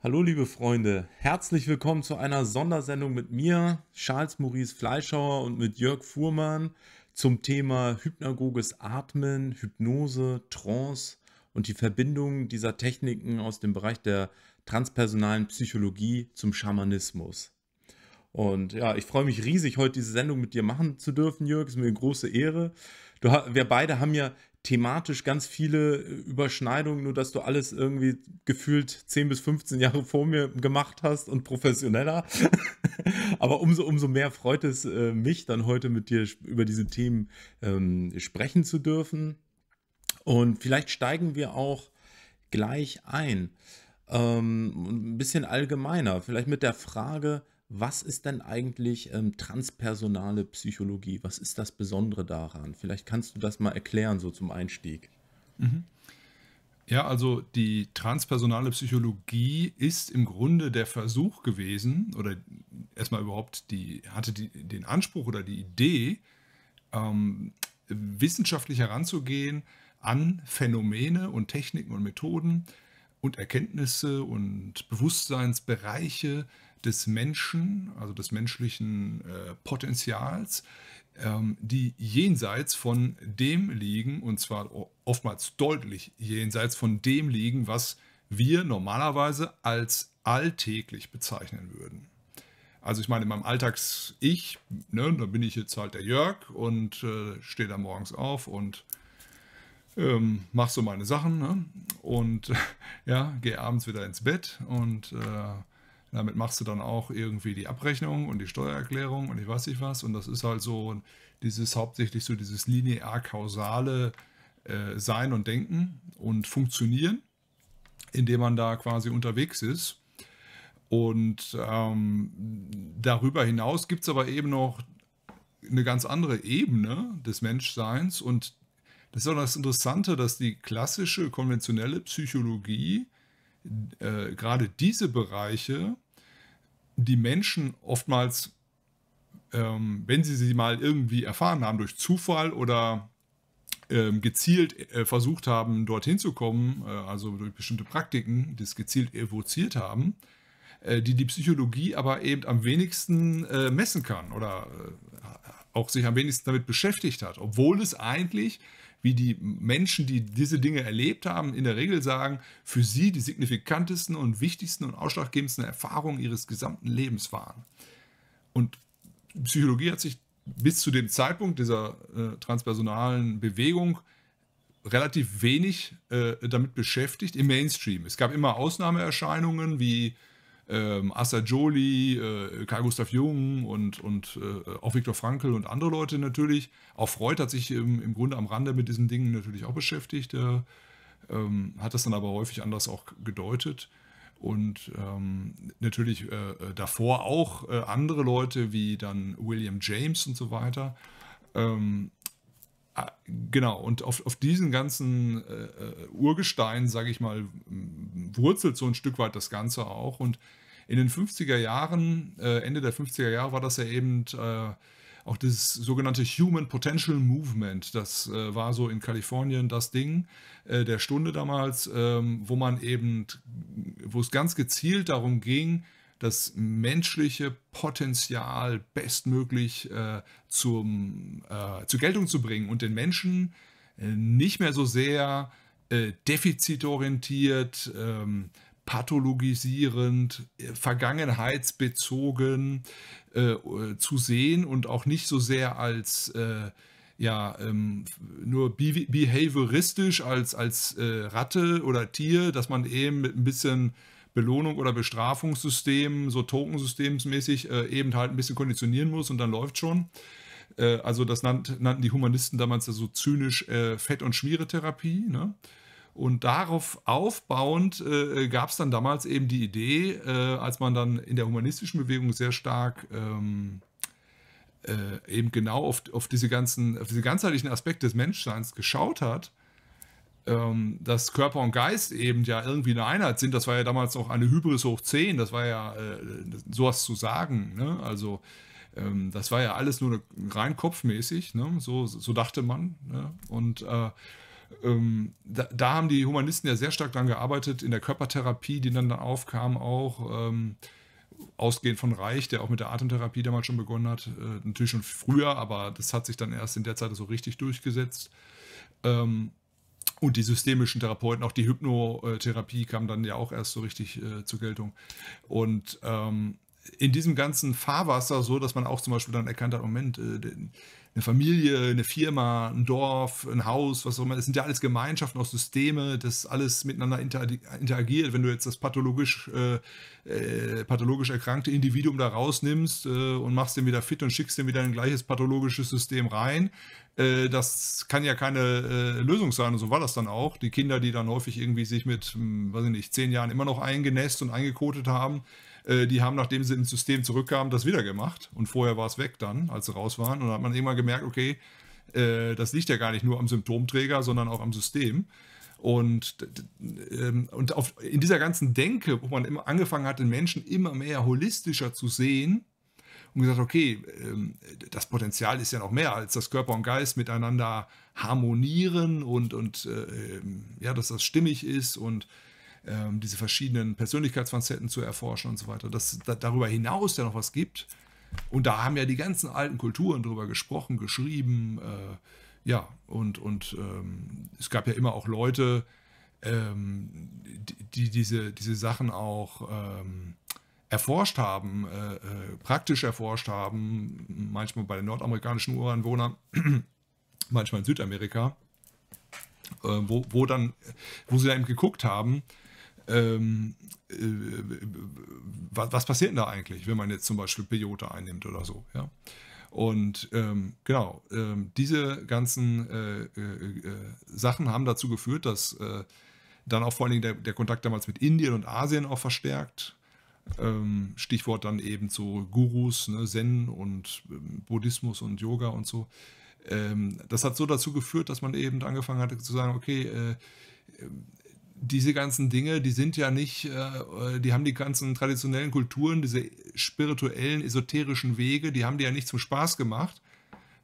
Hallo liebe Freunde, herzlich willkommen zu einer Sondersendung mit mir, Charles Maurice Fleischhauer und mit Jörg Fuhrmann zum Thema hypnagoges Atmen, Hypnose, Trance und die Verbindung dieser Techniken aus dem Bereich der transpersonalen Psychologie zum Schamanismus. Und ja, ich freue mich riesig, heute diese Sendung mit dir machen zu dürfen, Jörg. Es Ist mir eine große Ehre. Du, wir beide haben ja thematisch ganz viele äh, Überschneidungen, nur dass du alles irgendwie gefühlt 10 bis 15 Jahre vor mir gemacht hast und professioneller. Aber umso, umso mehr freut es äh, mich, dann heute mit dir über diese Themen ähm, sprechen zu dürfen. Und vielleicht steigen wir auch gleich ein. Ähm, ein bisschen allgemeiner, vielleicht mit der Frage, was ist denn eigentlich ähm, transpersonale Psychologie? Was ist das Besondere daran? Vielleicht kannst du das mal erklären, so zum Einstieg. Mhm. Ja, also die transpersonale Psychologie ist im Grunde der Versuch gewesen, oder erstmal überhaupt die, hatte die, den Anspruch oder die Idee, ähm, wissenschaftlich heranzugehen an Phänomene und Techniken und Methoden und Erkenntnisse und Bewusstseinsbereiche, des Menschen, also des menschlichen äh, Potenzials, ähm, die jenseits von dem liegen, und zwar oftmals deutlich jenseits von dem liegen, was wir normalerweise als alltäglich bezeichnen würden. Also ich meine, in meinem Alltags-Ich, ne, da bin ich jetzt halt der Jörg und äh, stehe da morgens auf und ähm, mache so meine Sachen ne? und ja, gehe abends wieder ins Bett und äh, damit machst du dann auch irgendwie die Abrechnung und die Steuererklärung und ich weiß nicht was. Und das ist halt so dieses hauptsächlich so dieses linear-kausale äh, Sein und Denken und Funktionieren, indem man da quasi unterwegs ist. Und ähm, darüber hinaus gibt es aber eben noch eine ganz andere Ebene des Menschseins. Und das ist auch das Interessante, dass die klassische konventionelle Psychologie äh, gerade diese Bereiche die Menschen oftmals, ähm, wenn sie sie mal irgendwie erfahren haben durch Zufall oder ähm, gezielt äh, versucht haben, dorthin zu kommen, äh, also durch bestimmte Praktiken, die es gezielt evoziert haben, äh, die die Psychologie aber eben am wenigsten äh, messen kann oder äh, auch sich am wenigsten damit beschäftigt hat, obwohl es eigentlich wie die Menschen, die diese Dinge erlebt haben, in der Regel sagen, für sie die signifikantesten und wichtigsten und ausschlaggebendsten Erfahrungen ihres gesamten Lebens waren. Und Psychologie hat sich bis zu dem Zeitpunkt dieser äh, transpersonalen Bewegung relativ wenig äh, damit beschäftigt im Mainstream. Es gab immer Ausnahmeerscheinungen wie ähm, Assa Jolie, äh, Karl Gustav Jung und, und äh, auch Viktor Frankl und andere Leute natürlich. Auch Freud hat sich im, im Grunde am Rande mit diesen Dingen natürlich auch beschäftigt. Er ähm, hat das dann aber häufig anders auch gedeutet. Und ähm, natürlich äh, äh davor auch äh, andere Leute wie dann William James und so weiter. Ähm, Ah, genau, und auf, auf diesen ganzen äh, äh Urgestein, sage ich mal, wurzelt so ein Stück weit das Ganze auch. Und in den 50er Jahren, äh, Ende der 50er Jahre, war das ja eben äh, auch das sogenannte Human Potential Movement. Das äh, war so in Kalifornien das Ding äh, der Stunde damals, ähm, wo man eben, wo es ganz gezielt darum ging, das menschliche Potenzial bestmöglich äh, zum, äh, zur Geltung zu bringen und den Menschen äh, nicht mehr so sehr äh, defizitorientiert, ähm, pathologisierend, äh, vergangenheitsbezogen zu sehen und auch nicht so sehr als ja ähm, nur behavioristisch als, als äh, Ratte oder Tier, dass man eben mit ein bisschen Belohnung- oder Bestrafungssystem, so Tokensystemsmäßig, äh, eben halt ein bisschen konditionieren muss und dann läuft schon. Äh, also das nannt, nannten die Humanisten damals ja so zynisch äh, Fett- und Schmieretherapie. Ne? Und darauf aufbauend äh, gab es dann damals eben die Idee, äh, als man dann in der humanistischen Bewegung sehr stark ähm, äh, eben genau auf, auf, diese ganzen, auf diese ganzheitlichen Aspekte des Menschseins geschaut hat, ähm, dass Körper und Geist eben ja irgendwie eine Einheit sind. Das war ja damals noch eine Hybris hoch 10, das war ja äh, sowas zu sagen. Ne? Also ähm, das war ja alles nur rein kopfmäßig, ne? so, so dachte man. Ne? Und äh, ähm, da, da, haben die Humanisten ja sehr stark daran gearbeitet, in der Körpertherapie, die dann, dann aufkam, auch ähm, ausgehend von Reich, der auch mit der Atemtherapie damals schon begonnen hat, äh, natürlich schon früher, aber das hat sich dann erst in der Zeit so richtig durchgesetzt. Ähm, und die systemischen Therapeuten, auch die Hypnotherapie kam dann ja auch erst so richtig äh, zur Geltung. Und ähm, in diesem ganzen Fahrwasser so, dass man auch zum Beispiel dann erkannt hat, Moment, äh, eine Familie, eine Firma, ein Dorf, ein Haus, was auch immer, das sind ja alles Gemeinschaften, auch Systeme, das alles miteinander interagiert. Wenn du jetzt das pathologisch, äh, äh pathologisch erkrankte Individuum da rausnimmst äh, und machst den wieder fit und schickst den wieder in ein gleiches pathologisches System rein, äh, das kann ja keine äh, Lösung sein. Und so war das dann auch. Die Kinder, die dann häufig irgendwie sich mit, mh, hm, weiß ich nicht, zehn Jahren immer noch eingenässt und eingekotet haben, äh, die haben, nachdem sie ins System zurückkamen, das wieder gemacht. Und vorher war es weg dann, als sie raus waren. Und dann hat man irgendwann gemerkt, okay, äh, das liegt ja gar nicht nur am Symptomträger, sondern auch am System. Und, ähm, und auf, in dieser ganzen Denke, wo man immer angefangen hat, den Menschen immer mehr holistischer zu sehen, und gesagt, okay, ähm, das Potenzial ist ja noch mehr, als dass Körper und Geist miteinander harmonieren und, und ähm, ja, dass das stimmig ist und ähm, diese verschiedenen Persönlichkeitsfacetten zu erforschen und so weiter, dass darüber hinaus ja noch was gibt. Und da haben ja die ganzen alten Kulturen drüber gesprochen, geschrieben, äh, ja, und, und ähm, es gab ja immer auch Leute, ähm, die, die, diese, diese Sachen auch ähm, erforscht haben, äh, äh, praktisch erforscht haben, manchmal bei den nordamerikanischen Uranwohnern, manchmal in Südamerika, äh, wo, wo, dann, wo sie dann eben geguckt haben, ähm, äh, was, was, passiert denn da eigentlich, wenn man jetzt zum Beispiel Peyote einnimmt oder so, ja. Und ähm, genau, ähm, diese ganzen äh, äh, Sachen haben dazu geführt, dass dann auch vor allen Dingen der, der Kontakt damals mit Indien und Asien auch verstärkt ähm, Stichwort dann eben zu Gurus, ne, Zen und ähm, Buddhismus und Yoga und so. Ähm, das hat so dazu geführt, dass man eben angefangen hat zu sagen, okay, äh, ähm, diese ganzen Dinge, die sind ja nicht, äh, äh, die haben die ganzen traditionellen Kulturen, diese spirituellen, esoterischen Wege, die haben die ja nicht zum Spaß gemacht,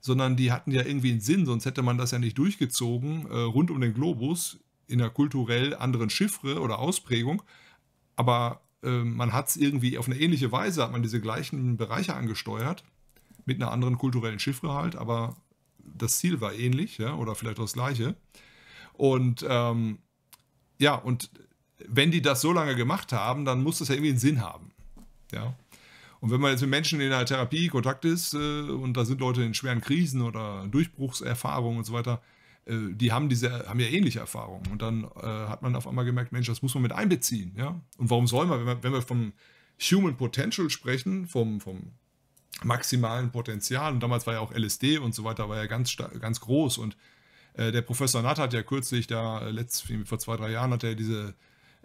sondern die hatten ja irgendwie einen Sinn, sonst hätte man das ja nicht durchgezogen, äh, rund um den Globus, in einer kulturell anderen Chiffre oder Ausprägung, aber ähm, man hat es irgendwie auf eine ähnliche Weise, hat man diese gleichen Bereiche angesteuert, mit einer anderen kulturellen Chiffre halt, aber das Ziel war ähnlich, ja, oder vielleicht auch das gleiche. Und ähm, ja, und wenn die das so lange gemacht haben, dann muss das ja irgendwie einen Sinn haben. Ja. Und wenn man jetzt mit Menschen in einer Therapie Kontakt ist äh, und da sind Leute in schweren Krisen oder Durchbruchserfahrungen und so weiter, äh, die haben diese, haben ja ähnliche Erfahrungen. Und dann äh, hat man auf einmal gemerkt, Mensch, das muss man mit einbeziehen, ja. Und warum soll man, wenn wir, wenn wir vom Human Potential sprechen, vom, vom maximalen Potenzial, und damals war ja auch LSD und so weiter, war ja ganz, ganz groß. Und äh, der Professor Natt hat ja kürzlich da, letzt, vor zwei, drei Jahren hat er diese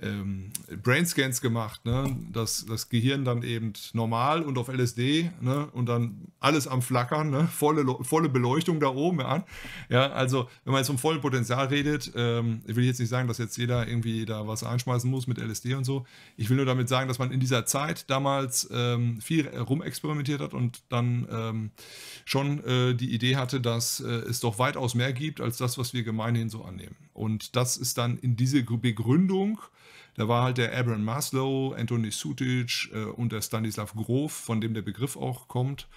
ähm, Brainscans gemacht, ne? das, das Gehirn dann eben normal und auf LSD ne? und dann alles am Flackern, ne? volle, volle Beleuchtung da oben an. Ja, also wenn man jetzt vom vollen Potenzial redet, ähm, ich will jetzt nicht sagen, dass jetzt jeder irgendwie da was einschmeißen muss mit LSD und so. Ich will nur damit sagen, dass man in dieser Zeit damals ähm, viel rumexperimentiert hat und dann ähm, schon äh, die Idee hatte, dass äh, es doch weitaus mehr gibt als das, was wir gemeinhin so annehmen. Und das ist dann in diese Begründung, da war halt der Abraham Maslow, Anthony Sutic äh, und der Stanislav Grof, von dem der Begriff auch kommt.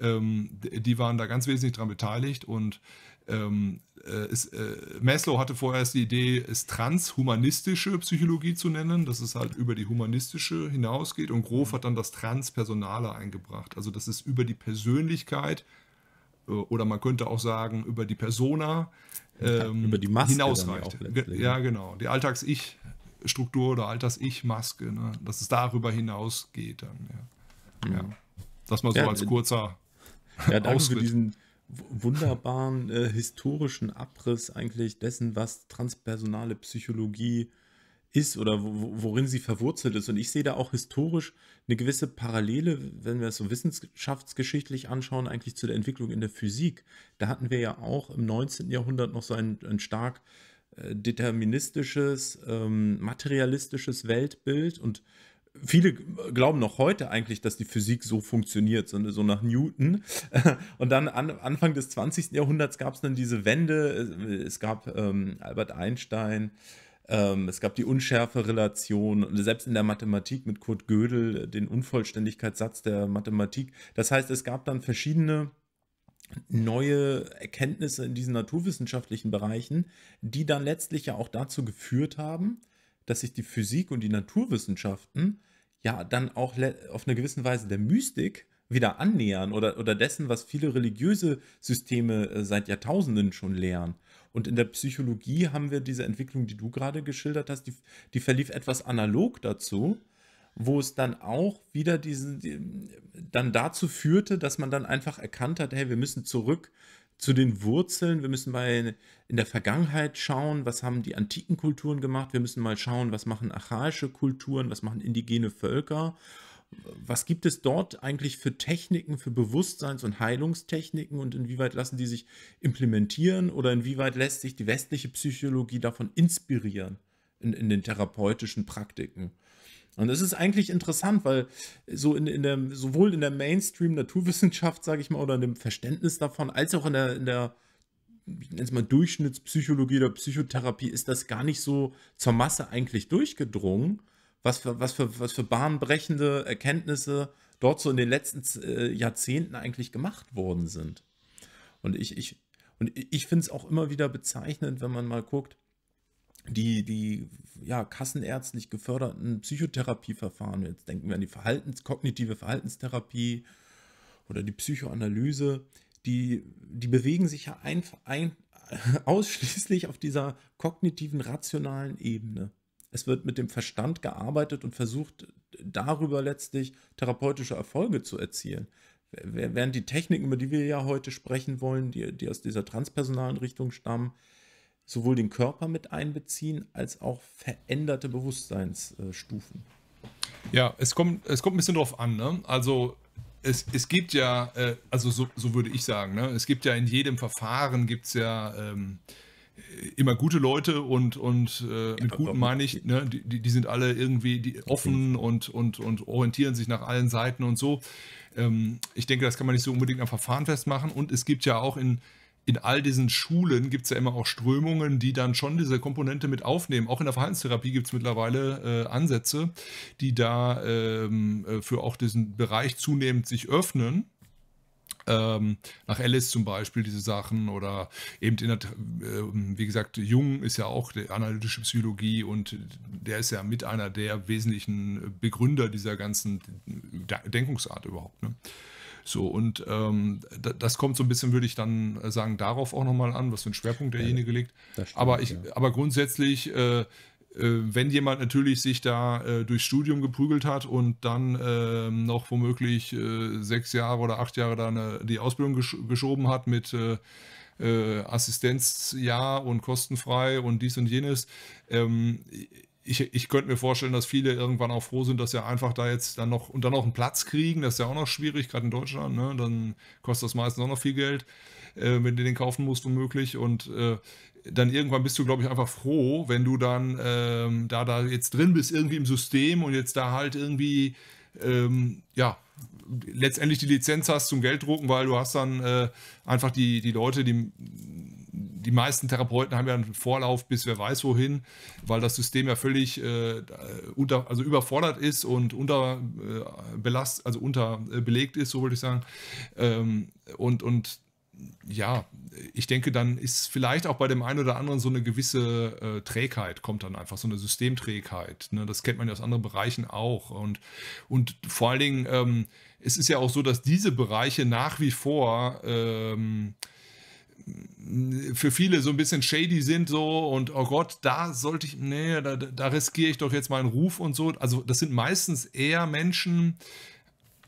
Ähm, die waren da ganz wesentlich dran beteiligt und ähm, äh, es, äh, Maslow hatte vorerst die Idee, es transhumanistische Psychologie zu nennen, dass es halt über die humanistische hinausgeht und Grof mhm. hat dann das Transpersonale eingebracht. Also dass es über die Persönlichkeit äh, oder man könnte auch sagen über die Persona ähm, über die Maske hinausreicht. Ja, ne? genau, die Alltags-Ich Struktur oder Alters-Ich-Maske, ne? dass es darüber hinausgeht dann. Ja. Mhm. Ja. Das mal so ja, als kurzer. Ja, danke Ausritt. für diesen wunderbaren äh, historischen Abriss eigentlich dessen, was transpersonale Psychologie ist oder wo, worin sie verwurzelt ist. Und ich sehe da auch historisch eine gewisse Parallele, wenn wir es so wissenschaftsgeschichtlich anschauen, eigentlich zu der Entwicklung in der Physik. Da hatten wir ja auch im 19. Jahrhundert noch so einen, ein stark äh, deterministisches, ähm, materialistisches Weltbild und Viele glauben noch heute eigentlich, dass die Physik so funktioniert, so nach Newton. Und dann an, Anfang des 20. Jahrhunderts gab es dann diese Wende. Es gab ähm, Albert Einstein, ähm, es gab die Unschärferelation und selbst in der Mathematik mit Kurt Gödel äh, den Unvollständigkeitssatz der Mathematik. Das heißt, es gab dann verschiedene neue Erkenntnisse in diesen naturwissenschaftlichen Bereichen, die dann letztlich ja auch dazu geführt haben, dass sich die Physik und die Naturwissenschaften ja dann auch auf eine gewisse Weise der Mystik wieder annähern oder, oder dessen, was viele religiöse Systeme äh, seit Jahrtausenden schon lehren. Und in der Psychologie haben wir diese Entwicklung, die du gerade geschildert hast, die, die verlief etwas analog dazu wo es dann auch wieder diesen, dann dazu führte, dass man dann einfach erkannt hat, hey, wir müssen zurück zu den Wurzeln, wir müssen mal in der Vergangenheit schauen, was haben die antiken Kulturen gemacht, wir müssen mal schauen, was machen archaische Kulturen, was machen indigene Völker, was gibt es dort eigentlich für Techniken, für Bewusstseins- und Heilungstechniken und inwieweit lassen die sich implementieren oder inwieweit lässt sich die westliche Psychologie davon inspirieren in, in den therapeutischen Praktiken? Und es ist eigentlich interessant, weil so in, in der, sowohl in der Mainstream-Naturwissenschaft, sage ich mal, oder in dem Verständnis davon, als auch in der, in der ich nenne es mal Durchschnittspsychologie oder Psychotherapie, ist das gar nicht so zur Masse eigentlich durchgedrungen, was für, was für, was für bahnbrechende Erkenntnisse dort so in den letzten äh, Jahrzehnten eigentlich gemacht worden sind. Und ich, ich, und ich finde es auch immer wieder bezeichnend, wenn man mal guckt, die, die ja, kassenärztlich geförderten Psychotherapieverfahren, jetzt denken wir an die Verhaltens kognitive Verhaltenstherapie oder die Psychoanalyse, die, die bewegen sich ja ein, ein, ausschließlich auf dieser kognitiven, rationalen Ebene. Es wird mit dem Verstand gearbeitet und versucht, darüber letztlich therapeutische Erfolge zu erzielen. Während die Techniken, über die wir ja heute sprechen wollen, die, die aus dieser transpersonalen Richtung stammen, sowohl den Körper mit einbeziehen als auch veränderte Bewusstseinsstufen. Ja, es kommt, es kommt ein bisschen drauf an. Ne? Also es, es gibt ja, äh, also so, so würde ich sagen, ne? es gibt ja in jedem Verfahren gibt es ja ähm, immer gute Leute und, und äh, mit guten meine ich, ne? die, die, sind alle irgendwie offen und, und, und orientieren sich nach allen Seiten und so. Ähm, ich denke, das kann man nicht so unbedingt am Verfahren festmachen und es gibt ja auch in, in all diesen Schulen gibt es ja immer auch Strömungen, die dann schon diese Komponente mit aufnehmen. Auch in der Verhaltenstherapie gibt es mittlerweile äh, Ansätze, die da ähm, äh, für auch diesen Bereich zunehmend sich öffnen. Ähm, nach Alice zum Beispiel diese Sachen oder eben in der, äh, wie gesagt, Jung ist ja auch die analytische Psychologie und der ist ja mit einer der wesentlichen Begründer dieser ganzen Denkungsart überhaupt. Ne? So, und ähm, das kommt so ein bisschen, würde ich dann äh, sagen, darauf auch nochmal an, was für einen Schwerpunkt derjenige ja, legt. Stimmt, aber, ich, ja. aber grundsätzlich, äh, äh, wenn jemand natürlich sich da äh, durchs Studium geprügelt hat und dann äh, noch womöglich äh, sechs Jahre oder acht Jahre da eine, die Ausbildung gesch geschoben hat mit Assistenzjahr und kostenfrei und dies und jenes. Ähm, ich, ich könnte mir vorstellen, dass viele irgendwann auch froh sind, dass sie einfach da jetzt dann noch und dann noch einen Platz kriegen. Das ist ja auch noch schwierig, gerade in Deutschland. Ne? Dann kostet das meistens auch noch viel Geld, äh, wenn du den kaufen musst, womöglich. Und äh, dann irgendwann bist du, glaube ich, einfach froh, wenn du dann ähm, da, da jetzt drin bist, irgendwie im System und jetzt da halt irgendwie, ähm, ja, letztendlich die Lizenz hast zum Gelddrucken, weil du hast dann äh, einfach die, die Leute, die die meisten Therapeuten haben ja einen Vorlauf bis wer weiß wohin, weil das System ja völlig äh, unter, also überfordert ist und unter äh, belast, also unterbelegt äh, ist, so würde ich sagen. Ähm, und, und ja, ich denke, dann ist vielleicht auch bei dem einen oder anderen so eine gewisse äh, Trägheit, kommt dann einfach, so eine Systemträgheit. Ne? Das kennt man ja aus anderen Bereichen auch. Und, und vor allen Dingen, ähm, es ist ja auch so, dass diese Bereiche nach wie vor ähm, für viele so ein bisschen shady sind so und oh Gott, da sollte ich, nee, da, da riskiere ich doch jetzt meinen Ruf und so. Also das sind meistens eher Menschen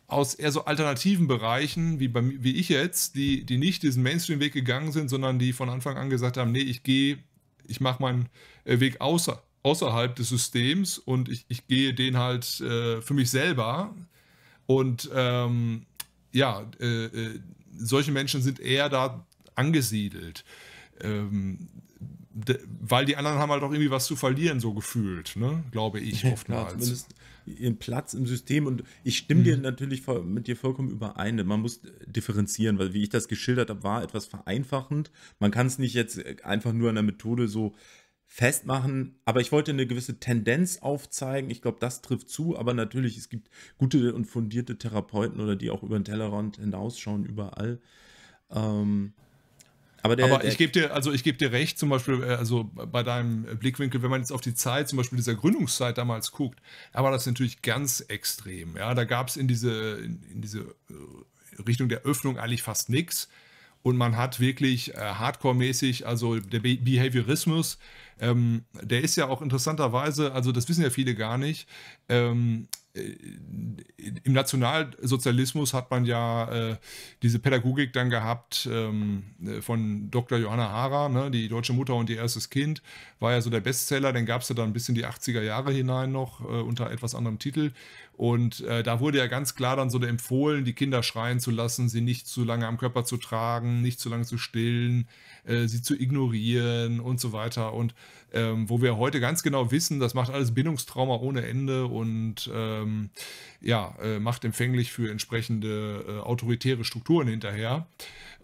aus eher so alternativen Bereichen, wie, bei, wie ich jetzt, die, die nicht diesen Mainstream-Weg gegangen sind, sondern die von Anfang an gesagt haben, nee, ich gehe, ich mache meinen äh, Weg außer, außerhalb des Systems und ich, ich gehe den halt äh, für mich selber. Und ähm, ja, äh, äh solche Menschen sind eher da angesiedelt. Ähm, weil die anderen haben halt auch irgendwie was zu verlieren, so gefühlt, ne? glaube ich oftmals. Ja, zumindest ihren Platz im System und ich stimme hm. dir mhm. natürlich mit dir vollkommen überein. Man muss differenzieren, weil wie ich das geschildert habe, war etwas vereinfachend. Man kann es nicht jetzt einfach nur an der Methode so festmachen, aber ich wollte eine gewisse Tendenz aufzeigen. Ich glaube, das trifft zu, aber natürlich, es gibt gute und fundierte Therapeuten oder die auch über den Tellerrand hinausschauen, überall. Ähm, aber, der, Aber ich gebe dir, also ich dir recht, zum Beispiel, äh, also bei deinem Blickwinkel, wenn man jetzt auf die Zeit, zum Beispiel dieser Gründungszeit damals guckt, da war das natürlich ganz extrem. Ja, da gab es in diese, in, in, diese äh, Richtung der Öffnung eigentlich fast nichts. Und man hat wirklich äh, hardcore-mäßig, also der Be Behaviorismus, ähm, der ist ja auch interessanterweise, also das wissen ja viele gar nicht, ähm, im Nationalsozialismus hat man ja äh, diese Pädagogik dann gehabt ähm, äh, von Dr. Johanna Hara, ne, die deutsche Mutter und ihr erstes Kind, war ja so der Bestseller, den gab es ja dann bis in die 80er Jahre hinein noch äh, unter etwas anderem Titel. Und äh, da wurde ja ganz klar dann so empfohlen, die Kinder schreien zu lassen, sie nicht zu lange am Körper zu tragen, nicht zu lange zu stillen, äh, sie zu ignorieren und so weiter. Und ähm, wo wir heute ganz genau wissen, das macht alles Bindungstrauma ohne Ende und ähm, ja, äh, macht empfänglich für entsprechende äh, autoritäre Strukturen hinterher.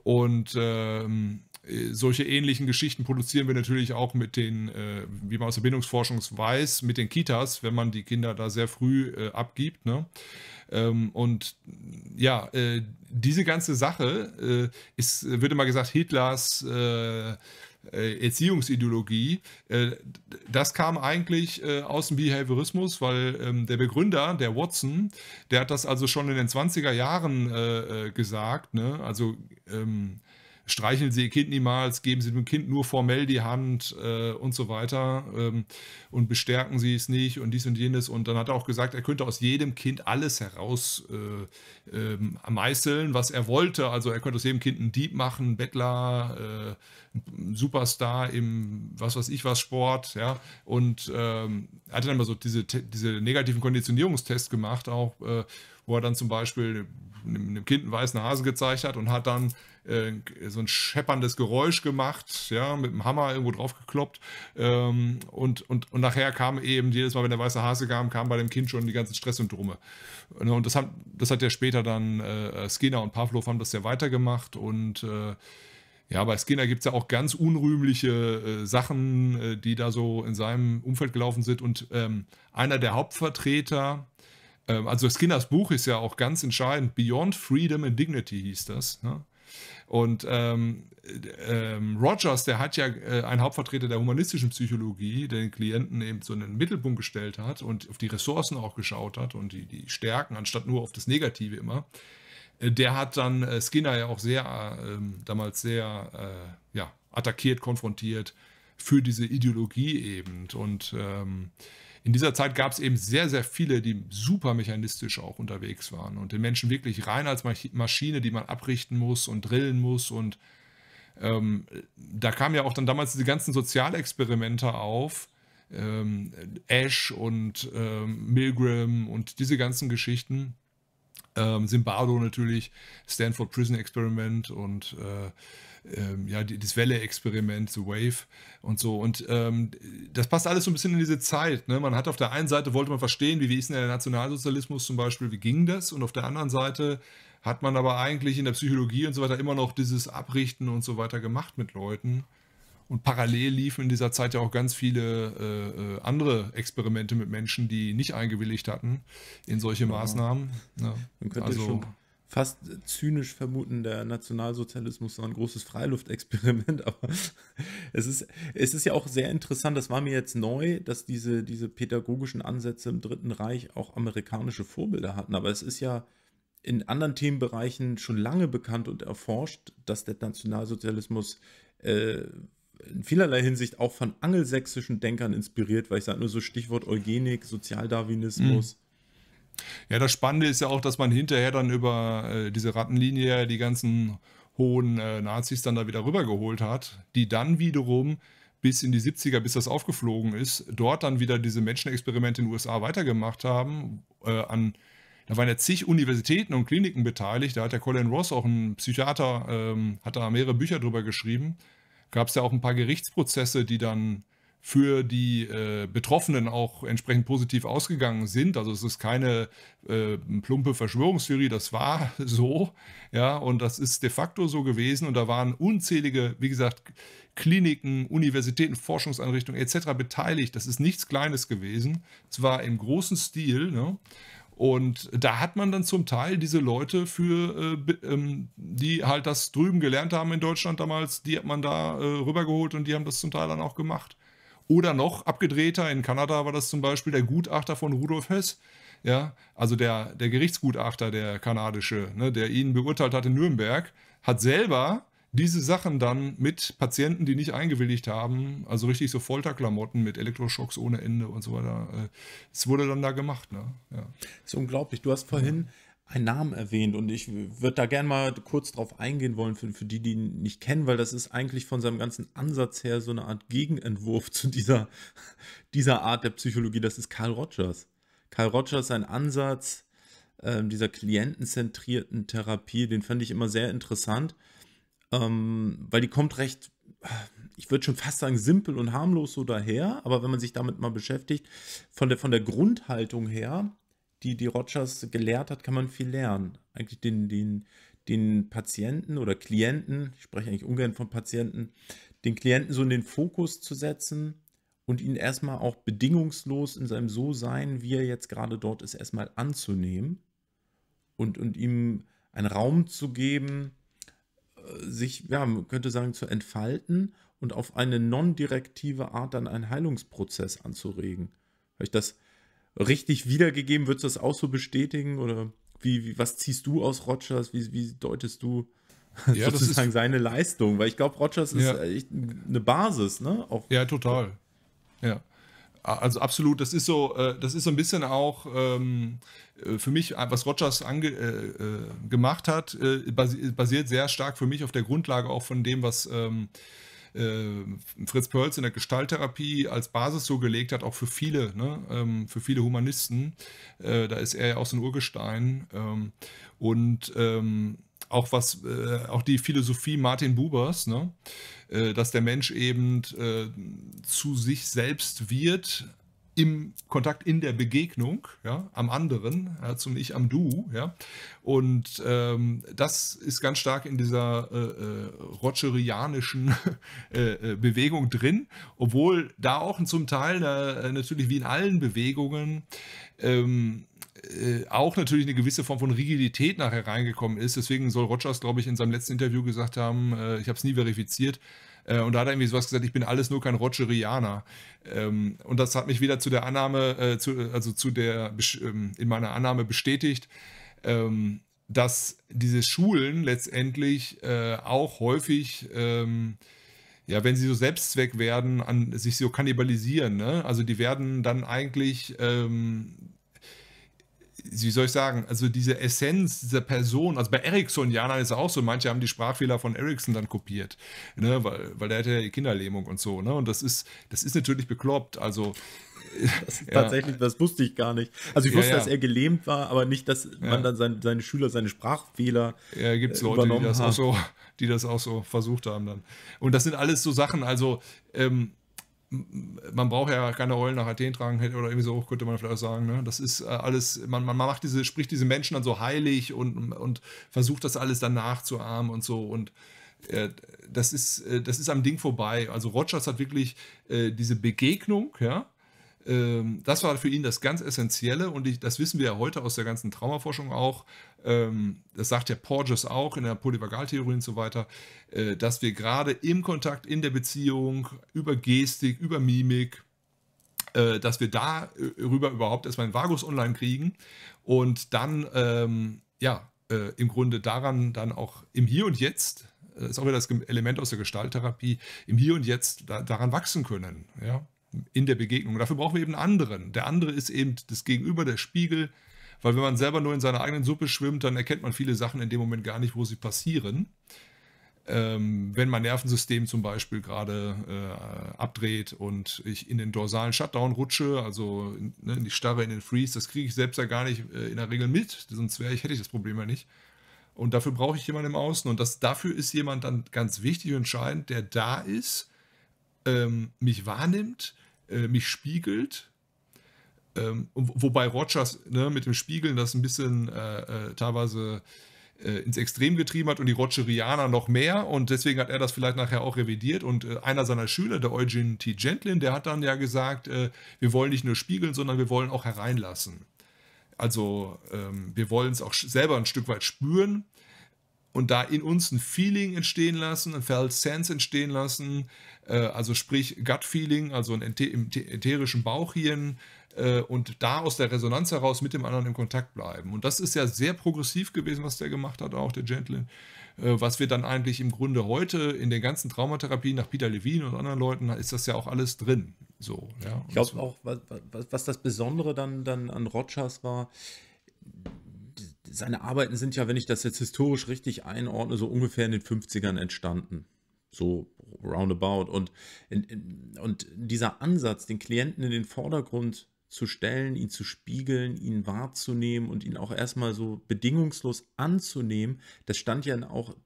Und ähm, äh, solche ähnlichen Geschichten produzieren wir natürlich auch mit den, äh, wie man aus der Bindungsforschung weiß, mit den Kitas, wenn man die Kinder da sehr früh äh, abgibt. Ne? Ähm, und ja, diese ganze Sache ist, wird immer gesagt, Hitlers Erziehungsideologie. das kam eigentlich aus dem Behaviorismus, weil ähm, der Begründer, der Watson, der hat das also schon in den 20er Jahren gesagt. Ne? Also ähm, streicheln Sie Ihr Kind niemals, geben Sie dem Kind nur formell die Hand äh, und so weiter ähm, und bestärken Sie es nicht und dies und jenes. Und dann hat er auch gesagt, er könnte aus jedem Kind alles heraus äh, äh, meißeln, was er wollte. Also er könnte aus jedem Kind einen Dieb machen, einen Bettler, äh, einen Superstar im was weiß ich was Sport. Ja? Und ähm, er hat dann mal so diese, diese negativen Konditionierungstests gemacht auch, äh, wo er dann zum Beispiel einem Kind einen weißen Hase gezeigt hat und hat dann äh, so ein schepperndes Geräusch gemacht, ja, mit dem Hammer irgendwo drauf gekloppt. Ähm, und, und, und nachher kam eben jedes Mal, wenn der weiße Hase kam, kam bei dem Kind schon die ganzen Stresssymptome. Ne, und das, haben, das hat ja später dann äh, Skinner und Pavlov haben das ja weitergemacht und äh, ja, bei Skinner gibt es ja auch ganz unrühmliche äh, Sachen, äh, die da so in seinem Umfeld gelaufen sind. Und ähm, einer der Hauptvertreter, ähm, also Skinners Buch ist ja auch ganz entscheidend, Beyond Freedom and Dignity hieß das. Ne? Und ähm, ähm, Rogers, der hat ja äh, ein Hauptvertreter der humanistischen Psychologie, der den Klienten eben so einen Mittelpunkt gestellt hat und auf die Ressourcen auch geschaut hat und die, die Stärken, anstatt nur auf das Negative immer. Äh, der hat dann äh, Skinner ja auch sehr, äh, ähm, damals sehr ja, attackiert, konfrontiert für diese Ideologie eben. Und ähm, in dieser Zeit gab es eben sehr, sehr viele, die super mechanistisch auch unterwegs waren und den Menschen wirklich rein als Maschine, die man abrichten muss und drillen muss. Und ähm, da kamen ja auch dann damals diese ganzen Sozialexperimente auf. Ähm, Ash und ähm, Milgram und diese ganzen Geschichten. Ähm, Zimbardo natürlich, Stanford Prison Experiment und äh, ähm, ja, die, das Welle-Experiment, The Wave und so. Und ähm, das passt alles so ein bisschen in diese Zeit. Ne? Man hat auf der einen Seite, wollte man verstehen, wie, wie ist denn der Nationalsozialismus zum Beispiel, wie ging das? Und auf der anderen Seite hat man aber eigentlich in der Psychologie und so weiter immer noch dieses Abrichten und so weiter gemacht mit Leuten. Und parallel liefen in dieser Zeit ja auch ganz viele äh, äh andere Experimente mit Menschen, die nicht eingewilligt hatten in solche Maßnahmen. Ja. Ne? Man könnte also, schon fast zynisch vermuten, der Nationalsozialismus war ein großes Freiluftexperiment, aber es ist, es ist ja auch sehr interessant, das war mir jetzt neu, dass diese, diese pädagogischen Ansätze im Dritten Reich auch amerikanische Vorbilder hatten, aber es ist ja in anderen Themenbereichen schon lange bekannt und erforscht, dass der Nationalsozialismus äh, in vielerlei Hinsicht auch von angelsächsischen Denkern inspiriert, weil ich sage nur so Stichwort Eugenik, Sozialdarwinismus. Mhm. Ja, das Spannende ist ja auch, dass man hinterher dann über äh, diese Rattenlinie die ganzen hohen äh, Nazis dann da wieder rübergeholt hat, die dann wiederum bis in die 70er, bis das aufgeflogen ist, dort dann wieder diese Menschenexperimente in den USA weitergemacht haben. Äh, an, da waren ja zig Universitäten und Kliniken beteiligt. Da hat der Colin Ross, auch ein Psychiater, ähm, hat da mehrere Bücher drüber geschrieben. Gab es ja auch ein paar Gerichtsprozesse, die dann für die äh, Betroffenen auch entsprechend positiv ausgegangen sind. Also es ist keine äh, plumpe Verschwörungstheorie, das war so, ja, und das ist de facto so gewesen. Und da waren unzählige, wie gesagt, Kliniken, Universitäten, Forschungseinrichtungen etc. beteiligt. Das ist nichts Kleines gewesen. Es war im großen Stil. Ne? Und da hat man dann zum Teil diese Leute für, äh, ähm, die halt das drüben gelernt haben in Deutschland damals, die hat man da äh, rübergeholt und die haben das zum Teil dann auch gemacht. Oder noch abgedrehter, in Kanada war das zum Beispiel der Gutachter von Rudolf Hess, ja, also der, der Gerichtsgutachter, der kanadische, ne, der ihn beurteilt hat in Nürnberg, hat selber diese Sachen dann mit Patienten, die nicht eingewilligt haben, also richtig so Folterklamotten mit Elektroschocks ohne Ende und so weiter, äh, es wurde dann da gemacht. Ne? Ja. Das ist unglaublich. Du hast vorhin einen Namen erwähnt und ich würde da gerne mal kurz drauf eingehen wollen, für, für die, die ihn nicht kennen, weil das ist eigentlich von seinem ganzen Ansatz her so eine Art Gegenentwurf zu dieser, dieser Art der Psychologie. Das ist Carl Rogers. Carl Rogers, sein Ansatz äh, dieser klientenzentrierten Therapie, den fand ich immer sehr interessant, ähm, weil die kommt recht, ich würde schon fast sagen, simpel und harmlos so daher, aber wenn man sich damit mal beschäftigt, von der, von der Grundhaltung her, die die Rogers gelehrt hat, kann man viel lernen. Eigentlich den, den, den Patienten oder Klienten, ich spreche eigentlich ungern von Patienten, den Klienten so in den Fokus zu setzen und ihn erstmal auch bedingungslos in seinem So-Sein, wie er jetzt gerade dort ist, erstmal anzunehmen und, und ihm einen Raum zu geben, äh, sich, ja, man könnte sagen, zu entfalten und auf eine non-direktive Art dann einen Heilungsprozess anzuregen. Weil ich das, richtig wiedergegeben? Würdest du das auch so bestätigen? Oder wie, wie was ziehst du aus Rogers? Wie, wie deutest du ja, sozusagen ist, seine Leistung? Weil ich glaube, Rogers ja. ist echt eine Basis, ne? Auch ja, total. Ja. Also absolut, das ist so, äh, das ist so ein bisschen auch ähm, äh, für mich, äh, was Rogers ange, äh, gemacht hat, basiert sehr stark für mich auf der Grundlage auch von dem, was ähm, ähm, Fritz Perls in der Gestalttherapie als Basis so gelegt hat, auch für viele, ne? Ähm, für viele Humanisten. Äh, da ist er ja auch so ein Urgestein. Ähm, und auch was, äh, auch die Philosophie Martin Bubers, ne? äh, dass der Mensch eben äh, zu sich selbst wird, im Kontakt, in der Begegnung, ja, am anderen, ja, zum Ich am Du, ja. Und ähm, das ist ganz stark in dieser äh, äh rotscherianischen äh, äh, Bewegung drin, obwohl da auch zum Teil äh, natürlich wie in allen Bewegungen ähm, äh, auch natürlich eine gewisse Form von Rigidität nachher reingekommen ist. Deswegen soll Rogers, glaube ich, in seinem letzten Interview gesagt haben, ich habe es nie verifiziert, äh, und da hat er irgendwie sowas gesagt, ich bin alles nur kein Rogerianer. Ähm, und das hat mich wieder zu der Annahme, äh, zu, also zu der, ähm, in meiner Annahme bestätigt, ähm, dass diese Schulen letztendlich äh, auch häufig, ähm, ja, wenn sie so Selbstzweck werden, an, sich so kannibalisieren. Ne? Also die werden dann eigentlich ähm, wie soll ich sagen, also diese Essenz dieser Person, also bei Ericsson, ja, dann ist es auch so, manche haben die Sprachfehler von Ericsson dann kopiert, ne, weil, weil der hatte ja die eh Kinderlähmung und so, ne, und das ist, das ist natürlich bekloppt, also. Das ja. Tatsächlich, das wusste ich gar nicht. Also ich wusste, ja, ja. dass er gelähmt war, aber nicht, dass man dann sein, seine Schüler seine Sprachfehler Ja, gibt es äh, Leute, die das, auch so, die das auch so versucht haben dann. Und das sind alles so Sachen, also ähm, man braucht ja keine Eulen nach Athen tragen oder irgendwie so, könnte man vielleicht auch sagen. Ne? Das ist äh, alles, man, man macht diese, spricht diese Menschen dann so heilig und, und versucht das alles dann nachzuahmen und so. Und äh, das, ist, äh, das ist am Ding vorbei. Also Rogers hat wirklich äh, diese Begegnung, ja, ähm, das war für ihn das ganz Essentielle und ich, das wissen wir ja heute aus der ganzen Traumaforschung auch. Ähm, das sagt ja Porges auch in der Polyvagaltheorie und so weiter, äh, dass wir gerade im Kontakt, in der Beziehung, über Gestik, über Mimik, äh, dass wir darüber äh, überhaupt erstmal einen Vagus online kriegen und dann, ähm, ja, äh, im Grunde daran dann auch im Hier und Jetzt das äh, ist auch wieder das Element aus der Gestalttherapie, im Hier und Jetzt da, daran wachsen können. Ja? in der Begegnung. Dafür brauchen wir eben einen anderen. Der andere ist eben das Gegenüber, der Spiegel, weil wenn man selber nur in seiner eigenen Suppe schwimmt, dann erkennt man viele Sachen in dem Moment gar nicht, wo sie passieren. Ähm, wenn mein Nervensystem zum Beispiel gerade äh, abdreht und ich in den dorsalen Shutdown rutsche, also in, ne, in die Starre, in den Freeze, das kriege ich selbst ja gar nicht äh, in der Regel mit, sonst wäre ich, hätte ich das Problem ja nicht. Und dafür brauche ich jemanden im Außen und das, dafür ist jemand dann ganz wichtig und entscheidend, der da ist, ähm, mich wahrnimmt, äh, mich spiegelt. Ähm, wobei Rogers ne, mit dem Spiegeln das ein bisschen äh, äh teilweise äh, ins Extrem getrieben hat und die Rogerianer noch mehr und deswegen hat er das vielleicht nachher auch revidiert und äh, einer seiner Schüler, der Eugene T. Gentlin, der hat dann ja gesagt, wir wollen nicht nur spiegeln, sondern wir wollen auch hereinlassen. Also ähm, wir wollen es auch selber ein Stück weit spüren und da in uns ein Feeling entstehen lassen, ein Felt Sense entstehen lassen, äh, also sprich Gut Feeling, also ein im ätherischen Bauchhirn äh, und da aus der Resonanz heraus mit dem anderen in Kontakt bleiben. Und das ist ja sehr progressiv gewesen, was der gemacht hat, auch der Gentleman. Äh, was wir dann eigentlich im Grunde heute in den ganzen Traumatherapien nach Peter Levine und anderen Leuten, ist das ja auch alles drin. So, ja, ich glaube so. auch, was, was, das Besondere dann, dann an Rogers war, seine Arbeiten sind ja, wenn ich das jetzt historisch richtig einordne, so ungefähr in den 50ern entstanden. So roundabout. Und, und dieser Ansatz, den Klienten in den Vordergrund zu stellen, ihn zu spiegeln, ihn wahrzunehmen und ihn auch erstmal so bedingungslos anzunehmen, das stand ja auch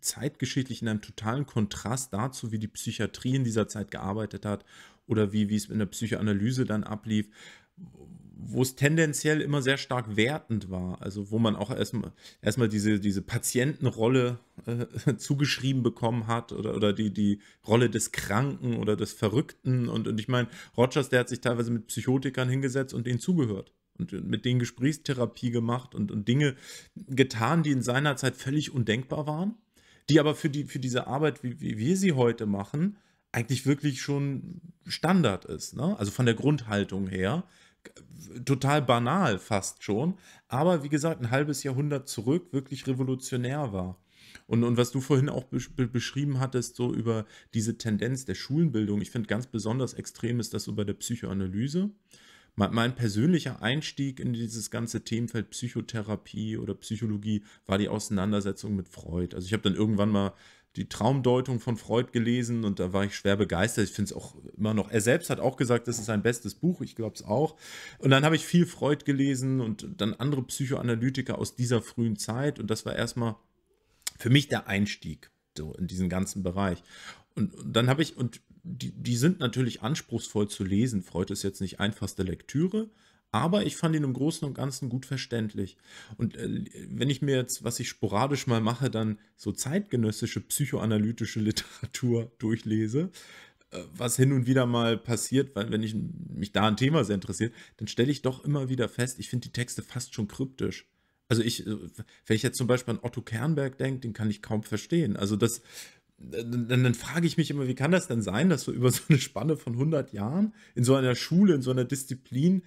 zeitgeschichtlich in einem totalen Kontrast dazu, wie die Psychiatrie in dieser Zeit gearbeitet hat oder wie, wie es in der Psychoanalyse dann ablief, wo es tendenziell immer sehr stark wertend war. Also wo man auch erstmal erstmal diese, diese Patientenrolle äh, zugeschrieben bekommen hat oder, oder die, die Rolle des Kranken oder des Verrückten. Und, und ich meine, Rogers, der hat sich teilweise mit Psychotikern hingesetzt und denen zugehört. Und mit denen Gesprächstherapie gemacht und, und Dinge getan, die in seiner Zeit völlig undenkbar waren, die aber für, die, für diese Arbeit, wie, wie wir sie heute machen, eigentlich wirklich schon Standard ist. Ne? Also von der Grundhaltung her total banal fast schon, aber wie gesagt, ein halbes Jahrhundert zurück wirklich revolutionär war. Und, und was du vorhin auch be beschrieben hattest, so über diese Tendenz der Schulenbildung, ich finde ganz besonders extrem ist das so bei der Psychoanalyse. Mein, mein persönlicher Einstieg in dieses ganze Themenfeld Psychotherapie oder Psychologie war die Auseinandersetzung mit Freud. Also ich habe dann irgendwann mal die Traumdeutung von Freud gelesen und da war ich schwer begeistert. Ich finde es auch immer noch. Er selbst hat auch gesagt, das ist sein bestes Buch. Ich glaube es auch. Und dann habe ich viel Freud gelesen und dann andere Psychoanalytiker aus dieser frühen Zeit. Und das war erstmal für mich der Einstieg so in diesen ganzen Bereich. Und, und dann habe ich, und die, die sind natürlich anspruchsvoll zu lesen. Freud ist jetzt nicht einfachste Lektüre, aber ich fand ihn im Großen und Ganzen gut verständlich. Und äh, wenn ich mir jetzt, was ich sporadisch mal mache, dann so zeitgenössische psychoanalytische Literatur durchlese, äh, was hin und wieder mal passiert, weil wenn ich mich da ein Thema sehr interessiert, dann stelle ich doch immer wieder fest, ich finde die Texte fast schon kryptisch. Also ich, äh, wenn ich jetzt zum Beispiel an Otto Kernberg denke, den kann ich kaum verstehen. Also das, äh, dann, dann, frage ich mich immer, wie kann das denn sein, dass so über so eine Spanne von 100 Jahren in so einer Schule, in so einer Disziplin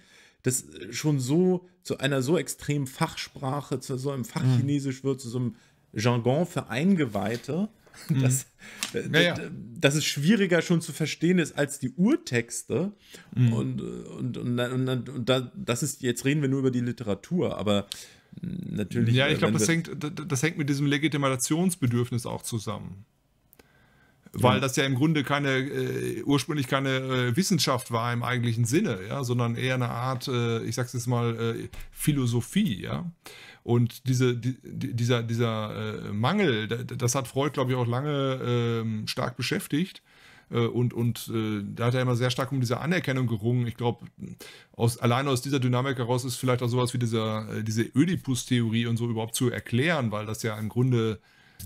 das äh, schon so zu einer so extremen Fachsprache, zu so einem Fachchinesisch wird, zu so einem Jargon für Eingeweihte, mhm. dass, äh, ja, ja. dass es schwieriger schon zu verstehen ist als die Urtexte. Mhm. Und, äh, und, und, und, und da, das ist, jetzt reden wir nur über die Literatur, aber natürlich. Ja, ich glaube, das hängt, das hängt mit diesem Legitimationsbedürfnis auch zusammen weil ja. das ja im Grunde keine, äh, ursprünglich keine äh, Wissenschaft war im eigentlichen Sinne, ja, sondern eher eine Art, äh, ich sag's jetzt mal, äh, Philosophie, ja. Und diese, die, dieser, dieser äh, Mangel, das hat Freud, glaube ich, auch lange ähm, stark beschäftigt äh, und, und äh, da hat er immer sehr stark um diese Anerkennung gerungen. Ich glaube, aus, allein aus dieser Dynamik heraus ist vielleicht auch sowas wie dieser, diese Ödipus-Theorie und so überhaupt zu erklären, weil das ja im Grunde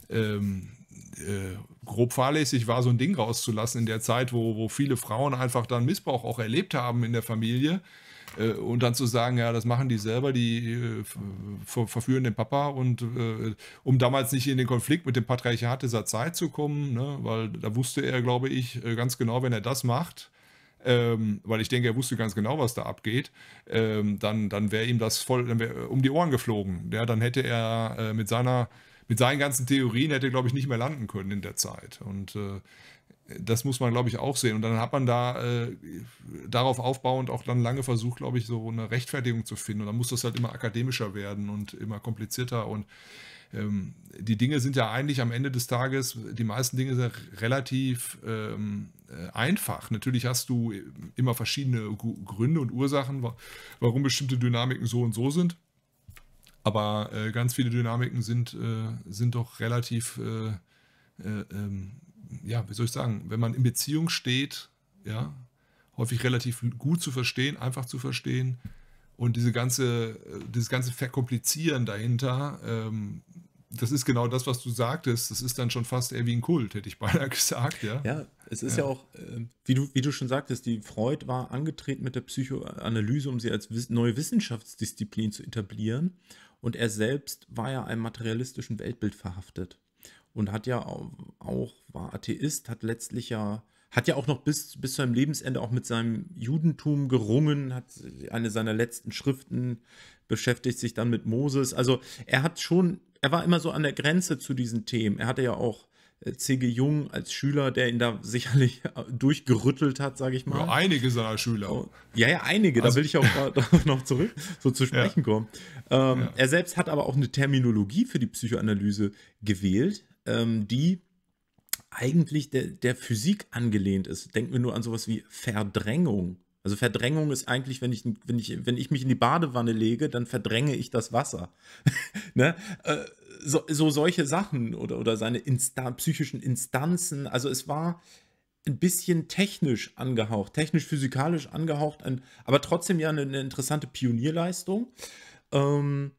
ähm, äh, grob fahrlässig war, so ein Ding rauszulassen in der Zeit, wo, wo viele Frauen einfach dann Missbrauch auch erlebt haben in der Familie. Äh, und dann zu sagen, ja, das machen die selber, die äh, ver verführen den Papa. Und äh, um damals nicht in den Konflikt mit dem Patriarchat dieser Zeit zu kommen, ne, weil da wusste er, glaube ich, äh, ganz genau, wenn er das macht, ähm, weil ich denke, er wusste ganz genau, was da abgeht, ähm, dann, dann wäre ihm das voll um die Ohren geflogen. Ja, dann hätte er äh, mit seiner mit seinen ganzen Theorien hätte, er, glaube ich, nicht mehr landen können in der Zeit. Und äh, das muss man, glaube ich, auch sehen. Und dann hat man da äh, darauf aufbauend auch dann lange versucht, glaube ich, so eine Rechtfertigung zu finden. Und dann muss das halt immer akademischer werden und immer komplizierter. Und ähm, die Dinge sind ja eigentlich am Ende des Tages, die meisten Dinge sind relativ ähm, äh, einfach. Natürlich hast du immer verschiedene Gründe und Ursachen, warum bestimmte Dynamiken so und so sind. Aber äh, ganz viele Dynamiken sind, äh, sind doch relativ, äh, äh, ähm, ja, wie soll ich sagen, wenn man in Beziehung steht, ja, häufig relativ gut zu verstehen, einfach zu verstehen. Und diese ganze, äh, dieses ganze Verkomplizieren dahinter, ähm, das ist genau das, was du sagtest. Das ist dann schon fast eher wie ein Kult, hätte ich beinahe gesagt. Ja, ja es ist ja, ja auch, ähm, wie du, wie du schon sagtest, die Freud war angetreten mit der Psychoanalyse, um sie als neue Wissenschaftsdisziplin zu etablieren. Und er selbst war ja einem materialistischen Weltbild verhaftet und hat ja auch, war Atheist, hat letztlich ja, hat ja auch noch bis, bis zu seinem Lebensende auch mit seinem Judentum gerungen, hat eine seiner letzten Schriften beschäftigt sich dann mit Moses. Also er hat schon, er war immer so an der Grenze zu diesen Themen. Er hatte ja auch C.G. Jung als Schüler, der ihn da sicherlich durchgerüttelt hat, sage ich mal. Ja, einige seiner Schüler. Oh, ja, ja, einige, also, da will ich auch noch zurück so zu sprechen ja. kommen. Ähm, ja. Er selbst hat aber auch eine Terminologie für die Psychoanalyse gewählt, ähm, die eigentlich der, der Physik angelehnt ist. Denken wir nur an sowas wie Verdrängung. Also Verdrängung ist eigentlich, wenn ich, wenn ich, wenn ich mich in die Badewanne lege, dann verdränge ich das Wasser. ne? Äh, so, so, solche Sachen oder, oder seine Insta psychischen Instanzen. Also es war ein bisschen technisch angehaucht, technisch-physikalisch angehaucht, ein, aber trotzdem ja eine, eine interessante Pionierleistung. Ähm,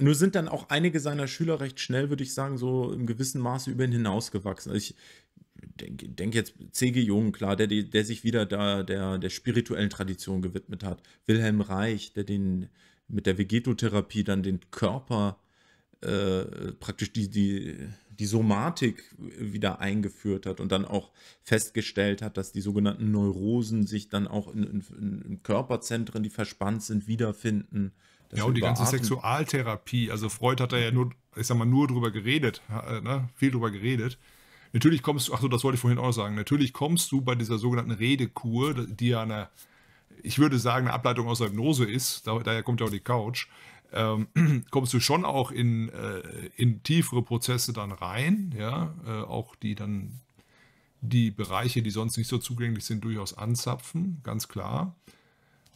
nur sind dann auch einige seiner Schüler recht schnell, würde ich sagen, so im gewissen Maße über ihn hinausgewachsen. Also ich denke denk jetzt C.G. Jung, klar, der, der sich wieder da der, der spirituellen Tradition gewidmet hat. Wilhelm Reich, der den mit der Vegetotherapie dann den Körper äh, praktisch die, die, die Somatik wieder eingeführt hat und dann auch festgestellt hat, dass die sogenannten Neurosen sich dann auch in, in, in Körperzentren, die verspannt sind, wiederfinden. Ja, und die ganze Sexualtherapie. Also Freud hat da ja nur, ich sag mal, nur drüber geredet, äh, ne? viel drüber geredet. Natürlich kommst du, ach so, das wollte ich vorhin auch sagen, natürlich kommst du bei dieser sogenannten Redekur, die ja eine, ich würde sagen, eine Ableitung aus der Hypnose ist, daher kommt ja auch die Couch, ähm, kommst du schon auch in, äh, in tiefere Prozesse dann rein, ja, äh, auch die dann die Bereiche, die sonst nicht so zugänglich sind, durchaus anzapfen, ganz klar.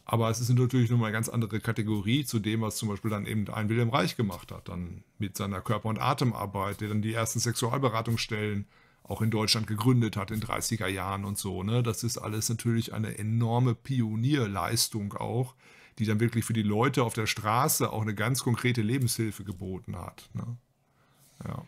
Aber es ist natürlich nochmal eine ganz andere Kategorie zu dem, was zum Beispiel dann eben ein Wilhelm Reich gemacht hat, dann mit seiner Körper- und Atemarbeit, der dann die ersten Sexualberatungsstellen auch in Deutschland gegründet hat in 30er Jahren und so. Ne? Das ist alles natürlich eine enorme Pionierleistung auch, die dann wirklich für die Leute auf der Straße auch eine ganz konkrete Lebenshilfe geboten hat. Ne? Ja.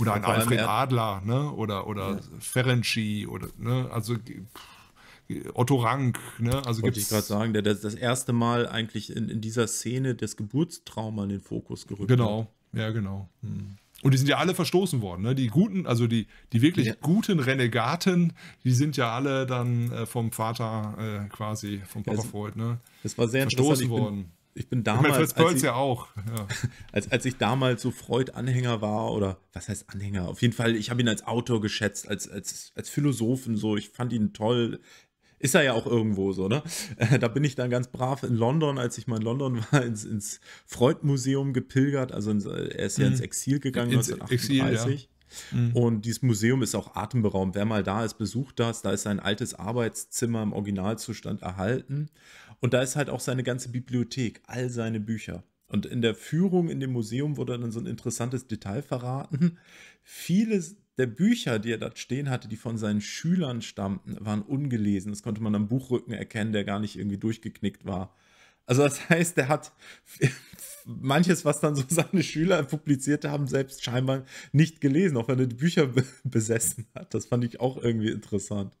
Oder ein Alfred Adler, ne? oder, oder ja. Ferenczi, oder, ne? also pff, Otto Rank. Ne? Also Wollte ich gerade sagen, der das, das erste Mal eigentlich in, in dieser Szene das Geburtstrauma in den Fokus gerückt genau. hat. Genau, ja, genau. Hm. Und die sind ja alle verstoßen worden. Ne? Die guten, also die, die wirklich ja. guten Renegaten, die sind ja alle dann äh, vom Vater äh, quasi, vom Papa ja, Freud, ne? Das war sehr verstoßen worden. Ich bin, ich bin damals. Ich meine, Fritz Perls ja auch. Ja. Als, als ich damals so Freud-Anhänger war, oder was heißt Anhänger? Auf jeden Fall, ich habe ihn als Autor geschätzt, als, als, als Philosophen so. Ich fand ihn toll. Ist er ja auch irgendwo so, ne? Äh, da bin ich dann ganz brav in London, als ich mal in London war, ins, ins Freud-Museum gepilgert. Also ins, äh, er ist ja mhm. ins Exil gegangen 1938. Exil, ja. Mhm. Und dieses Museum ist auch atemberaubend. Wer mal da ist, besucht das. Da ist sein altes Arbeitszimmer im Originalzustand erhalten. Und da ist halt auch seine ganze Bibliothek, all seine Bücher. Und in der Führung in dem Museum wurde dann so ein interessantes Detail verraten. Viele der Bücher, die er dort stehen hatte, die von seinen Schülern stammten, waren ungelesen. Das konnte man am Buchrücken erkennen, der gar nicht irgendwie durchgeknickt war. Also das heißt, er hat manches, was dann so seine Schüler publiziert haben, selbst scheinbar nicht gelesen, auch wenn er die Bücher besessen hat. Das fand ich auch irgendwie interessant.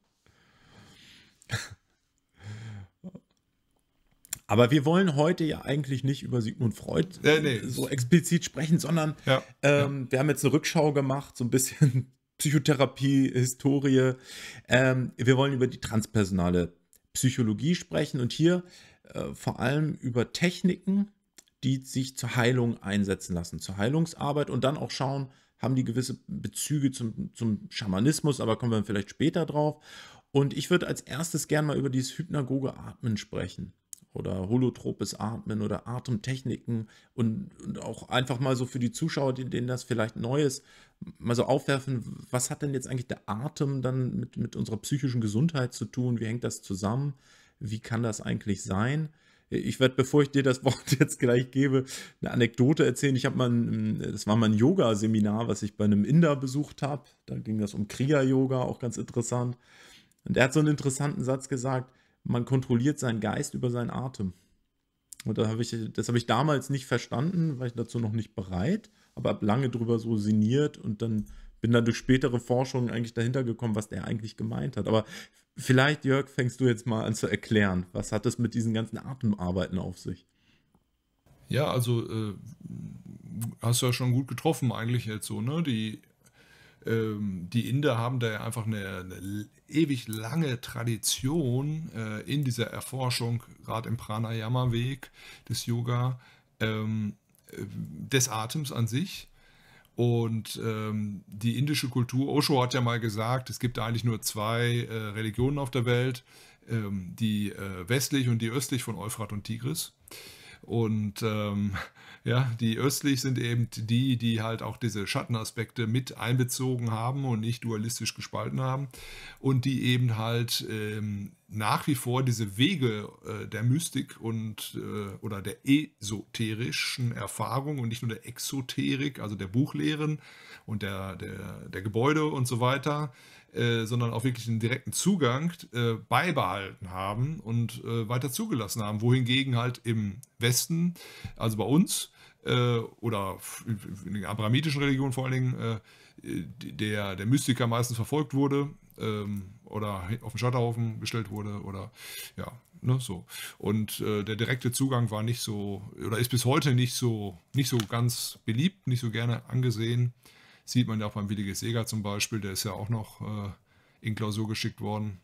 Aber wir wollen heute ja eigentlich nicht über Sigmund Freud ja, nee. so explizit sprechen, sondern ja, ähm, ja. wir haben jetzt eine Rückschau gemacht, so ein bisschen Psychotherapie, Historie. Ähm, wir wollen über die transpersonale Psychologie sprechen und hier äh, vor allem über Techniken, die sich zur Heilung einsetzen lassen, zur Heilungsarbeit und dann auch schauen, haben die gewisse Bezüge zum, zum Schamanismus, aber kommen wir vielleicht später drauf. Und ich würde als erstes gerne mal über dieses Hypnagoge Atmen sprechen oder holotropes Atmen oder Atemtechniken und, und, auch einfach mal so für die Zuschauer, denen das vielleicht neu ist, mal so aufwerfen, was hat denn jetzt eigentlich der Atem dann mit, mit unserer psychischen Gesundheit zu tun? Wie hängt das zusammen? Wie kann das eigentlich sein? Ich werde, bevor ich dir das Wort jetzt gleich gebe, eine Anekdote erzählen. Ich habe mal, ein, das war mal Yoga-Seminar, was ich bei einem Inder besucht habe. Da ging das um Kriya-Yoga, auch ganz interessant. Und er hat so einen interessanten Satz gesagt man kontrolliert seinen Geist über seinen Atem. Und da hab ich, das habe ich damals nicht verstanden, war ich dazu noch nicht bereit, aber habe lange drüber so sinniert und dann bin dann durch spätere Forschungen eigentlich dahinter gekommen, was der eigentlich gemeint hat. Aber vielleicht, Jörg, fängst du jetzt mal an zu erklären, was hat das mit diesen ganzen Atemarbeiten auf sich? Ja, also äh, hast du ja schon gut getroffen eigentlich jetzt so, ne? Die ähm, die Inder haben da ja einfach eine, eine ewig lange Tradition äh, in dieser Erforschung, gerade im Pranayama-Weg des Yoga, ähm, äh, des Atems an sich. Und ähm, die indische Kultur, Osho hat ja mal gesagt, es gibt eigentlich nur zwei äh, Religionen auf der Welt, ähm, die äh, westlich und die östlich von Euphrat und Tigris. Und ähm, ja, die östlich sind eben die, die halt auch diese Schattenaspekte mit einbezogen haben und nicht dualistisch gespalten haben und die eben halt ähm, nach wie vor diese Wege äh, der Mystik und äh, oder der esoterischen Erfahrung und nicht nur der Exoterik, also der Buchlehren und der, der, der Gebäude und so weiter, äh, sondern auch wirklich den direkten Zugang äh, beibehalten haben und äh, weiter zugelassen haben. Wohingegen halt im Westen, also bei uns, äh, oder in der abrahamitischen Religion vor allen Dingen, äh, der, der Mystiker meistens verfolgt wurde ähm, oder auf den Schatterhaufen gestellt wurde oder ja, ne, so. Und äh, der direkte Zugang war nicht so, oder ist bis heute nicht so, nicht so ganz beliebt, nicht so gerne angesehen. Sieht man ja auch beim Williges Seger zum Beispiel, der ist ja auch noch äh, in Klausur geschickt worden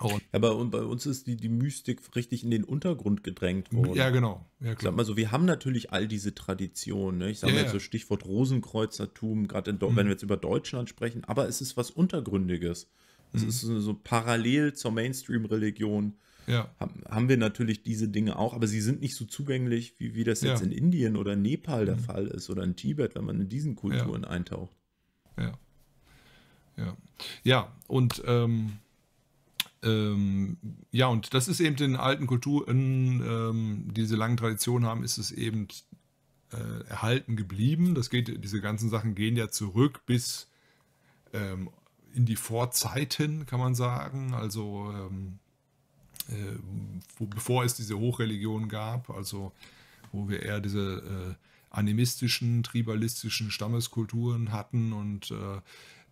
Oh. Aber bei uns ist die, die Mystik richtig in den Untergrund gedrängt worden. Ja, genau. Ja, sag mal so, wir haben natürlich all diese Traditionen. Ne? Ich sage ja, mal jetzt so Stichwort Rosenkreuzertum, gerade mhm. wenn wir jetzt über Deutschland sprechen, aber es ist was Untergründiges. Es mhm. ist so, so parallel zur Mainstream-Religion. Ja. Haben, haben wir natürlich diese Dinge auch, aber sie sind nicht so zugänglich, wie, wie das jetzt ja. in Indien oder Nepal der mhm. Fall ist oder in Tibet, wenn man in diesen Kulturen ja. eintaucht. Ja. Ja. Ja, und ähm, ähm, ja, und das ist eben in alten Kulturen, ähm, die diese lange Tradition haben, ist es eben äh, erhalten geblieben. Das geht, diese ganzen Sachen gehen ja zurück bis ähm, in die Vorzeiten, kann man sagen. Also ähm, äh, wo, bevor es diese Hochreligion gab, also wo wir eher diese äh, animistischen, tribalistischen Stammeskulturen hatten und äh,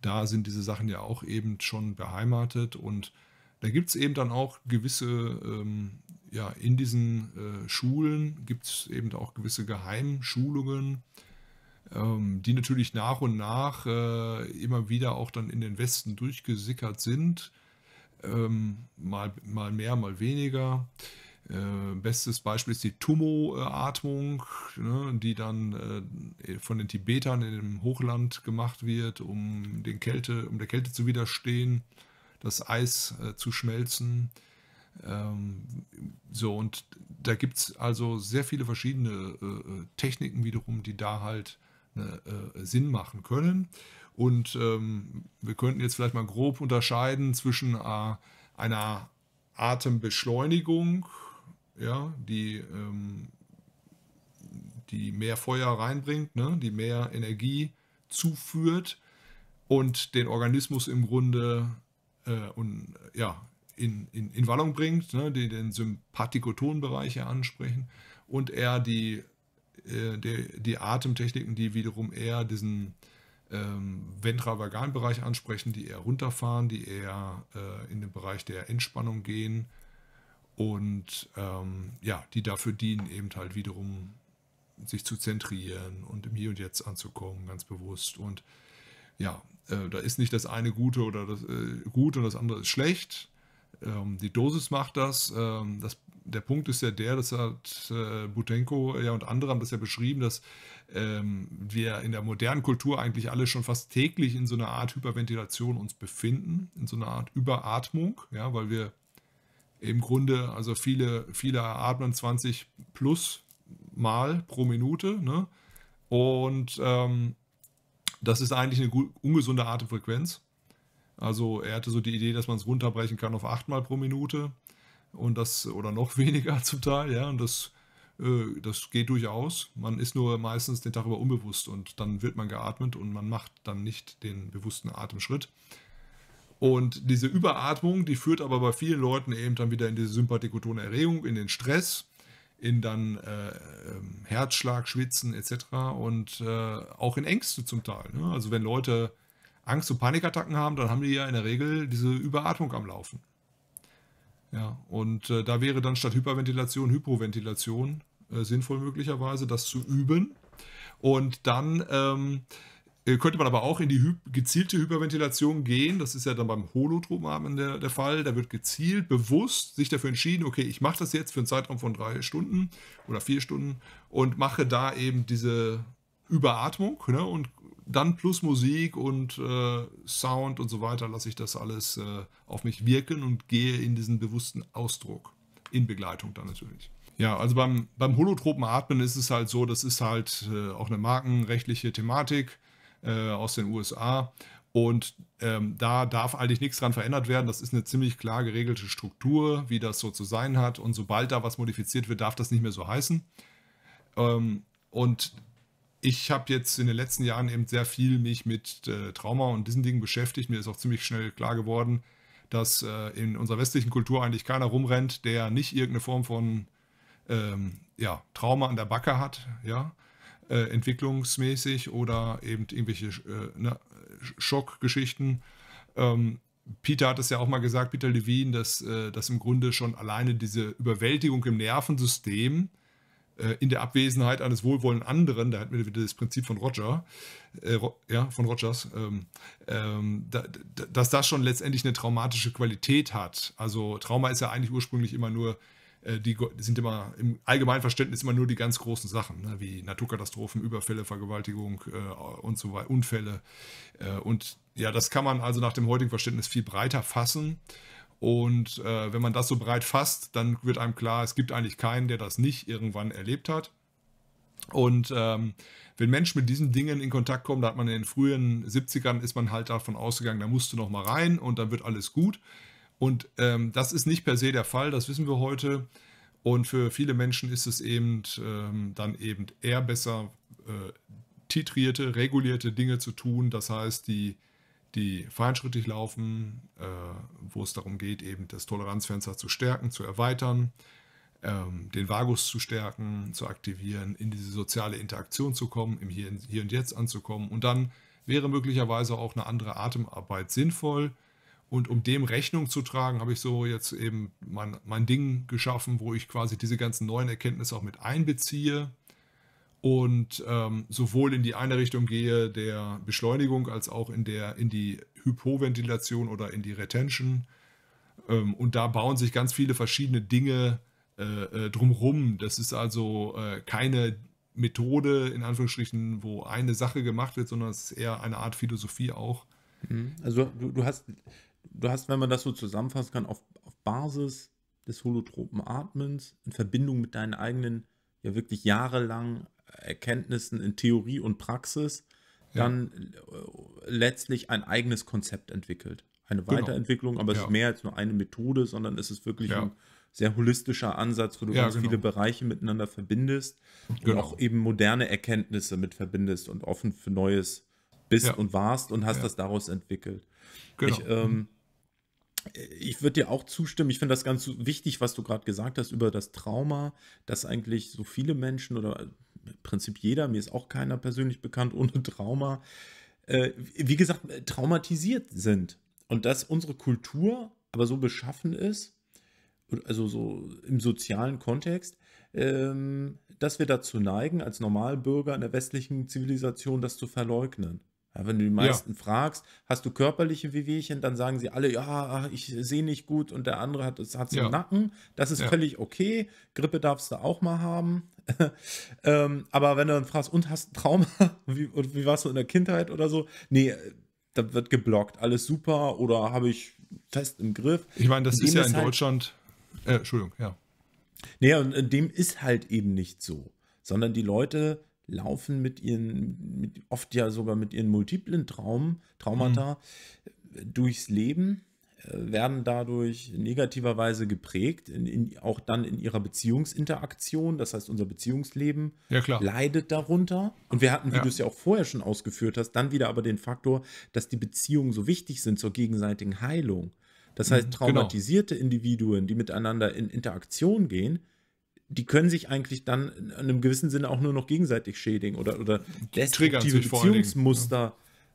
da sind diese Sachen ja auch eben schon beheimatet und da gibt es eben dann auch gewisse, ähm, ja, in diesen äh, Schulen gibt es eben auch gewisse Geheimschulungen, ähm, die natürlich nach und nach äh, immer wieder auch dann in den Westen durchgesickert sind. Ähm, mal, mal mehr, mal weniger. Äh, bestes Beispiel ist die Tummo-Atmung, ne, die dann äh, von den Tibetern in dem Hochland gemacht wird, um, den Kälte, um der Kälte zu widerstehen das Eis äh, zu schmelzen. Ähm, so, und da gibt es also sehr viele verschiedene äh, äh, Techniken wiederum, die da halt ne, äh, Sinn machen können. Und ähm, wir könnten jetzt vielleicht mal grob unterscheiden zwischen äh, einer Atembeschleunigung, ja, die, ähm, die mehr Feuer reinbringt, ne, die mehr Energie zuführt und den Organismus im Grunde äh, und äh, ja, in, in, in Wallung bringt, ne, die den Sympathikotonbereich ansprechen und eher die, äh, die, die, Atemtechniken, die wiederum eher diesen ähm, Ventravagalbereich ansprechen, die eher runterfahren, die eher äh, in den Bereich der Entspannung gehen und ähm, ja, die dafür dienen, eben halt wiederum sich zu zentrieren und im Hier und Jetzt anzukommen, ganz bewusst und ja, äh, da ist nicht das eine Gute oder das äh, Gut und das andere ist schlecht. Ähm, die Dosis macht das. Ähm, das. Der Punkt ist ja der, das hat äh, Butenko ja und andere haben das ja beschrieben, dass ähm, wir in der modernen Kultur eigentlich alle schon fast täglich in so einer Art Hyperventilation uns befinden, in so einer Art Überatmung, ja, weil wir im Grunde, also viele, viele atmen 20 plus Mal pro Minute, ne? Und ähm, das ist eigentlich eine ungesunde Atemfrequenz. Also er hatte so die Idee, dass man es runterbrechen kann auf achtmal pro Minute und das oder noch weniger zum Teil, ja, und das, äh, das geht durchaus. Man ist nur meistens den Tag über unbewusst und dann wird man geatmet und man macht dann nicht den bewussten Atemschritt. Und diese Überatmung, die führt aber bei vielen Leuten eben dann wieder in diese sympathikotone Erregung, in den Stress in dann äh, ähm, Herzschlag, Schwitzen etc. und äh, auch in Ängste zum Teil. Ne? Also wenn Leute Angst- und Panikattacken haben, dann haben die ja in der Regel diese Überatmung am Laufen. Ja, und äh, da wäre dann statt Hyperventilation Hypoventilation äh, sinnvoll möglicherweise, das zu üben. Und dann ähm, äh, könnte man aber auch in die gezielte Hyperventilation gehen. Das ist ja dann beim Holotropenatmen der, der Fall. Da wird gezielt bewusst sich dafür entschieden, okay, ich mache das jetzt für einen Zeitraum von drei Stunden oder vier Stunden und mache da eben diese Überatmung. Ne? Und dann plus Musik und äh, Sound und so weiter lasse ich das alles äh, auf mich wirken und gehe in diesen bewussten Ausdruck. In Begleitung dann natürlich. Ja, also beim, beim Holotropen ist es halt so, das ist halt äh, auch eine markenrechtliche Thematik. Äh, aus den USA. Und ähm, da darf eigentlich nichts dran verändert werden. Das ist eine ziemlich klar geregelte Struktur, wie das so zu sein hat. Und sobald da was modifiziert wird, darf das nicht mehr so heißen. Ähm, und ich habe jetzt in den letzten Jahren eben sehr viel mich mit äh, Trauma und diesen Dingen beschäftigt. Mir ist auch ziemlich schnell klar geworden, dass äh, in unserer westlichen Kultur eigentlich keiner rumrennt, der nicht irgendeine Form von ähm, ja, Trauma an der Backe hat. Ja äh, entwicklungsmäßig oder eben irgendwelche äh, ne, Schockgeschichten. Ähm, Peter hat es ja auch mal gesagt, Peter Levine, dass, äh, dass im Grunde schon alleine diese Überwältigung im Nervensystem äh, in der Abwesenheit eines wohlwollenden anderen, da hatten wir wieder das Prinzip von Roger, äh, Ro ja, von Rogers, ähm, ähm, da, da, dass das schon letztendlich eine traumatische Qualität hat. Also Trauma ist ja eigentlich ursprünglich immer nur äh, die sind immer im allgemeinen Verständnis immer nur die ganz großen Sachen, ne? wie Naturkatastrophen, Überfälle, Vergewaltigung äh, und so weiter, Unfälle. Äh, und ja, das kann man also nach dem heutigen Verständnis viel breiter fassen. Und äh, wenn man das so breit fasst, dann wird einem klar, es gibt eigentlich keinen, der das nicht irgendwann erlebt hat. Und ähm, wenn Menschen mit diesen Dingen in Kontakt kommen, da hat man in den frühen 70ern, ist man halt davon ausgegangen, da musst du noch mal rein und dann wird alles gut. Und ähm, das ist nicht per se der Fall, das wissen wir heute. Und für viele Menschen ist es eben ähm, dann eben eher besser, äh, titrierte, regulierte Dinge zu tun. Das heißt, die, die feinschrittig laufen, äh, wo es darum geht, eben das Toleranzfenster zu stärken, zu erweitern, ähm, den Vagus zu stärken, zu aktivieren, in diese soziale Interaktion zu kommen, im Hier, Hier und Jetzt anzukommen. Und dann wäre möglicherweise auch eine andere Atemarbeit sinnvoll und um dem Rechnung zu tragen, habe ich so jetzt eben mein, mein Ding geschaffen, wo ich quasi diese ganzen neuen Erkenntnisse auch mit einbeziehe und ähm, sowohl in die eine Richtung gehe der Beschleunigung als auch in, der, in die Hypoventilation oder in die Retention. Ähm, und da bauen sich ganz viele verschiedene Dinge äh, äh drumrum. Das ist also äh, keine Methode, in Anführungsstrichen, wo eine Sache gemacht wird, sondern es ist eher eine Art Philosophie auch. Mhm. Also du, du hast du hast, wenn man das so zusammenfassen kann, auf, auf Basis des holotropen Atmens in Verbindung mit deinen eigenen, ja wirklich jahrelang Erkenntnissen in Theorie und Praxis, dann ja. Äh, letztlich ein eigenes Konzept entwickelt. Eine genau. Weiterentwicklung, genau. aber es ja. ist mehr als nur eine Methode, sondern es ist wirklich ja. ein sehr holistischer Ansatz, wo du ganz genau. viele Bereiche miteinander verbindest genau. und auch eben moderne Erkenntnisse mit verbindest und offen für Neues bist ja. und warst und hast ja. das daraus entwickelt. Genau. Ich, ähm, ich würde dir auch zustimmen. Ich finde das ganz wichtig, was du gerade gesagt hast über das Trauma, dass eigentlich so viele Menschen oder äh, im Prinzip jeder, mir ist auch keiner persönlich bekannt ohne Trauma, äh, wie gesagt, äh, traumatisiert sind. Und dass unsere Kultur aber so beschaffen ist, also so im sozialen Kontext, ähm, dass wir dazu neigen, als Normalbürger in der westlichen Zivilisation das zu verleugnen. Ja, wenn du die meisten ja. fragst, hast du körperliche Wehwehchen, dann sagen sie alle, ja, ich sehe nicht gut und der andere hat es hat ja. im Nacken. Das ist ja. völlig okay. Grippe darfst du auch mal haben. ähm, aber wenn du dann fragst, und hast ein Trauma? wie, wie warst du in der Kindheit oder so? Nee, äh, da wird geblockt. Alles super oder habe ich fest im Griff. Ich meine, das ist ja in halt Deutschland. Äh, Entschuldigung, ja. Nee, und dem ist halt eben nicht so, sondern die Leute laufen mit ihren, mit, oft ja sogar mit ihren multiplen Traum, Traumata mhm. durchs Leben, äh, werden dadurch negativerweise geprägt, in, in, auch dann in ihrer Beziehungsinteraktion. Das heißt, unser Beziehungsleben ja, leidet darunter. Und wir hatten, wie ja. du es ja auch vorher schon ausgeführt hast, dann wieder aber den Faktor, dass die Beziehungen so wichtig sind zur gegenseitigen Heilung. Das heißt, mhm, genau. traumatisierte genau. Individuen, die miteinander in Interaktion gehen, die können sich eigentlich dann in einem gewissen Sinne auch nur noch gegenseitig schädigen oder, oder destruktive Beziehungsmuster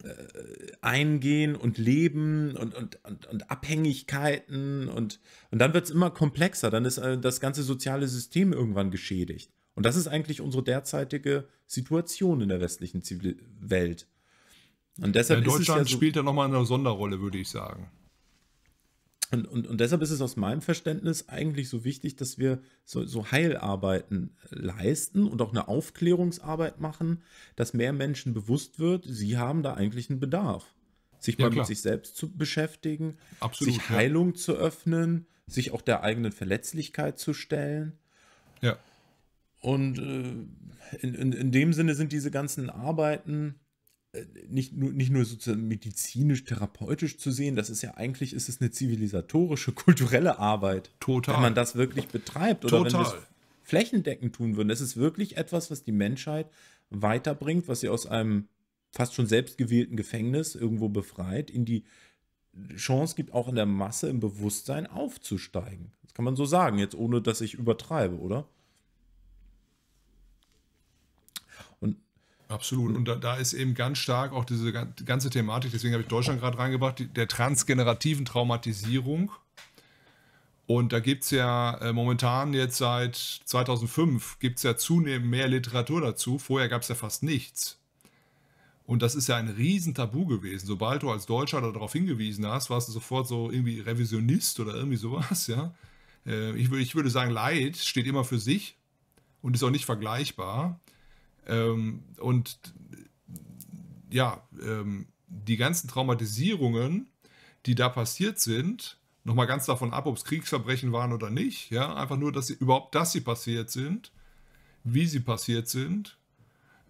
ja. Äh, eingehen und leben und, und, und, und Abhängigkeiten und, und dann wird es immer komplexer, dann ist äh, das ganze soziale System irgendwann geschädigt. Und das ist eigentlich unsere derzeitige Situation in der westlichen Zivil Welt. Und deshalb ja, Deutschland ja so spielt da nochmal eine Sonderrolle, würde ich sagen. Und, und, und deshalb ist es aus meinem Verständnis eigentlich so wichtig, dass wir so, so Heilarbeiten äh, leisten und auch eine Aufklärungsarbeit machen, dass mehr Menschen bewusst wird, sie haben da eigentlich einen Bedarf sich ja, mal klar. mit sich selbst zu beschäftigen, Absolut, sich Heilung ja. zu öffnen, sich auch der eigenen Verletzlichkeit zu stellen. Ja. Und äh, in, in, in dem Sinne sind diese ganzen Arbeiten nicht nur, nicht nur sozusagen medizinisch-therapeutisch zu sehen, das ist ja eigentlich, ist es eine zivilisatorische, kulturelle Arbeit. Total. Wenn man das wirklich betreibt oder Total. wenn wir es flächendeckend tun würden. Das ist wirklich etwas, was die Menschheit weiterbringt, was sie aus einem fast schon selbstgewählten Gefängnis irgendwo befreit, in die Chance gibt, auch in der Masse im Bewusstsein aufzusteigen. Das kann man so sagen, jetzt ohne dass ich übertreibe, oder? Absolut. Und da, da, ist eben ganz stark auch diese ganze Thematik, deswegen habe ich Deutschland gerade reingebracht, der transgenerativen Traumatisierung. Und da gibt es ja äh, momentan jetzt seit 2005 gibt es ja zunehmend mehr Literatur dazu. Vorher gab es ja fast nichts. Und das ist ja ein Riesentabu gewesen. Sobald du als Deutscher darauf hingewiesen hast, warst du sofort so irgendwie Revisionist oder irgendwie sowas, ja. Äh, ich, ich würde sagen, Leid steht immer für sich und ist auch nicht vergleichbar. Ähm, und ja, ähm, die ganzen Traumatisierungen, die da passiert sind, nochmal ganz davon ab, ob es Kriegsverbrechen waren oder nicht, ja, einfach nur, dass sie überhaupt, dass sie passiert sind, wie sie passiert sind.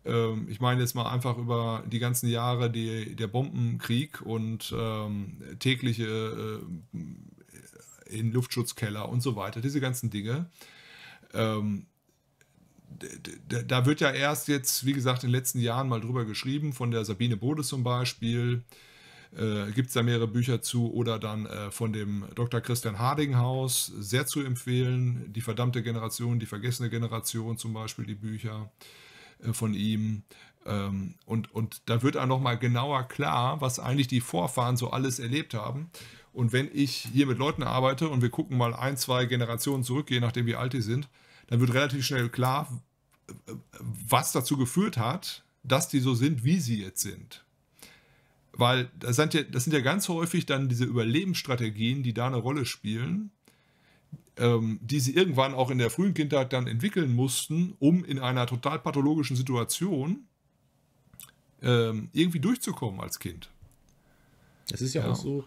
Ähm, ich meine jetzt mal einfach über die ganzen Jahre die, der Bombenkrieg und ähm, tägliche äh, in Luftschutzkeller und so weiter, diese ganzen Dinge. Ähm, da wird ja erst jetzt, wie gesagt, in den letzten Jahren mal drüber geschrieben, von der Sabine Bode zum Beispiel. Äh, Gibt es da mehrere Bücher zu oder dann äh, von dem Dr. Christian Hardinghaus, sehr zu empfehlen. Die verdammte Generation, die vergessene Generation zum Beispiel, die Bücher äh, von ihm. Ähm, und, und da wird einem nochmal genauer klar, was eigentlich die Vorfahren so alles erlebt haben. Und wenn ich hier mit Leuten arbeite und wir gucken mal ein, zwei Generationen zurück, je nachdem wie alt die sind, dann wird relativ schnell klar, was dazu geführt hat, dass die so sind, wie sie jetzt sind. Weil das sind ja, das sind ja ganz häufig dann diese Überlebensstrategien, die da eine Rolle spielen, ähm, die sie irgendwann auch in der frühen Kindheit dann entwickeln mussten, um in einer total pathologischen Situation ähm, irgendwie durchzukommen als Kind. Das ist ja, ja, auch so,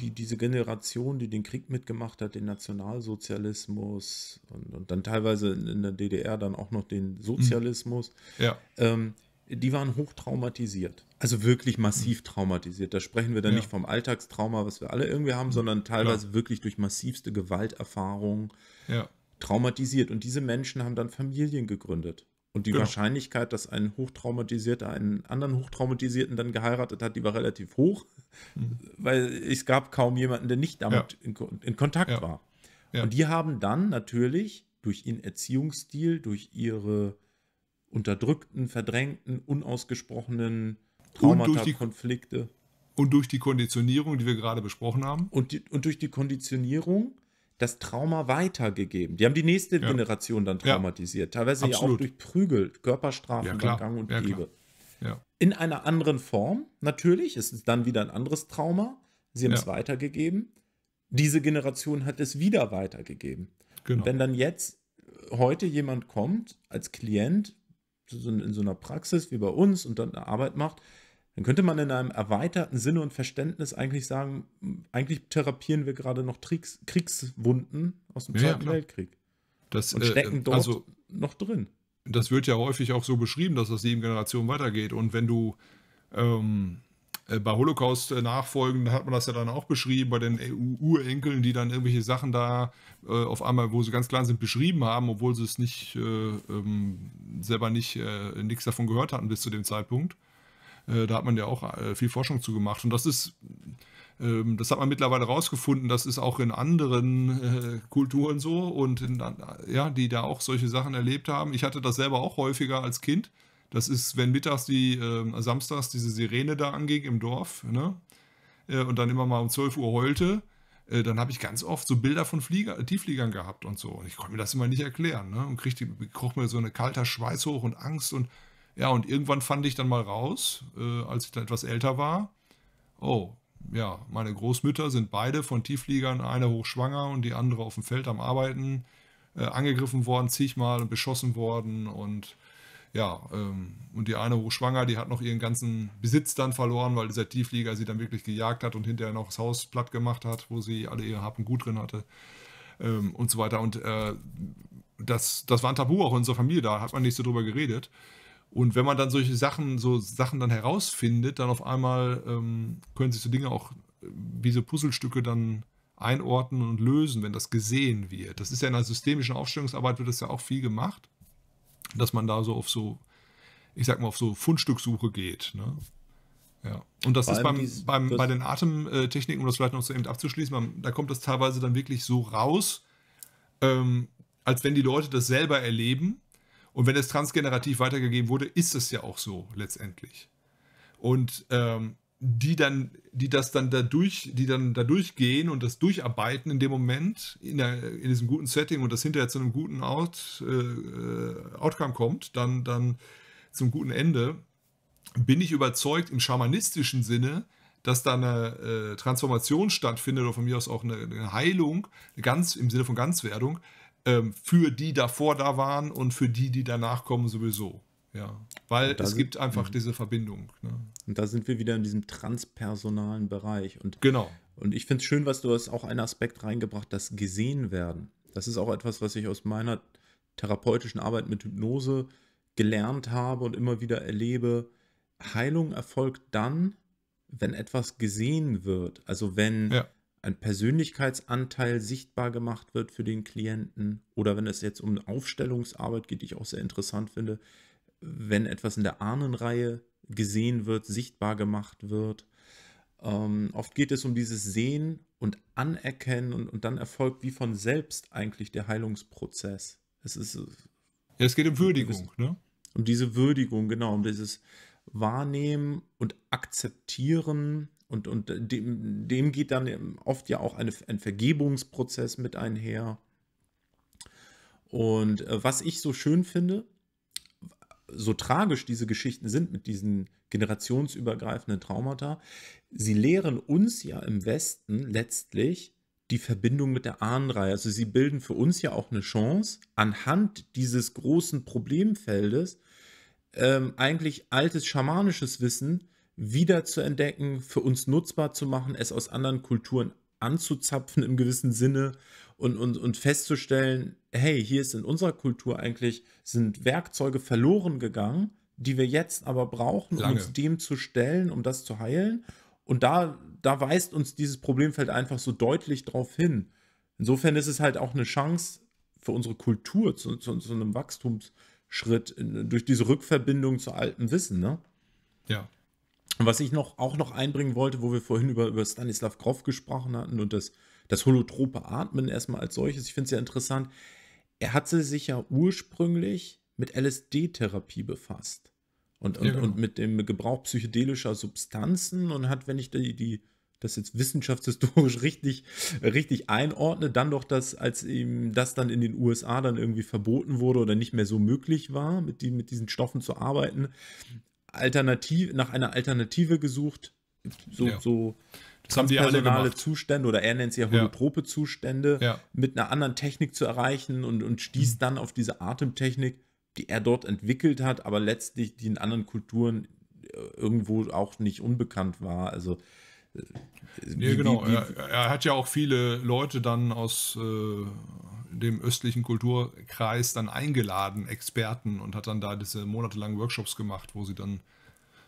die, diese Generation, die den Krieg mitgemacht hat, den Nationalsozialismus und, und dann teilweise in der DDR dann auch noch den mhm. Sozialismus, ja. ähm, die waren hoch traumatisiert. Also wirklich massiv traumatisiert. Da sprechen wir dann ja. nicht vom Alltagstrauma, was wir alle irgendwie haben, mhm. sondern teilweise Klar. wirklich durch massivste Gewalterfahrungen ja. traumatisiert. Und diese Menschen haben dann Familien gegründet. Und die genau. Wahrscheinlichkeit, dass ein Hochtraumatisierter einen anderen Hochtraumatisierten dann geheiratet hat, die war relativ hoch, mhm. weil es gab kaum jemanden, der nicht damit ja. in, in, Kontakt ja. war. Ja. Und die haben dann natürlich durch ihren Erziehungsstil, durch ihre unterdrückten, verdrängten, unausgesprochenen Traumata, und Konflikte. Und durch die Konditionierung, die wir gerade besprochen haben. Und, die, und durch die Konditionierung das Trauma weitergegeben. Die haben die nächste ja. Generation dann traumatisiert. Teilweise ja auch durch Prügel, Körperstrafen, ja, Gang und ja, Liebe. In einer anderen Form, natürlich. Es ist dann wieder ein anderes Trauma. Sie haben es weitergegeben. Diese Generation hat es wieder weitergegeben. Genau. Und wenn dann jetzt äh, heute jemand kommt als Klient in so einer Praxis wie bei uns und dann eine Arbeit macht, dann könnte man in einem erweiterten Sinne und Verständnis eigentlich sagen, eigentlich therapieren wir gerade noch Kriegs Kriegswunden aus dem ja, Zweiten klar. Weltkrieg. Das, und äh, äh, stecken äh, dort also, noch drin. Das wird ja häufig auch so beschrieben, dass das sieben Generationen weitergeht. Und wenn du ähm, äh, bei Holocaust nachfolgend hat man das ja dann auch beschrieben, bei den e-, Urenkeln, die dann irgendwelche Sachen da äh, auf einmal, wo sie ganz klein sind, beschrieben haben, obwohl sie es nicht äh, ähm, selber nicht äh, nichts davon gehört hatten bis zu dem Zeitpunkt. Äh, da hat man ja auch äh, viel Forschung zu gemacht. Und das ist ähm, das hat man mittlerweile rausgefunden, das ist auch in anderen äh, Kulturen so und in, ja, die da auch solche Sachen erlebt haben. Ich hatte das selber auch häufiger als Kind. Das ist, wenn mittags die, äh, samstags diese Sirene da anging im Dorf, ne? und dann immer mal um 12 Uhr heulte, dann habe ich ganz oft so Bilder von Flieger, Tieffliegern gehabt und so. Und ich konnte mir das immer nicht erklären, ne? Und kriegte, kroch mir so eine kalter Schweiß hoch und Angst und ja, und irgendwann fand ich dann mal raus, äh, als ich dann etwas älter war, oh, ja, meine Großmütter sind beide von Tiefliegern, eine hochschwanger und die andere auf dem Feld am Arbeiten, äh, angegriffen worden, zigmal beschossen worden und ja, ähm, und die eine hochschwanger, die hat noch ihren ganzen Besitz dann verloren, weil dieser Tiefflieger sie dann wirklich gejagt hat und hinterher noch das Haus platt gemacht hat, wo sie alle ihr Hab und Gut drin hatte ähm, und so weiter. Und äh, das, das war ein Tabu auch in unserer Familie, da hat man nicht so drüber geredet. Und wenn man dann solche Sachen, so Sachen dann herausfindet, dann auf einmal ähm, können sich so Dinge auch äh, wie so Puzzlestücke dann einordnen und lösen, wenn das gesehen wird. Das ist ja in der systemischen Aufstellungsarbeit wird das ja auch viel gemacht, dass man da so auf so, ich sag mal, auf so Fundstücksuche geht. Ne? Ja. Und das Vor ist beim, dies, beim das bei den Atemtechniken, um das vielleicht noch so eben abzuschließen, man, da kommt das teilweise dann wirklich so raus, ähm, als wenn die Leute das selber erleben und wenn es transgenerativ weitergegeben wurde, ist es ja auch so letztendlich. Und ähm, die dann, die das dann dadurch, die dann dadurch gehen und das durcharbeiten in dem Moment, in, der, in diesem guten Setting und das hinterher zu einem guten Out, äh, äh Outcome kommt, dann, dann zum guten Ende, bin ich überzeugt im schamanistischen Sinne, dass da eine äh, Transformation stattfindet oder von mir aus auch eine, eine Heilung, ganz im Sinne von Ganzwerdung, ähm, für die davor da waren und für die, die danach kommen, sowieso. Ja, weil es sind, gibt einfach mhm. diese Verbindung. Ne? Und da sind wir wieder in diesem transpersonalen Bereich. Und, genau. Und ich finde es schön, was du hast auch einen Aspekt reingebracht, das gesehen werden. Das ist auch etwas, was ich aus meiner therapeutischen Arbeit mit Hypnose gelernt habe und immer wieder erlebe. Heilung erfolgt dann, wenn etwas gesehen wird. Also wenn ja ein Persönlichkeitsanteil sichtbar gemacht wird für den Klienten oder wenn es jetzt um Aufstellungsarbeit geht, die ich auch sehr interessant finde, wenn etwas in der Ahnenreihe gesehen wird, sichtbar gemacht wird. Ähm, oft geht es um dieses Sehen und Anerkennen und, und dann erfolgt wie von selbst eigentlich der Heilungsprozess. Es ist. Äh, ja, es geht um Würdigung, ne? Um diese Würdigung, genau, um dieses Wahrnehmen und Akzeptieren und, und dem, dem geht dann oft ja auch eine, ein Vergebungsprozess mit einher. Und äh, was ich so schön finde, so tragisch diese Geschichten sind mit diesen generationsübergreifenden Traumata, sie lehren uns ja im Westen letztlich die Verbindung mit der Ahnenreihe. Also sie bilden für uns ja auch eine Chance, anhand dieses großen Problemfeldes ähm, eigentlich altes schamanisches Wissen wieder zu entdecken, für uns nutzbar zu machen, es aus anderen Kulturen anzuzapfen im gewissen Sinne und, und, und festzustellen, hey, hier ist in unserer Kultur eigentlich, sind Werkzeuge verloren gegangen, die wir jetzt aber brauchen, Lange. um uns dem zu stellen, um das zu heilen. Und da, da weist uns dieses Problemfeld einfach so deutlich darauf hin. Insofern ist es halt auch eine Chance für unsere Kultur zu, zu, zu einem Wachstumsschritt in, durch diese Rückverbindung zu altem Wissen. Ne? Ja, was ich noch, auch noch einbringen wollte, wo wir vorhin über, über Stanislav Grof gesprochen hatten und das, das holotrope Atmen erstmal als solches, ich finde es ja interessant. Er hatte sich ja ursprünglich mit LSD-Therapie befasst und, und, ja, genau. und mit dem Gebrauch psychedelischer Substanzen und hat, wenn ich die, die das jetzt wissenschaftshistorisch richtig, richtig einordne, dann doch das, als ihm das dann in den USA dann irgendwie verboten wurde oder nicht mehr so möglich war, mit, die, mit diesen Stoffen zu arbeiten, Alternative, nach einer Alternative gesucht. So, ja. so das haben die alle Zustände oder er nennt sie ja holotrope Zustände ja. mit einer anderen Technik zu erreichen und, und stieß mhm. dann auf diese Atemtechnik, die er dort entwickelt hat, aber letztlich die in anderen Kulturen äh, irgendwo auch nicht unbekannt war. Also äh, wie, nee, genau. Wie, wie, er, er, hat ja auch viele Leute dann aus äh, dem östlichen Kulturkreis dann eingeladen, Experten, und hat dann da diese monatelangen Workshops gemacht, wo sie dann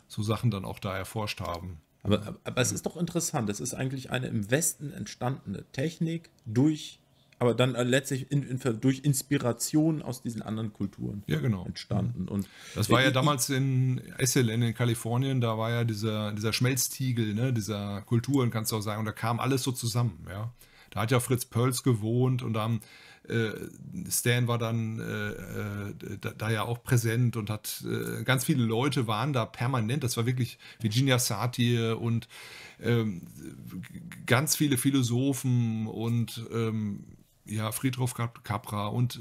so Sachen dann auch da erforscht haben. Aber, aber es ist doch interessant, es ist eigentlich eine im Westen entstandene Technik durch, aber dann äh, letztlich in, in, durch Inspiration aus diesen anderen Kulturen ja, genau. entstanden. Und das war äh, ja damals in SLN in Kalifornien, da war ja dieser, dieser Schmelztiegel, ne, dieser Kulturen, kannst du auch sagen, und da kam alles so zusammen, ja. Da hat ja Fritz Pölz gewohnt und da haben äh, Stan war dann äh, äh, da, da, ja auch präsent und hat ganz viele Leute waren da permanent. Das war wirklich Virginia Satir und ähm, ganz viele Philosophen und ähm, ja, Friedhof Capra und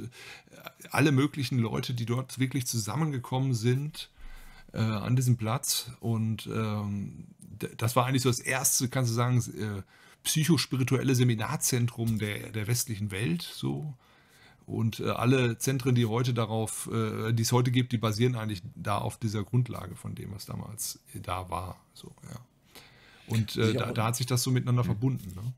alle möglichen Leute, die dort wirklich zusammengekommen sind äh, an diesem Platz. Und ähm, das war eigentlich so das erste, kannst du sagen, äh, psychospirituelle Seminarzentrum der, der westlichen Welt. So. Und äh, alle Zentren, die heute darauf, äh, die es heute gibt, die basieren eigentlich da auf dieser Grundlage von dem, was damals äh, da war. So, ja. Und äh, da, da, hat sich das so miteinander mhm. verbunden. Ne?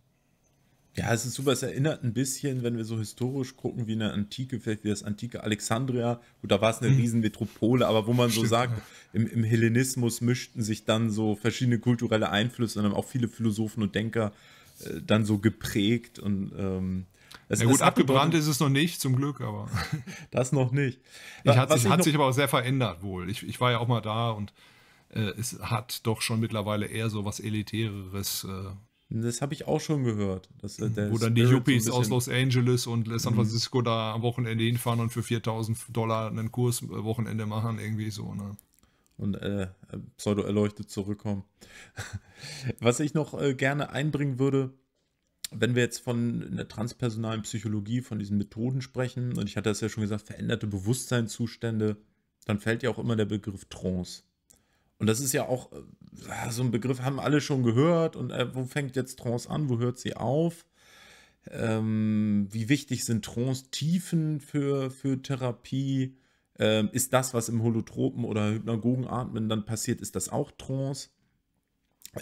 Ja, es ist super, es erinnert ein bisschen, wenn wir so historisch gucken, wie eine Antike, vielleicht wie das antike Alexandria, gut, da war es eine mhm. Riesenmetropole, aber wo man Stimmt, so sagt, im, im, Hellenismus mischten sich dann so verschiedene kulturelle Einflüsse und dann auch viele Philosophen und Denker äh, dann so geprägt und ähm, es, ja gut, abgebrannt ist es noch nicht, zum Glück, aber. das noch nicht. Ich hat, sich, ich hat sich aber auch sehr verändert wohl. Ich, ich war ja auch mal da und äh, es hat doch schon mittlerweile eher so was Elitäreres. Äh, das habe ich auch schon gehört. Dass, äh, wo dann die Yuppies so aus Los Angeles und San mhm. Francisco mhm. da am Wochenende hinfahren und für 4000 Dollar einen Kurs Wochenende machen, irgendwie so. Ne? und äh, pseudo-erleuchtet zurückkommen. Was ich noch äh, gerne einbringen würde, wenn wir jetzt von der transpersonalen Psychologie, von diesen Methoden sprechen, und ich hatte das ja schon gesagt, veränderte Bewusstseinszustände, dann fällt ja auch immer der Begriff Trance. Und das ist ja auch äh, so ein Begriff, haben alle schon gehört. Und äh, wo fängt jetzt Trance an? Wo hört sie auf? Ähm, wie wichtig sind Trance-Tiefen für, für Therapie? Ähm, ist das, was im Holotropen oder Hypnagogenatmen dann passiert, ist das auch Trance?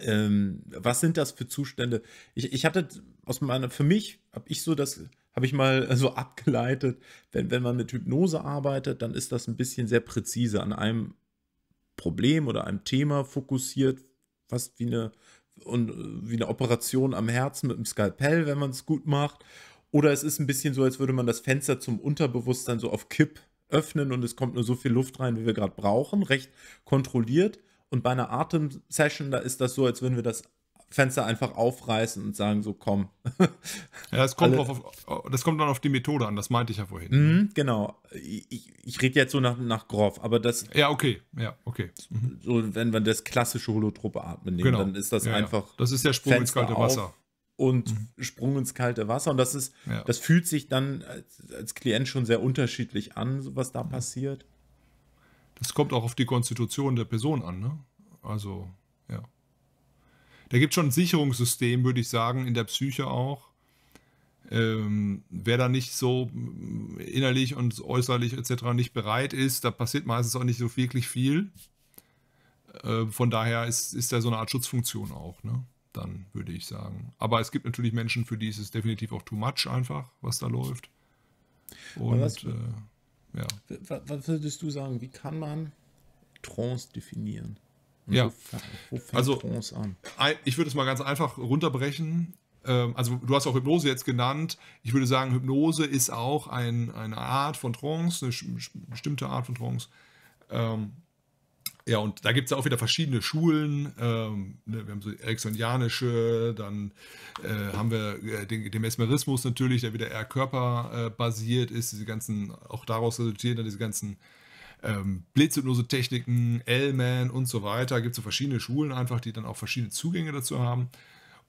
Ähm, was sind das für Zustände? Ich, ich hatte aus meiner, für mich habe ich so das, habe ich mal so abgeleitet, wenn, wenn man mit Hypnose arbeitet, dann ist das ein bisschen sehr präzise an einem Problem oder einem Thema fokussiert, fast wie eine, und, äh, wie eine Operation am Herzen mit dem Skalpell, wenn man es gut macht. Oder es ist ein bisschen so, als würde man das Fenster zum Unterbewusstsein so auf Kipp öffnen und es kommt nur so viel Luft rein, wie wir gerade brauchen, recht kontrolliert. Und bei einer Atemsession, da ist das so, als würden wir das Fenster einfach aufreißen und sagen so, komm. ja, es kommt auf, auf, oh, das kommt dann auf die Methode an, das meinte ich ja vorhin. Mhm, genau. Ich, ich rede jetzt so nach, nach Groff, aber das. Ja, okay. Ja, okay. Mhm. So, wenn wir das klassische Holotrope atmen nehmen, genau. dann ist das ja, einfach. Ja. Das ist der Sprung Fenster ins kalte Wasser. Auf, und mhm. Sprung ins kalte Wasser. Und das ist, ja. das fühlt sich dann als, als, Klient schon sehr unterschiedlich an, was da mhm. passiert. Das kommt auch auf die Konstitution der Person an, ne? Also, ja. Da gibt es schon ein Sicherungssystem, würde ich sagen, in der Psyche auch. Ähm, wer da nicht so äh, innerlich und äußerlich etc. nicht bereit ist, da passiert meistens auch nicht so wirklich viel. Äh, von daher ist, ist da so eine Art Schutzfunktion auch. Ne? dann würde ich sagen. Aber es gibt natürlich Menschen, für die ist es definitiv auch too much einfach, was da läuft. Und was, äh, ja. Was würdest du sagen, wie kann man Trance definieren? Und ja, wo, wo also Trance an? ich würde es mal ganz einfach runterbrechen. Ähm, also du hast auch Hypnose jetzt genannt. Ich würde sagen, Hypnose ist auch ein, eine Art von Trance, eine bestimmte Art von Trance. Ähm, ja, und da gibt es ja auch wieder verschiedene Schulen. Ähm, ne, wir haben so Ericksonianische, dann äh, haben wir äh, den, den, Mesmerismus natürlich, der wieder eher körperbasiert ist. Diese ganzen, auch daraus resultieren dann diese ganzen ähm, blitzhypnose Techniken, L-Man und so weiter. Gibt es so verschiedene Schulen einfach, die dann auch verschiedene Zugänge dazu haben.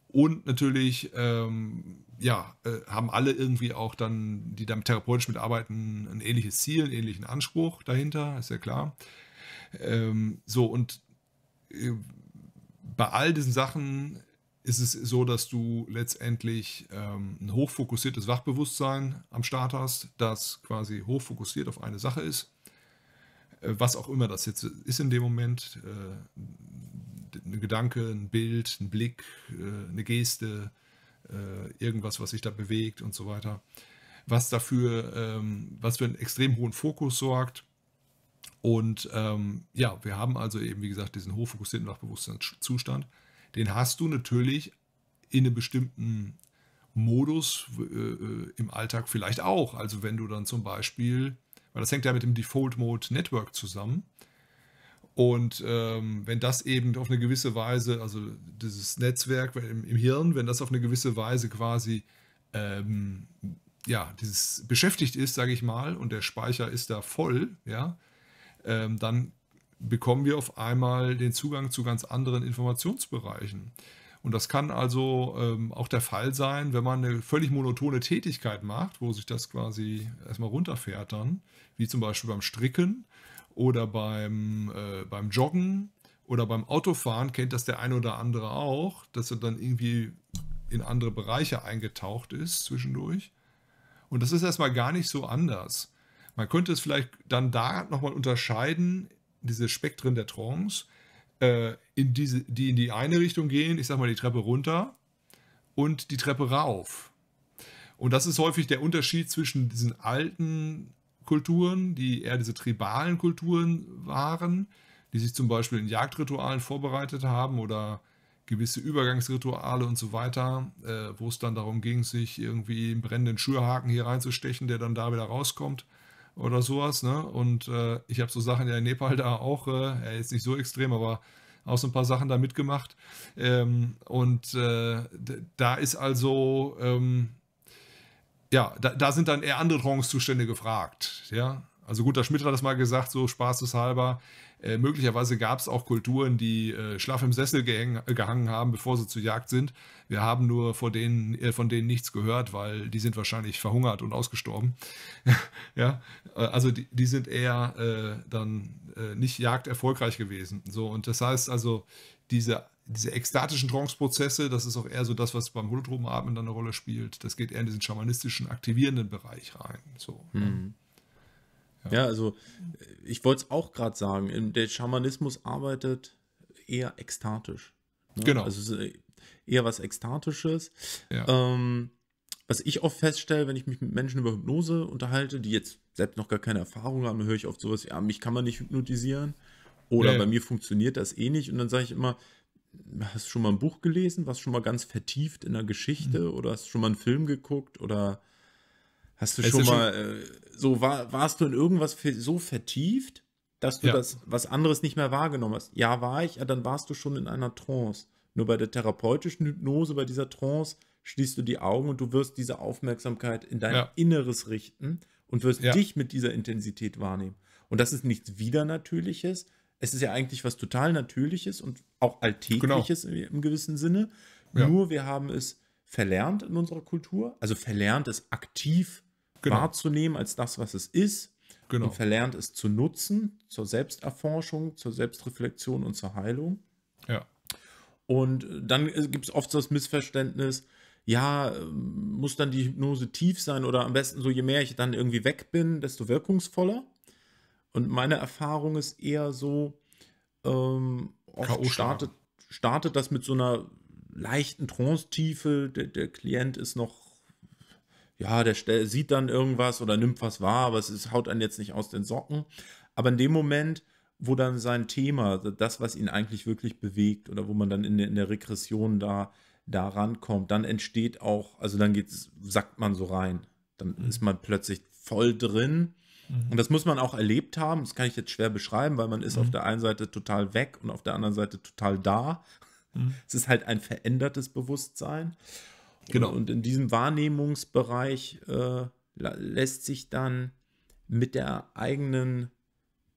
Und natürlich, ähm, ja, äh, haben alle irgendwie auch dann, die dann therapeutisch mitarbeiten, ein ähnliches Ziel, einen ähnlichen Anspruch dahinter, ist ja klar. Ähm, so, und äh, bei all diesen Sachen ist es so, dass du letztendlich ähm, ein hochfokussiertes Wachbewusstsein am Start hast, das quasi hochfokussiert auf eine Sache ist. Äh, was auch immer das jetzt ist in dem Moment. Äh, ein Gedanke, ein Bild, ein Blick, äh, eine Geste, irgendwas, was sich da bewegt und so weiter was dafür, ähm, was für einen extrem hohen Fokus sorgt und ähm, ja, wir haben also eben, wie gesagt, diesen hochfokussierten Wachbewusstseinszustand. Den hast du natürlich in einem bestimmten Modus äh, äh, im Alltag vielleicht auch. Also wenn du dann zum Beispiel, weil das hängt ja mit dem Default Mode Network zusammen. Und ähm, wenn das eben auf eine gewisse Weise, also dieses Netzwerk im, im Hirn, wenn das auf eine gewisse Weise quasi ähm, ja, dieses beschäftigt ist, sage ich mal, und der Speicher ist da voll, ja, ähm, dann bekommen wir auf einmal den Zugang zu ganz anderen Informationsbereichen. Und das kann also ähm, auch der Fall sein, wenn man eine völlig monotone Tätigkeit macht, wo sich das quasi erstmal runterfährt dann, wie zum Beispiel beim Stricken oder beim, äh, beim Joggen oder beim Autofahren, kennt das der eine oder andere auch, dass er dann irgendwie in andere Bereiche eingetaucht ist zwischendurch. Und das ist erstmal gar nicht so anders. Man könnte es vielleicht dann da nochmal unterscheiden, diese Spektren der Trance, äh, in diese, die in die eine Richtung gehen, ich sag mal die Treppe runter und die Treppe rauf. Und das ist häufig der Unterschied zwischen diesen alten Kulturen, die eher diese tribalen Kulturen waren, die sich zum Beispiel in Jagdritualen vorbereitet haben oder gewisse Übergangsrituale und so weiter, äh, wo es dann darum ging, sich irgendwie einen brennenden Schürhaken hier reinzustechen, der dann da wieder rauskommt oder sowas. Ne? Und äh, ich habe so Sachen ja in Nepal da auch, äh, jetzt nicht so extrem, aber auch so ein paar Sachen da mitgemacht. Ähm, und äh, da ist also, ähm, ja, da, da, sind dann eher andere trance gefragt. Ja, also gut, der Schmidt hat das mal gesagt, so spaßeshalber. Äh, möglicherweise gab es auch Kulturen, die äh, schlaff im Sessel gehäng, äh, gehangen haben, bevor sie zur Jagd sind. Wir haben nur vor denen, äh, von denen nichts gehört, weil die sind wahrscheinlich verhungert und ausgestorben. ja, äh, also die, die sind eher äh, dann nicht jagderfolgreich gewesen. So, und das heißt also, diese, diese ekstatischen Trance-Prozesse, das ist auch eher so das, was beim Holotropenatmen dann eine Rolle spielt. Das geht eher in diesen schamanistischen, aktivierenden Bereich rein. So. Mhm. Ja, ja also äh, ich wollte es auch gerade sagen, ähm, der Schamanismus arbeitet eher ekstatisch. Ne? Genau. Also äh, eher was Ekstatisches. Ja. Ähm, was ich oft feststelle, wenn ich mich mit Menschen über Hypnose unterhalte, die jetzt selbst noch gar keine Erfahrung haben, höre ich oft sowas, ja, mich kann man nicht hypnotisieren oder nee. bei mir funktioniert das eh nicht. Und dann sage ich immer, hast du schon mal ein Buch gelesen, warst schon mal ganz vertieft in der Geschichte mhm. oder hast du schon mal einen Film geguckt oder Hast du weißt schon mal, äh, so war, warst du in irgendwas so vertieft, dass du ja. das was anderes nicht mehr wahrgenommen hast? Ja, war ich, ja, dann warst du schon in einer Trance. Nur bei der therapeutischen Hypnose, bei dieser Trance, schließt du die Augen und du wirst diese Aufmerksamkeit in dein ja. Inneres richten und wirst ja. dich mit dieser Intensität wahrnehmen. Und das ist nichts Widernatürliches. Es ist ja eigentlich was total Natürliches und auch Alltägliches genau. im, gewissen Sinne. Ja. Nur wir haben es verlernt in unserer Kultur, also verlernt es aktiv genau. wahrzunehmen als das, was es ist. Genau. Und verlernt es zu nutzen, zur Selbsterforschung, zur Selbstreflexion und zur Heilung. Ja. Und äh, dann äh, gibt es oft das Missverständnis, ja, ähm, muss dann die Hypnose tief sein oder am besten so, je mehr ich dann irgendwie weg bin, desto wirkungsvoller. Und meine Erfahrung ist eher so, ähm, oft startet, startet das mit so einer leichten Trance-Tiefe, der, der Klient ist noch ja, der sieht dann irgendwas oder nimmt was wahr, aber es ist, haut einen jetzt nicht aus den Socken. Aber in dem Moment, wo dann sein Thema, das, was ihn eigentlich wirklich bewegt oder wo man dann in der, in der Regression da, da rankommt, dann entsteht auch, also dann geht's, sackt man so rein. Dann mhm. ist man plötzlich voll drin. Mhm. Und das muss man auch erlebt haben. Das kann ich jetzt schwer beschreiben, weil man ist mhm. auf der einen Seite total weg und auf der anderen Seite total da. Mhm. Es ist halt ein verändertes Bewusstsein. Genau. Und, in diesem Wahrnehmungsbereich äh, lässt sich dann mit der eigenen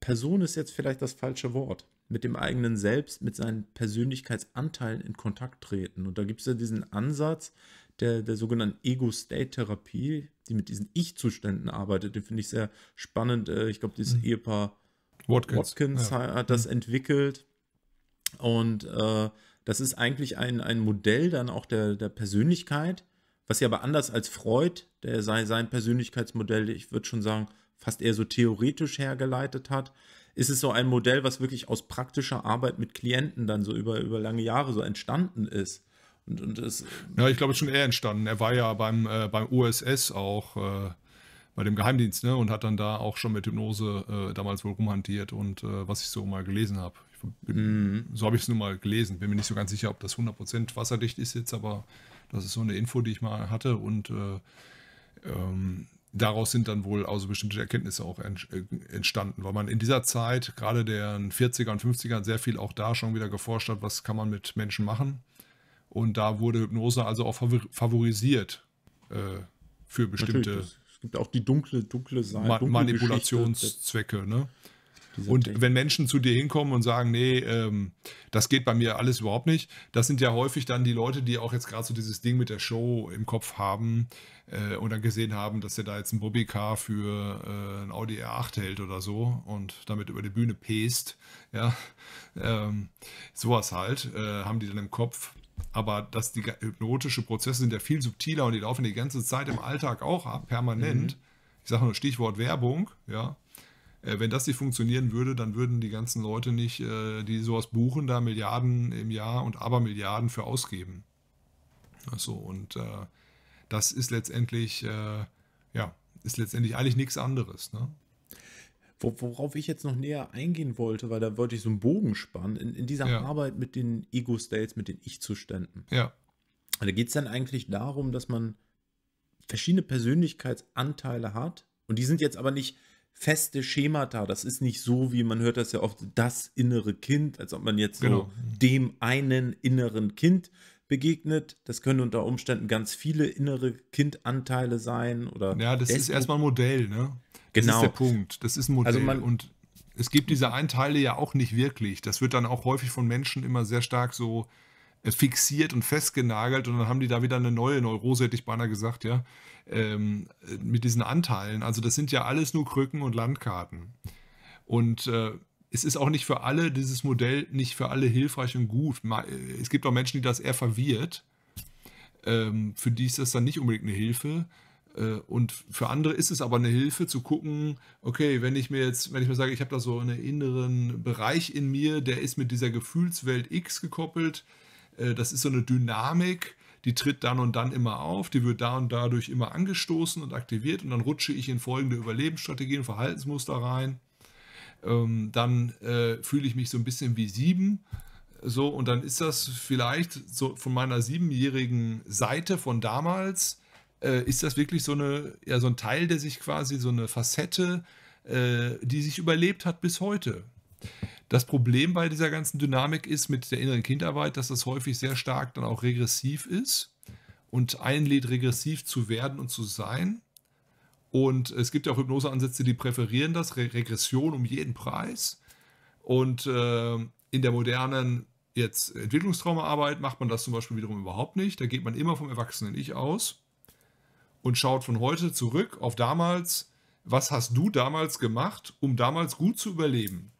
Person ist jetzt vielleicht das falsche Wort, mit dem eigenen Selbst, mit seinen Persönlichkeitsanteilen in Kontakt treten. Und da gibt es ja diesen Ansatz der, der sogenannten Ego-State-Therapie, die mit diesen Ich-Zuständen arbeitet. Den finde ich sehr spannend. Äh, ich glaube, dieses mhm. Ehepaar Watkins, Watkins ja. hat das mhm. entwickelt. Und äh, das ist eigentlich ein, ein Modell dann auch der, der Persönlichkeit, was ja aber anders als Freud, der sei, sein Persönlichkeitsmodell, ich würde schon sagen, fast eher so theoretisch hergeleitet hat, ist es so ein Modell, was wirklich aus praktischer Arbeit mit Klienten dann so über, über lange Jahre so entstanden ist. Und, und es ja, ich glaube, es ist schon eher entstanden. Er war ja beim, äh, beim OSS auch äh, bei dem Geheimdienst ne? und hat dann da auch schon mit Hypnose äh, damals wohl rumhantiert und äh, was ich so mal gelesen habe. Mhm. So habe ich es nun mal gelesen. Bin mir nicht so ganz sicher, ob das 100% wasserdicht ist jetzt, aber das ist so eine Info, die ich mal hatte. Und äh, ähm, daraus sind dann wohl also bestimmte Erkenntnisse auch äh, entstanden, weil man in dieser Zeit, gerade der 40er und 50er, sehr viel auch da schon wieder geforscht hat, was kann man mit Menschen machen. Und da wurde Hypnose also auch favorisiert äh, für bestimmte. Es gibt auch die dunkle, dunkle Seite. Ma Manipulationszwecke, ne? Und Technik. wenn Menschen zu dir hinkommen und sagen, nee, ähm, das geht bei mir alles überhaupt nicht, das sind ja häufig dann die Leute, die auch jetzt gerade so dieses Ding mit der Show im Kopf haben äh, dann gesehen haben, dass der da jetzt ein Bobby Car für äh, ein Audi R8 hält oder so und damit über die Bühne pest. Ja, ähm, sowas halt äh, haben die dann im Kopf. Aber dass die hypnotische Prozesse sind ja viel subtiler und die laufen die ganze Zeit im Alltag auch ab, permanent. Mhm. Ich sage nur Stichwort Werbung, ja äh, wenn das nicht funktionieren würde, dann würden die ganzen Leute nicht, äh, die sowas buchen, da Milliarden im Jahr und Abermilliarden für ausgeben. So, und äh, das ist letztendlich, äh, ja, ist letztendlich eigentlich nichts anderes. Ne? worauf ich jetzt noch näher eingehen wollte, weil da wollte ich so einen Bogen spannen, in, in dieser ja. Arbeit mit den Ego-States, mit den Ich-Zuständen. Ja. Da geht es dann eigentlich darum, dass man verschiedene Persönlichkeitsanteile hat und die sind jetzt aber nicht feste Schemata. Das ist nicht so, wie man hört das ja oft, das innere Kind, als ob man jetzt genau. so dem einen inneren Kind begegnet. Das können unter Umständen ganz viele innere Kindanteile sein oder. Ja, das ist erstmal ein Modell, ne? Das genau. ist der Punkt. Das ist ein also Modell. Also man, und es gibt diese Einteile ja auch nicht wirklich. Das wird dann auch häufig von Menschen immer sehr stark so äh, fixiert und festgenagelt und dann haben die da wieder eine neue Neurose, hätte ich beinahe gesagt, ja ähm, mit diesen Anteilen. Also das sind ja alles nur Krücken und Landkarten. Und äh, es ist auch nicht für alle, dieses Modell nicht für alle hilfreich und gut. Äh, es gibt auch Menschen, die das eher verwirrt. Ähm, für die ist das dann nicht unbedingt eine Hilfe. Äh, und für andere ist es aber eine Hilfe zu gucken, okay, wenn ich mir jetzt, wenn ich mir sage, ich habe da so einen inneren Bereich in mir, der ist mit dieser Gefühlswelt X gekoppelt, äh, das ist so eine Dynamik, die tritt dann und dann immer auf, die wird da und dadurch immer angestoßen und aktiviert und dann rutsche ich in folgende Überlebensstrategien, Verhaltensmuster rein. Ähm, dann äh, fühle ich mich so ein bisschen wie sieben. So, und dann ist das vielleicht so von meiner siebenjährigen Seite von damals, äh, ist das wirklich so, eine, ja, so ein Teil, der sich quasi so eine Facette, äh, die sich überlebt hat bis heute. Das Problem bei dieser ganzen Dynamik ist mit der inneren Kindarbeit, dass das häufig sehr stark dann auch regressiv ist und einlädt, regressiv zu werden und zu sein. Und es gibt ja auch Hypnoseansätze, die präferieren das, Re Regression um jeden Preis. Und äh, in der modernen jetzt Entwicklungstraumaarbeit macht man das zum Beispiel wiederum überhaupt nicht. Da geht man immer vom Erwachsenen-Ich aus und schaut von heute zurück auf damals, was hast du damals gemacht, um damals gut zu überleben?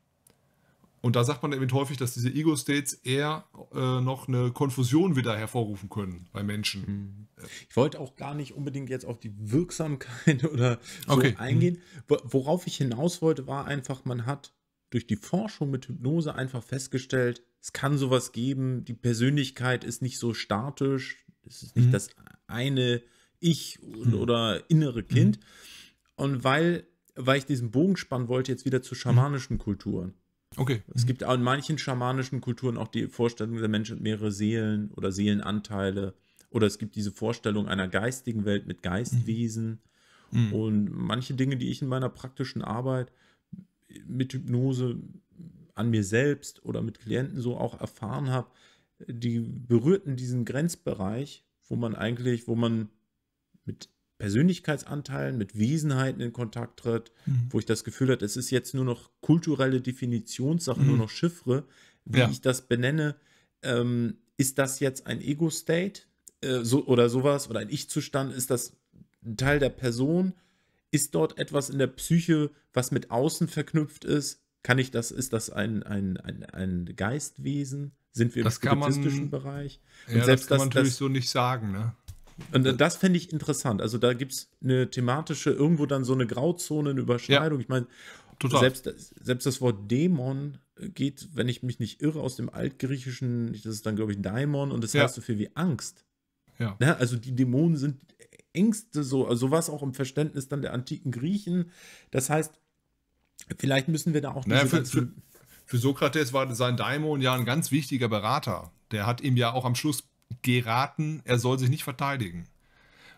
Und da sagt man eben häufig, dass diese Ego-States eher äh, noch eine Konfusion wieder hervorrufen können bei Menschen. Mhm. Äh. Ich wollte auch gar nicht unbedingt jetzt auf die Wirksamkeit oder so okay. Mhm. eingehen. Worauf ich hinaus wollte, war einfach, man hat durch die Forschung mit Hypnose einfach festgestellt, es kann sowas geben, die Persönlichkeit ist nicht so statisch, es ist nicht mhm. das eine Ich mhm. oder innere Kind. Mhm. Und weil, weil ich diesen Bogen spannen wollte, jetzt wieder zu schamanischen Kulturen. Okay. Es mhm. gibt auch in manchen schamanischen Kulturen auch die Vorstellung, der Mensch hat mehrere Seelen oder Seelenanteile. Oder es gibt diese Vorstellung einer geistigen Welt mit Geistwesen. Mhm. mhm. Und manche Dinge, die ich in meiner praktischen Arbeit mit Hypnose an mir selbst oder mit Klienten so auch erfahren habe, die berührten diesen Grenzbereich, wo man eigentlich, wo man mit Persönlichkeitsanteilen, mit Wesenheiten in Kontakt tritt, mhm. wo ich das Gefühl hatte, es ist jetzt nur noch kulturelle Definitionssache, mhm. nur noch Chiffre, wie ja. ich das benenne. Ähm, ist das jetzt ein Ego-State äh, so, oder sowas oder ein Ich-Zustand? Ist das ein Teil der Person? Ist dort etwas in der Psyche, was mit außen verknüpft ist? Kann ich das, ist das ein, ein, ein, ein Geistwesen? Sind wir im das spiritistischen man, Bereich? Und ja, selbst das kann man das, natürlich das, so nicht sagen, ne? Und äh, das fände ich interessant. Also da gibt es eine thematische, irgendwo dann so eine Grauzone, eine Überschneidung. Ja, ich meine, selbst, selbst das Wort Dämon geht, wenn ich mich nicht irre, aus dem Altgriechischen, das ist dann, glaube ich, Daimon und das ja. heißt so viel wie Angst. Ja. Na, ne? also die Dämonen sind Ängste, so also was auch im Verständnis dann der antiken Griechen. Das heißt, vielleicht müssen wir da auch naja, für, für, für Sokrates war sein Daimon ja ein ganz wichtiger Berater. Der hat ihm ja auch am Schluss geraten, er soll sich nicht verteidigen.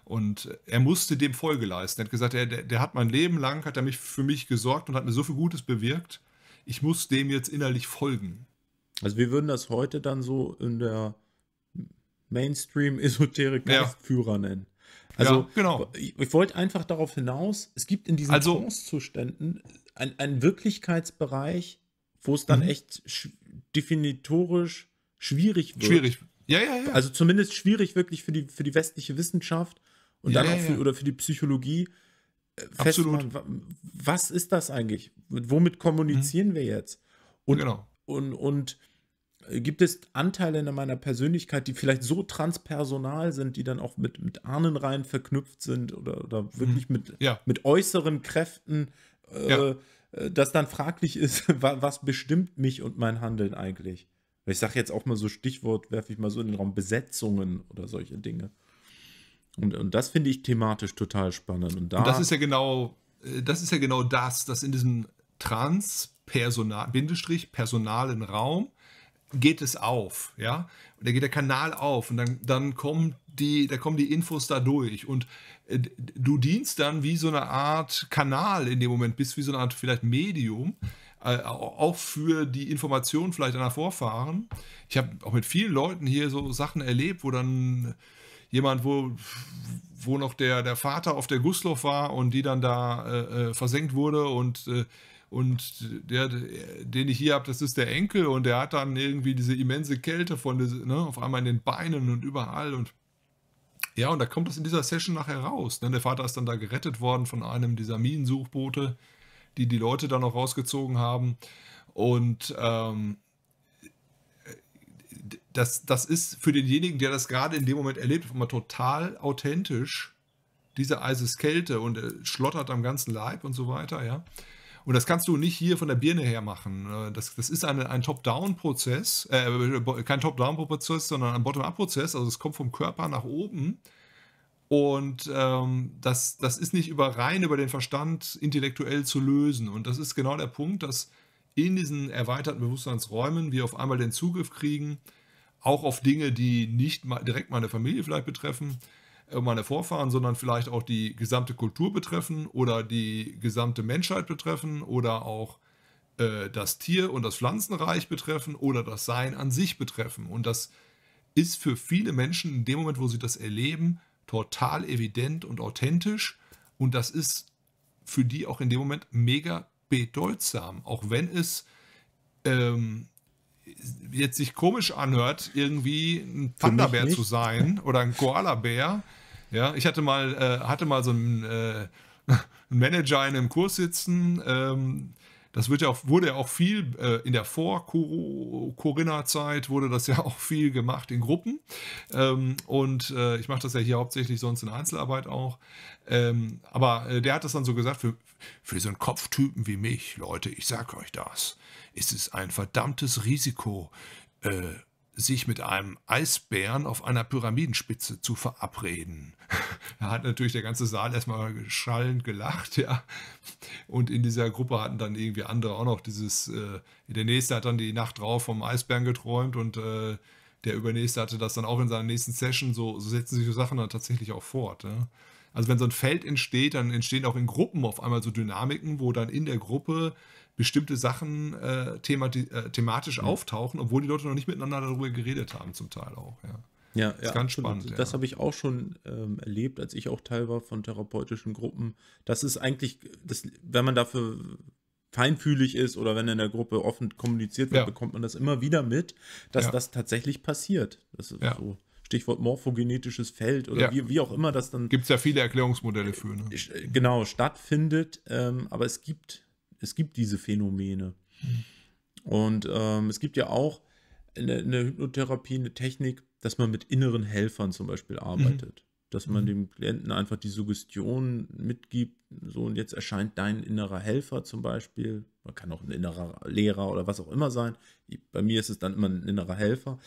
Und er musste dem Folge leisten. Er hat gesagt, der, der, hat mein Leben lang, hat er mich für mich gesorgt und hat mir so viel Gutes bewirkt. Ich muss dem jetzt innerlich folgen. Also wir würden das heute dann so in der Mainstream-Esoterik Geistführer ja. nennen. Also ja, genau. ich, ich wollte einfach darauf hinaus, es gibt in diesen also, trance einen Wirklichkeitsbereich, wo es dann mhm. echt definitorisch schwierig wird. Schwierig, ja, ja, ja. Also zumindest schwierig wirklich für die, für die westliche Wissenschaft und ja, dann auch für, ja. oder für die Psychologie. Äh, Absolut. Machen, was ist das eigentlich? Womit kommunizieren mhm. wir jetzt? Und, genau. und, und äh, gibt es Anteile in meiner Persönlichkeit, die vielleicht so transpersonal sind, die dann auch mit, mit Ahnenreihen verknüpft sind oder, oder mhm. wirklich mhm. mit, ja. mit äußeren Kräften, äh, äh dass dann fraglich ist, was bestimmt mich und mein Handeln eigentlich? Ich sage jetzt auch mal so Stichwort, werfe ich mal so in den Raum Besetzungen oder solche Dinge. Und, und das finde ich thematisch total spannend. Und, da und das ist ja genau, äh, das ist ja genau das, dass in diesem trans Bindestrich, personalen Raum geht es auf, ja. Und da geht der Kanal auf und dann, dann kommen die, da kommen die Infos da durch und äh, du dienst dann wie so eine Art Kanal in dem Moment, bist wie so eine Art vielleicht Medium äh, auch für die Information vielleicht einer Vorfahren. Ich habe auch mit vielen Leuten hier so Sachen erlebt, wo dann jemand, wo, wo noch der, der Vater auf der Guslow war und die dann da äh, äh, versenkt wurde und äh, und der, den ich hier habe, das ist der Enkel und der hat dann irgendwie diese immense Kälte von ne, auf einmal in den Beinen und überall und ja, und da kommt das in dieser Session nachher raus. Ne? Der Vater ist dann da gerettet worden von einem dieser Minensuchboote, die die Leute dann noch rausgezogen haben. Und ähm, das, das ist für denjenigen, der das gerade in dem Moment erlebt, immer total authentisch. Diese Eiseskälte und äh, schlottert am ganzen Leib und so weiter, ja. Und das kannst du nicht hier von der Birne her machen. Ne? Das, das ist eine, ein Top-Down-Prozess, äh, kein Top-Down-Prozess, sondern ein Bottom-Up-Prozess. Also es kommt vom Körper nach oben. Und ähm, das, das ist nicht über rein über den Verstand intellektuell zu lösen. Und das ist genau der Punkt, dass in diesen erweiterten Bewusstseinsräumen wir auf einmal den Zugriff kriegen, auch auf Dinge, die nicht direkt meine Familie vielleicht betreffen, äh, meine Vorfahren, sondern vielleicht auch die gesamte Kultur betreffen oder die gesamte Menschheit betreffen oder auch äh, das Tier- und das Pflanzenreich betreffen oder das Sein an sich betreffen. Und das ist für viele Menschen in dem Moment, wo sie das erleben, total evident und authentisch und das ist für die auch in dem Moment mega bedeutsam, auch wenn es ähm, jetzt sich komisch anhört, irgendwie ein Panda-Bär zu sein oder ein Koala-Bär. Ja, ich hatte mal, äh, hatte mal so einen, äh, Manager in einem Kurs sitzen, ähm, das wird ja auch, wurde ja auch viel äh, in der Vor-Corinna-Zeit wurde das ja auch viel gemacht in Gruppen. Ähm, und äh, ich mache das ja hier hauptsächlich sonst in Einzelarbeit auch. Ähm, aber äh, der hat das dann so gesagt, für, für so einen Kopftypen wie mich, Leute, ich sag euch das, ist es ein verdammtes Risiko, äh, sich mit einem Eisbären auf einer Pyramidenspitze zu verabreden. Da hat natürlich der ganze Saal erstmal schallend gelacht, ja. Und in dieser Gruppe hatten dann irgendwie andere auch noch dieses, äh, der nächste hat dann die Nacht drauf vom Eisbären geträumt und äh, der übernächste hatte das dann auch in seiner nächsten Session, so, so setzen sich so Sachen dann tatsächlich auch fort. Ja. Also wenn so ein Feld entsteht, dann entstehen auch in Gruppen auf einmal so Dynamiken, wo dann in der Gruppe bestimmte Sachen äh, themati äh, thematisch mhm. auftauchen, obwohl die Leute noch nicht miteinander darüber geredet haben, zum Teil auch. Ja. Ja, ja ganz absolut. spannend. Das ja. habe ich auch schon ähm, erlebt, als ich auch Teil war von therapeutischen Gruppen. Das ist eigentlich, das, wenn man dafür feinfühlig ist oder wenn in der Gruppe offen kommuniziert wird, ja. bekommt man das immer wieder mit, dass das tatsächlich passiert. Das ist so. Stichwort morphogenetisches Feld oder ja. wie, wie, auch immer das dann. Gibt es ja viele Erklärungsmodelle für. Ne? Äh, äh, genau, stattfindet, ähm, aber es gibt, es gibt diese Phänomene. Mhm. Und ähm, es gibt ja auch eine, eine Hypnotherapie, eine Technik, dass man mit inneren Helfern zum Beispiel mhm. arbeitet. Mhm. Dass man mhm. dem Klienten einfach die Suggestion mitgibt, so und jetzt erscheint dein innerer Helfer zum Beispiel. Man kann auch ein innerer Lehrer oder was auch immer sein. Bei mir ist es dann immer ein innerer Helfer.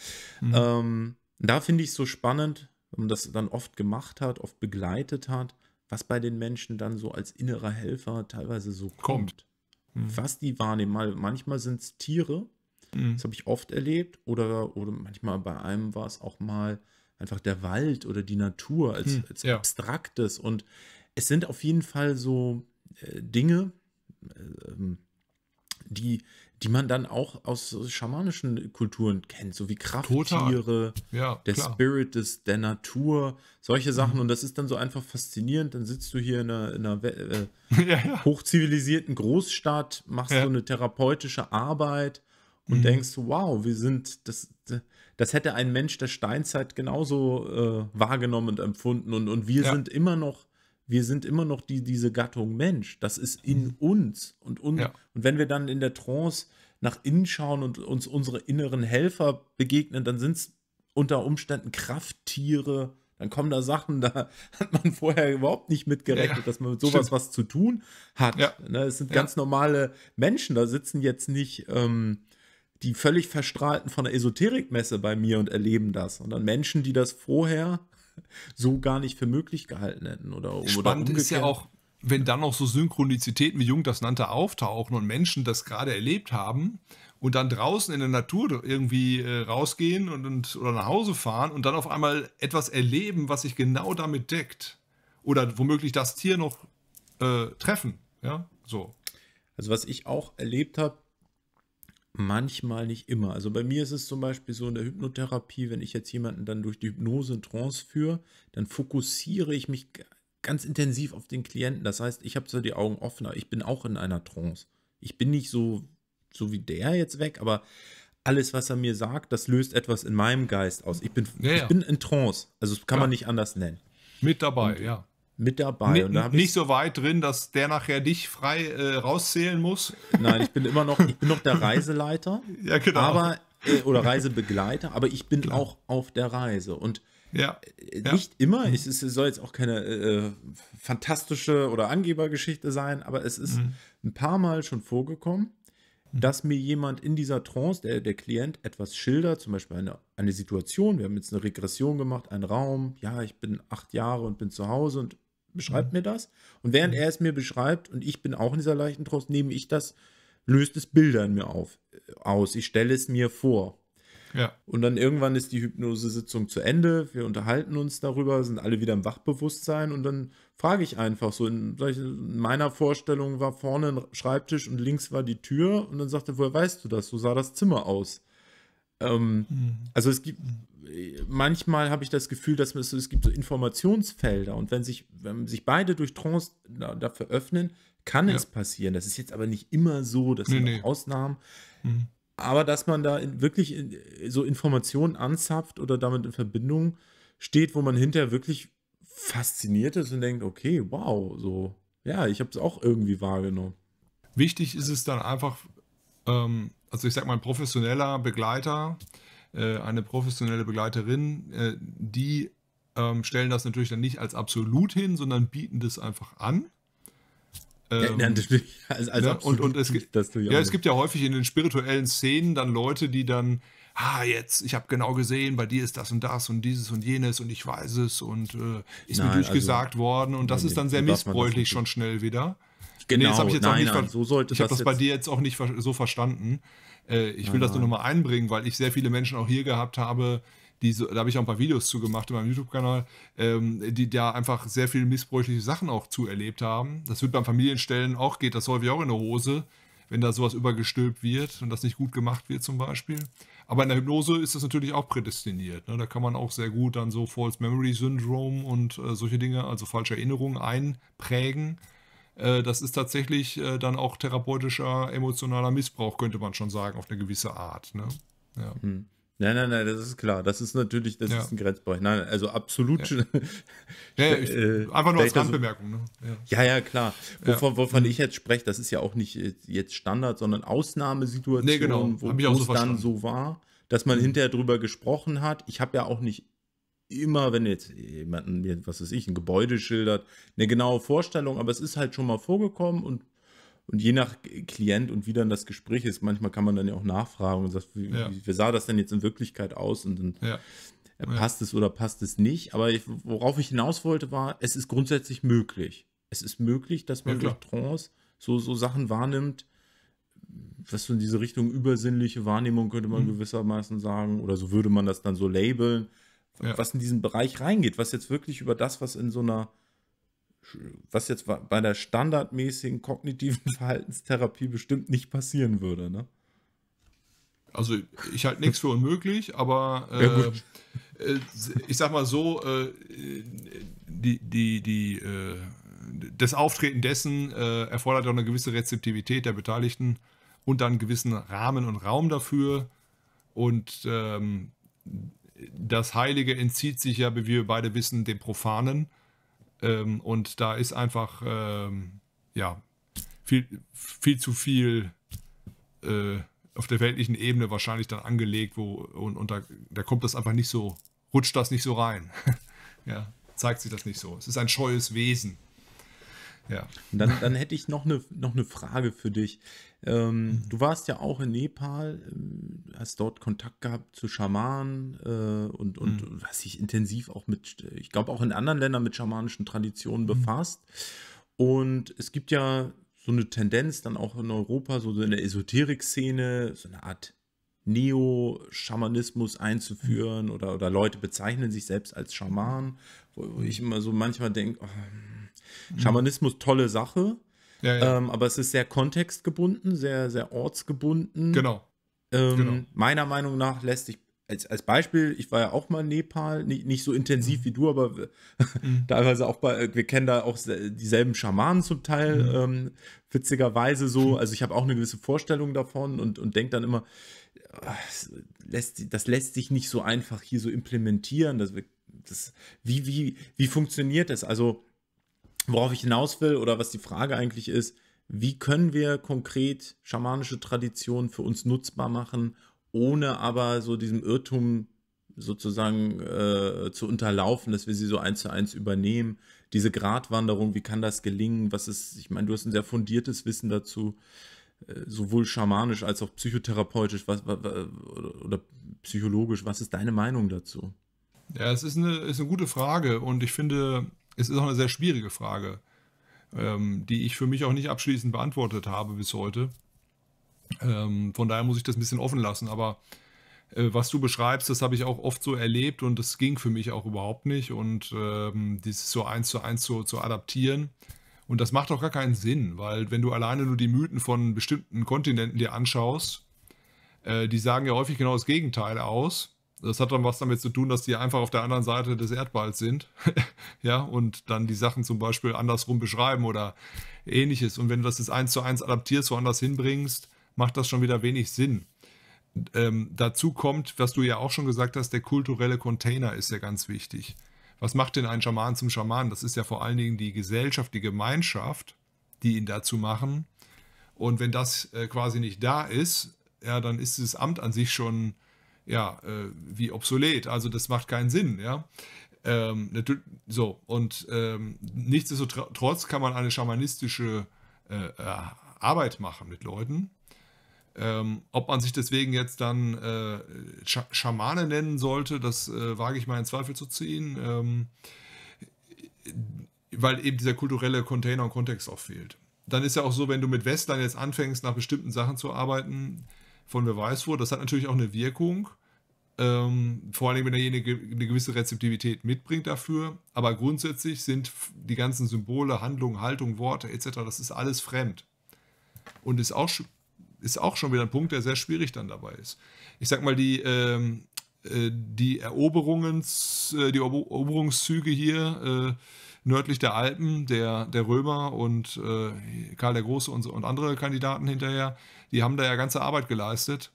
Mhm. Ähm, da finde ich es so spannend, wenn man das dann oft gemacht hat, oft begleitet hat, was bei den Menschen dann so als innerer Helfer teilweise so kommt. kommt. Mhm. Was die wahrnehmen. Manchmal sind es Tiere, Mhm. Das habe ich oft erlebt. Oder, oder manchmal bei einem war es auch mal einfach der Wald oder die Natur als, mhm, als ja. abstraktes. Und es sind auf jeden Fall so äh, Dinge, äh, die, die man dann auch aus schamanischen Kulturen kennt, so wie Krafttiere, ja, der klar. Spirit des, der Natur, solche Sachen. Mhm. Und das ist dann so einfach faszinierend. Dann sitzt du hier in einer, in einer äh, ja, ja. hochzivilisierten Großstadt, machst so eine therapeutische Arbeit und mhm. denkst, wow, wir sind, das, das hätte ein Mensch der Steinzeit genauso äh, wahrgenommen und empfunden und, und wir ja. sind immer noch, wir sind immer noch die, diese Gattung Mensch. Das ist in mhm. uns und, un, ja. und wenn wir dann in der Trance nach innen schauen und uns unsere inneren Helfer begegnen, dann sind es unter Umständen Krafttiere, dann kommen da Sachen, da hat man vorher überhaupt nicht mitgerechnet, ja, dass man mit sowas stimmt. was zu tun hat. Ja. Ne, es sind ja. ganz normale Menschen, da sitzen jetzt nicht ähm, die völlig verstrahlten von der Esoterikmesse bei mir und erleben das. Und dann Menschen, die das vorher so gar nicht für möglich gehalten hätten. Oder, Spannend oder ist ja auch, wenn dann noch so Synchronizitäten, wie Jung das nannte, auftauchen und Menschen das gerade erlebt haben und dann draußen in der Natur irgendwie äh, rausgehen und, und, oder nach Hause fahren und dann auf einmal etwas erleben, was sich genau damit deckt. Oder womöglich das Tier noch äh, treffen. Ja, so. Also was ich auch erlebt habe, manchmal nicht immer. Also bei mir ist es zum Beispiel so in der Hypnotherapie, wenn ich jetzt jemanden dann durch die Hypnose in Trance führe, dann fokussiere ich mich ganz intensiv auf den Klienten. Das heißt, ich habe zwar die Augen offen, aber ich bin auch in einer Trance. Ich bin nicht so, so wie der jetzt weg, aber alles, was er mir sagt, das löst etwas in meinem Geist aus. Ich bin, ja, ja. Ich bin in Trance. Also das kann ja. man nicht anders nennen. Mit dabei, und, ja mit dabei. und da ich, nicht so weit drin, dass der nachher dich frei äh, rauszählen muss. Nein, ich bin immer noch, ich bin noch der Reiseleiter. ja, genau. Aber, äh, oder Reisebegleiter, aber ich bin Klar. Genau. auch auf der Reise. Und ja. Äh, nicht ja. immer, es, ist, es soll jetzt auch keine äh, fantastische oder Angebergeschichte sein, aber es ist mhm. ein paar Mal schon vorgekommen, mhm. dass mir jemand in dieser Trance, der, der Klient, etwas schildert, zum Beispiel eine, eine Situation. Wir haben jetzt eine Regression gemacht, einen Raum. Ja, ich bin acht Jahre und bin zu Hause und beschreibt mhm. mir das. Und während mhm. er es mir beschreibt und ich bin auch in dieser leichten Trost, nehme ich das, löst es Bilder in mir auf, äh, aus. Ich stelle es mir vor. Ja. Und dann irgendwann ist die Hypnosesitzung zu Ende. Wir unterhalten uns darüber, sind alle wieder im Wachbewusstsein und dann frage ich einfach so. In, in meiner Vorstellung war vorne ein Schreibtisch und links war die Tür und dann sagte, woher weißt du das? So sah das Zimmer aus. Ähm, mhm. Also es gibt, mhm manchmal habe ich das Gefühl, dass es, es gibt so Informationsfelder und wenn sich, wenn sich beide durch Trance dafür öffnen, kann ja. es passieren. Das ist jetzt aber nicht immer so, das sind nee. Ausnahmen. Mhm. Aber dass man da in, wirklich in, so Informationen anzapft oder damit in Verbindung steht, wo man hinterher wirklich fasziniert ist und denkt, okay, wow, so, ja, ich habe es auch irgendwie wahrgenommen. Wichtig ist es dann einfach, ähm, also ich sag mal, ein professioneller Begleiter, äh, eine professionelle Begleiterin, äh, die ähm, stellen das natürlich dann nicht als absolut hin, sondern bieten das einfach an. Ähm, ja, natürlich. Also, also ja, ne, und, und es, gibt, das ja, es gibt ja häufig in den spirituellen Szenen dann Leute, die dann, ah, jetzt, ich habe genau gesehen, bei dir ist das und das und dieses und jenes und ich weiß es und äh, ist nein, mir also durchgesagt also, worden und das ist dann sehr missbräuchlich schon schnell wieder. Genau, nee, das genau, ich jetzt nein, auch nicht. Nein, so sollte ich habe das bei dir jetzt auch nicht so verstanden. Äh, ich will ja. das nur nochmal einbringen, weil ich sehr viele Menschen auch hier gehabt habe, die so, da habe ich auch ein paar Videos zu gemacht in meinem YouTube-Kanal, ähm, die da einfach sehr viele missbräuchliche Sachen auch zu erlebt haben. Das wird beim Familienstellen auch, geht das häufig auch in der Hose, wenn da sowas übergestülpt wird und das nicht gut gemacht wird zum Beispiel. Aber in der Hypnose ist das natürlich auch prädestiniert. Ne? Da kann man auch sehr gut dann so False Memory Syndrome und äh, solche Dinge, also falsche Erinnerungen einprägen. Äh, das ist tatsächlich äh, dann auch therapeutischer, emotionaler Missbrauch, könnte man schon sagen, auf eine gewisse Art. Ne? Ja. Hm. Nein, nein, nein, das ist klar. Das ist natürlich, das ja. ist ein Grenzbereich. Nein, also absolut. Ja. ja, äh, ich, einfach nur äh, als Randbemerkung. Ne? Ja. ja, klar. Wovon, wovon mhm. ich jetzt spreche, das ist ja auch nicht jetzt Standard, sondern Ausnahmesituation, nee, genau. wo es so dann so war, dass man mhm. hinterher drüber gesprochen hat. Ich habe ja auch nicht immer, wenn jetzt jemanden mir, was weiß ich, ein Gebäude schildert, eine genaue Vorstellung, aber es ist halt schon mal vorgekommen und, und je nach Klient und wie dann das Gespräch ist, manchmal kann man dann ja auch nachfragen und sagt, wie, ja. wie sah das denn jetzt in Wirklichkeit aus und dann ja. Äh, passt ja. es oder passt es nicht. Aber ich, worauf ich hinaus wollte, war, es ist grundsätzlich möglich. Es ist möglich, dass man durch Trance so, so Sachen wahrnimmt, was so in diese Richtung übersinnliche Wahrnehmung könnte man mhm. gewissermaßen sagen, oder so würde man das dann so labeln, ja. was in diesen Bereich reingeht, was jetzt wirklich über das, was in so einer, was jetzt bei der standardmäßigen kognitiven Verhaltenstherapie bestimmt nicht passieren würde. Ne? Also ich halte nichts für unmöglich, aber äh, ja, äh, ich sag mal so, äh, die, die, die, äh, das Auftreten dessen äh, erfordert auch eine gewisse Rezeptivität der Beteiligten und dann einen gewissen Rahmen und Raum dafür. Und ähm, das Heilige entzieht sich ja, wie wir beide wissen, dem Profanen. Ähm, und da ist einfach, ähm, ja, viel, viel zu viel äh, auf der weltlichen Ebene wahrscheinlich dann angelegt, wo, und, und da, da kommt das einfach nicht so, rutscht das nicht so rein. ja, zeigt sich das nicht so. Es ist ein scheues Wesen. Ja. Und dann, dann hätte ich noch eine, noch eine Frage für dich. Ähm, mhm. Du warst ja auch in Nepal, ähm, hast dort Kontakt gehabt zu Schamanen äh, und, und mhm. hast dich intensiv auch mit, äh, ich glaube auch in anderen Ländern mit schamanischen Traditionen mhm. befasst. Und es gibt ja so eine Tendenz dann auch in Europa, so in der Esoterik-Szene, so eine Art Neo-Schamanismus einzuführen mhm. oder, oder Leute bezeichnen sich selbst als Schaman, wo, mhm. ich immer so manchmal denke, oh, Mhm. Schamanismus, tolle Sache. Ja, ja. Ähm, aber es ist sehr kontextgebunden, sehr, sehr ortsgebunden. Genau. Ähm, genau. Meiner Meinung nach lässt sich als, als Beispiel, ich war ja auch mal in Nepal, nicht, nicht so intensiv mhm. wie du, aber mhm. teilweise auch bei, wir kennen da auch dieselben Schamanen zum Teil, mhm. ähm, witzigerweise so. Mhm. Also ich habe auch eine gewisse Vorstellung davon und, und denke dann immer, das ah, lässt, das lässt sich nicht so einfach hier so implementieren. Das, das, wie, wie, wie funktioniert das? Also worauf ich hinaus will oder was die Frage eigentlich ist, wie können wir konkret schamanische Traditionen für uns nutzbar machen, ohne aber so diesem Irrtum sozusagen äh, zu unterlaufen, dass wir sie so eins zu eins übernehmen. Diese Gratwanderung, wie kann das gelingen? Was ist, ich meine, du hast ein sehr fundiertes Wissen dazu, äh, sowohl schamanisch als auch psychotherapeutisch was, was, oder psychologisch. Was ist deine Meinung dazu? Ja, es ist eine, ist eine gute Frage und ich finde, es ist auch eine sehr schwierige Frage, ähm, die ich für mich auch nicht abschließend beantwortet habe bis heute. Ähm, von daher muss ich das ein bisschen offen lassen. Aber äh, was du beschreibst, das habe ich auch oft so erlebt und das ging für mich auch überhaupt nicht. Und ähm, dieses so eins zu eins zu, zu adaptieren. Und das macht auch gar keinen Sinn, weil wenn du alleine nur die Mythen von bestimmten Kontinenten dir anschaust, äh, die sagen ja häufig genau das Gegenteil aus. Das hat dann was damit zu tun, dass die einfach auf der anderen Seite des Erdballs sind, ja, und dann die Sachen zum Beispiel andersrum beschreiben oder ähnliches. Und wenn du das jetzt eins zu eins adaptierst, woanders hinbringst, macht das schon wieder wenig Sinn. Ähm, dazu kommt, was du ja auch schon gesagt hast, der kulturelle Container ist ja ganz wichtig. Was macht denn ein Schaman zum Schaman? Das ist ja vor allen Dingen die Gesellschaft, die Gemeinschaft, die ihn dazu machen. Und wenn das äh, quasi nicht da ist, ja, dann ist das Amt an sich schon ja, äh, wie obsolet. Also das macht keinen Sinn, ja. Ähm, so, und ähm, nichtsdestotrotz kann man eine schamanistische äh, Arbeit machen mit Leuten. Ähm, ob man sich deswegen jetzt dann äh, Sch Schamane nennen sollte, das äh, wage ich mal in Zweifel zu ziehen, ähm, weil eben dieser kulturelle Container und Kontext auch fehlt. Dann ist ja auch so, wenn du mit Westlern jetzt anfängst, nach bestimmten Sachen zu arbeiten, von wer weiß wo, das hat natürlich auch eine Wirkung ähm, vor allem, wenn derjenige eine gewisse Rezeptivität mitbringt dafür. Aber grundsätzlich sind die ganzen Symbole, Handlungen, Haltung, Worte etc., das ist alles fremd. Und ist auch, ist auch schon wieder ein Punkt, der sehr schwierig dann dabei ist. Ich sag mal, die, ähm, äh, die, Eroberungs, äh, die Eroberungszüge hier äh, nördlich der Alpen, der, der Römer und äh, Karl der Große und, und andere Kandidaten hinterher, die haben da ja ganze Arbeit geleistet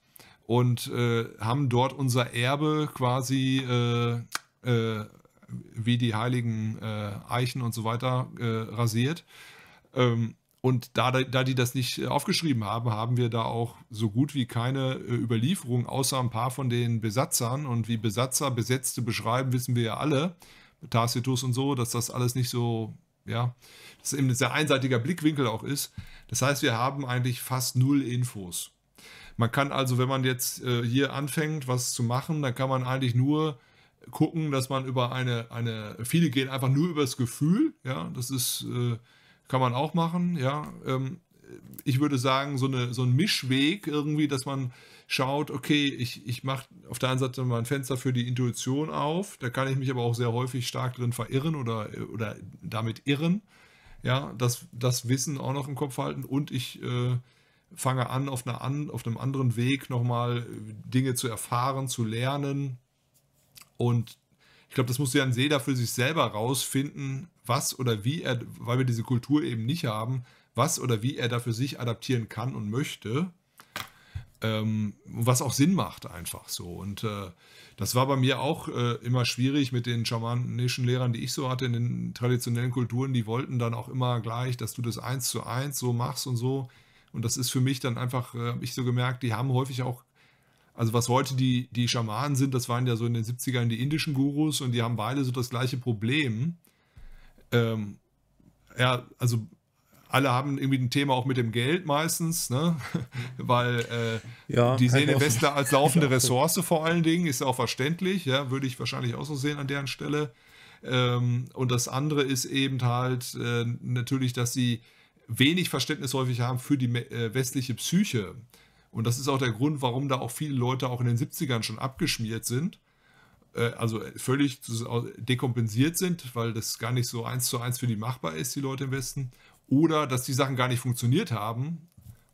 und äh, haben dort unser Erbe quasi äh, äh, wie die heiligen äh, Eichen und so weiter äh, rasiert. Ähm, und da, da die das nicht äh, aufgeschrieben haben, haben wir da auch so gut wie keine Überlieferung, außer ein paar von den Besatzern. Und wie Besatzer Besetzte beschreiben, wissen wir ja alle, Tacitus und so, dass das alles nicht so, ja, dass eben ein sehr einseitiger Blickwinkel auch ist. Das heißt, wir haben eigentlich fast null Infos. Man kann also, wenn man jetzt äh, hier anfängt, was zu machen, dann kann man eigentlich nur gucken, dass man über eine, eine, viele gehen einfach nur über das Gefühl, ja, das ist, äh, kann man auch machen, ja. Ähm, ich würde sagen, so, eine, so ein Mischweg irgendwie, dass man schaut, okay, ich, ich mache auf der einen Seite mal ein Fenster für die Intuition auf, da kann ich mich aber auch sehr häufig stark drin verirren oder, oder damit irren. Ja, das, das Wissen auch noch im Kopf halten und ich äh, fange an auf, einer auf einem anderen Weg nochmal äh, Dinge zu erfahren, zu lernen. Und ich glaube, das muss ja ein jeder für sich selber rausfinden, was oder wie er, weil wir diese Kultur eben nicht haben, was oder wie er da für sich adaptieren kann und möchte. Ähm, was auch Sinn macht einfach so. Und äh, das war bei mir auch äh, immer schwierig mit den schamanischen Lehrern, die ich so hatte in den traditionellen Kulturen. Die wollten dann auch immer gleich, dass du das eins zu eins so machst und so. Und das ist für mich dann einfach, äh, habe ich so gemerkt, die haben häufig auch, also was heute die, die Schamanen sind, das waren ja so in den 70ern die indischen Gurus und die haben beide so das gleiche Problem. Ähm, ja, also alle haben irgendwie ein Thema auch mit dem Geld meistens, ne? weil äh, ja, die sehen den Westen als laufende Ressource vor allen Dingen, ist auch verständlich, ja, würde ich wahrscheinlich auch so sehen an deren Stelle. Ähm, und das andere ist eben halt äh, natürlich, dass sie wenig Verständnis häufig haben für die äh, westliche Psyche. Und das ist auch der Grund, warum da auch viele Leute auch in den 70ern schon abgeschmiert sind. Äh, also äh, völlig dekompensiert sind, weil das gar nicht so eins zu eins für die machbar ist, die Leute im Westen. Oder dass die Sachen gar nicht funktioniert haben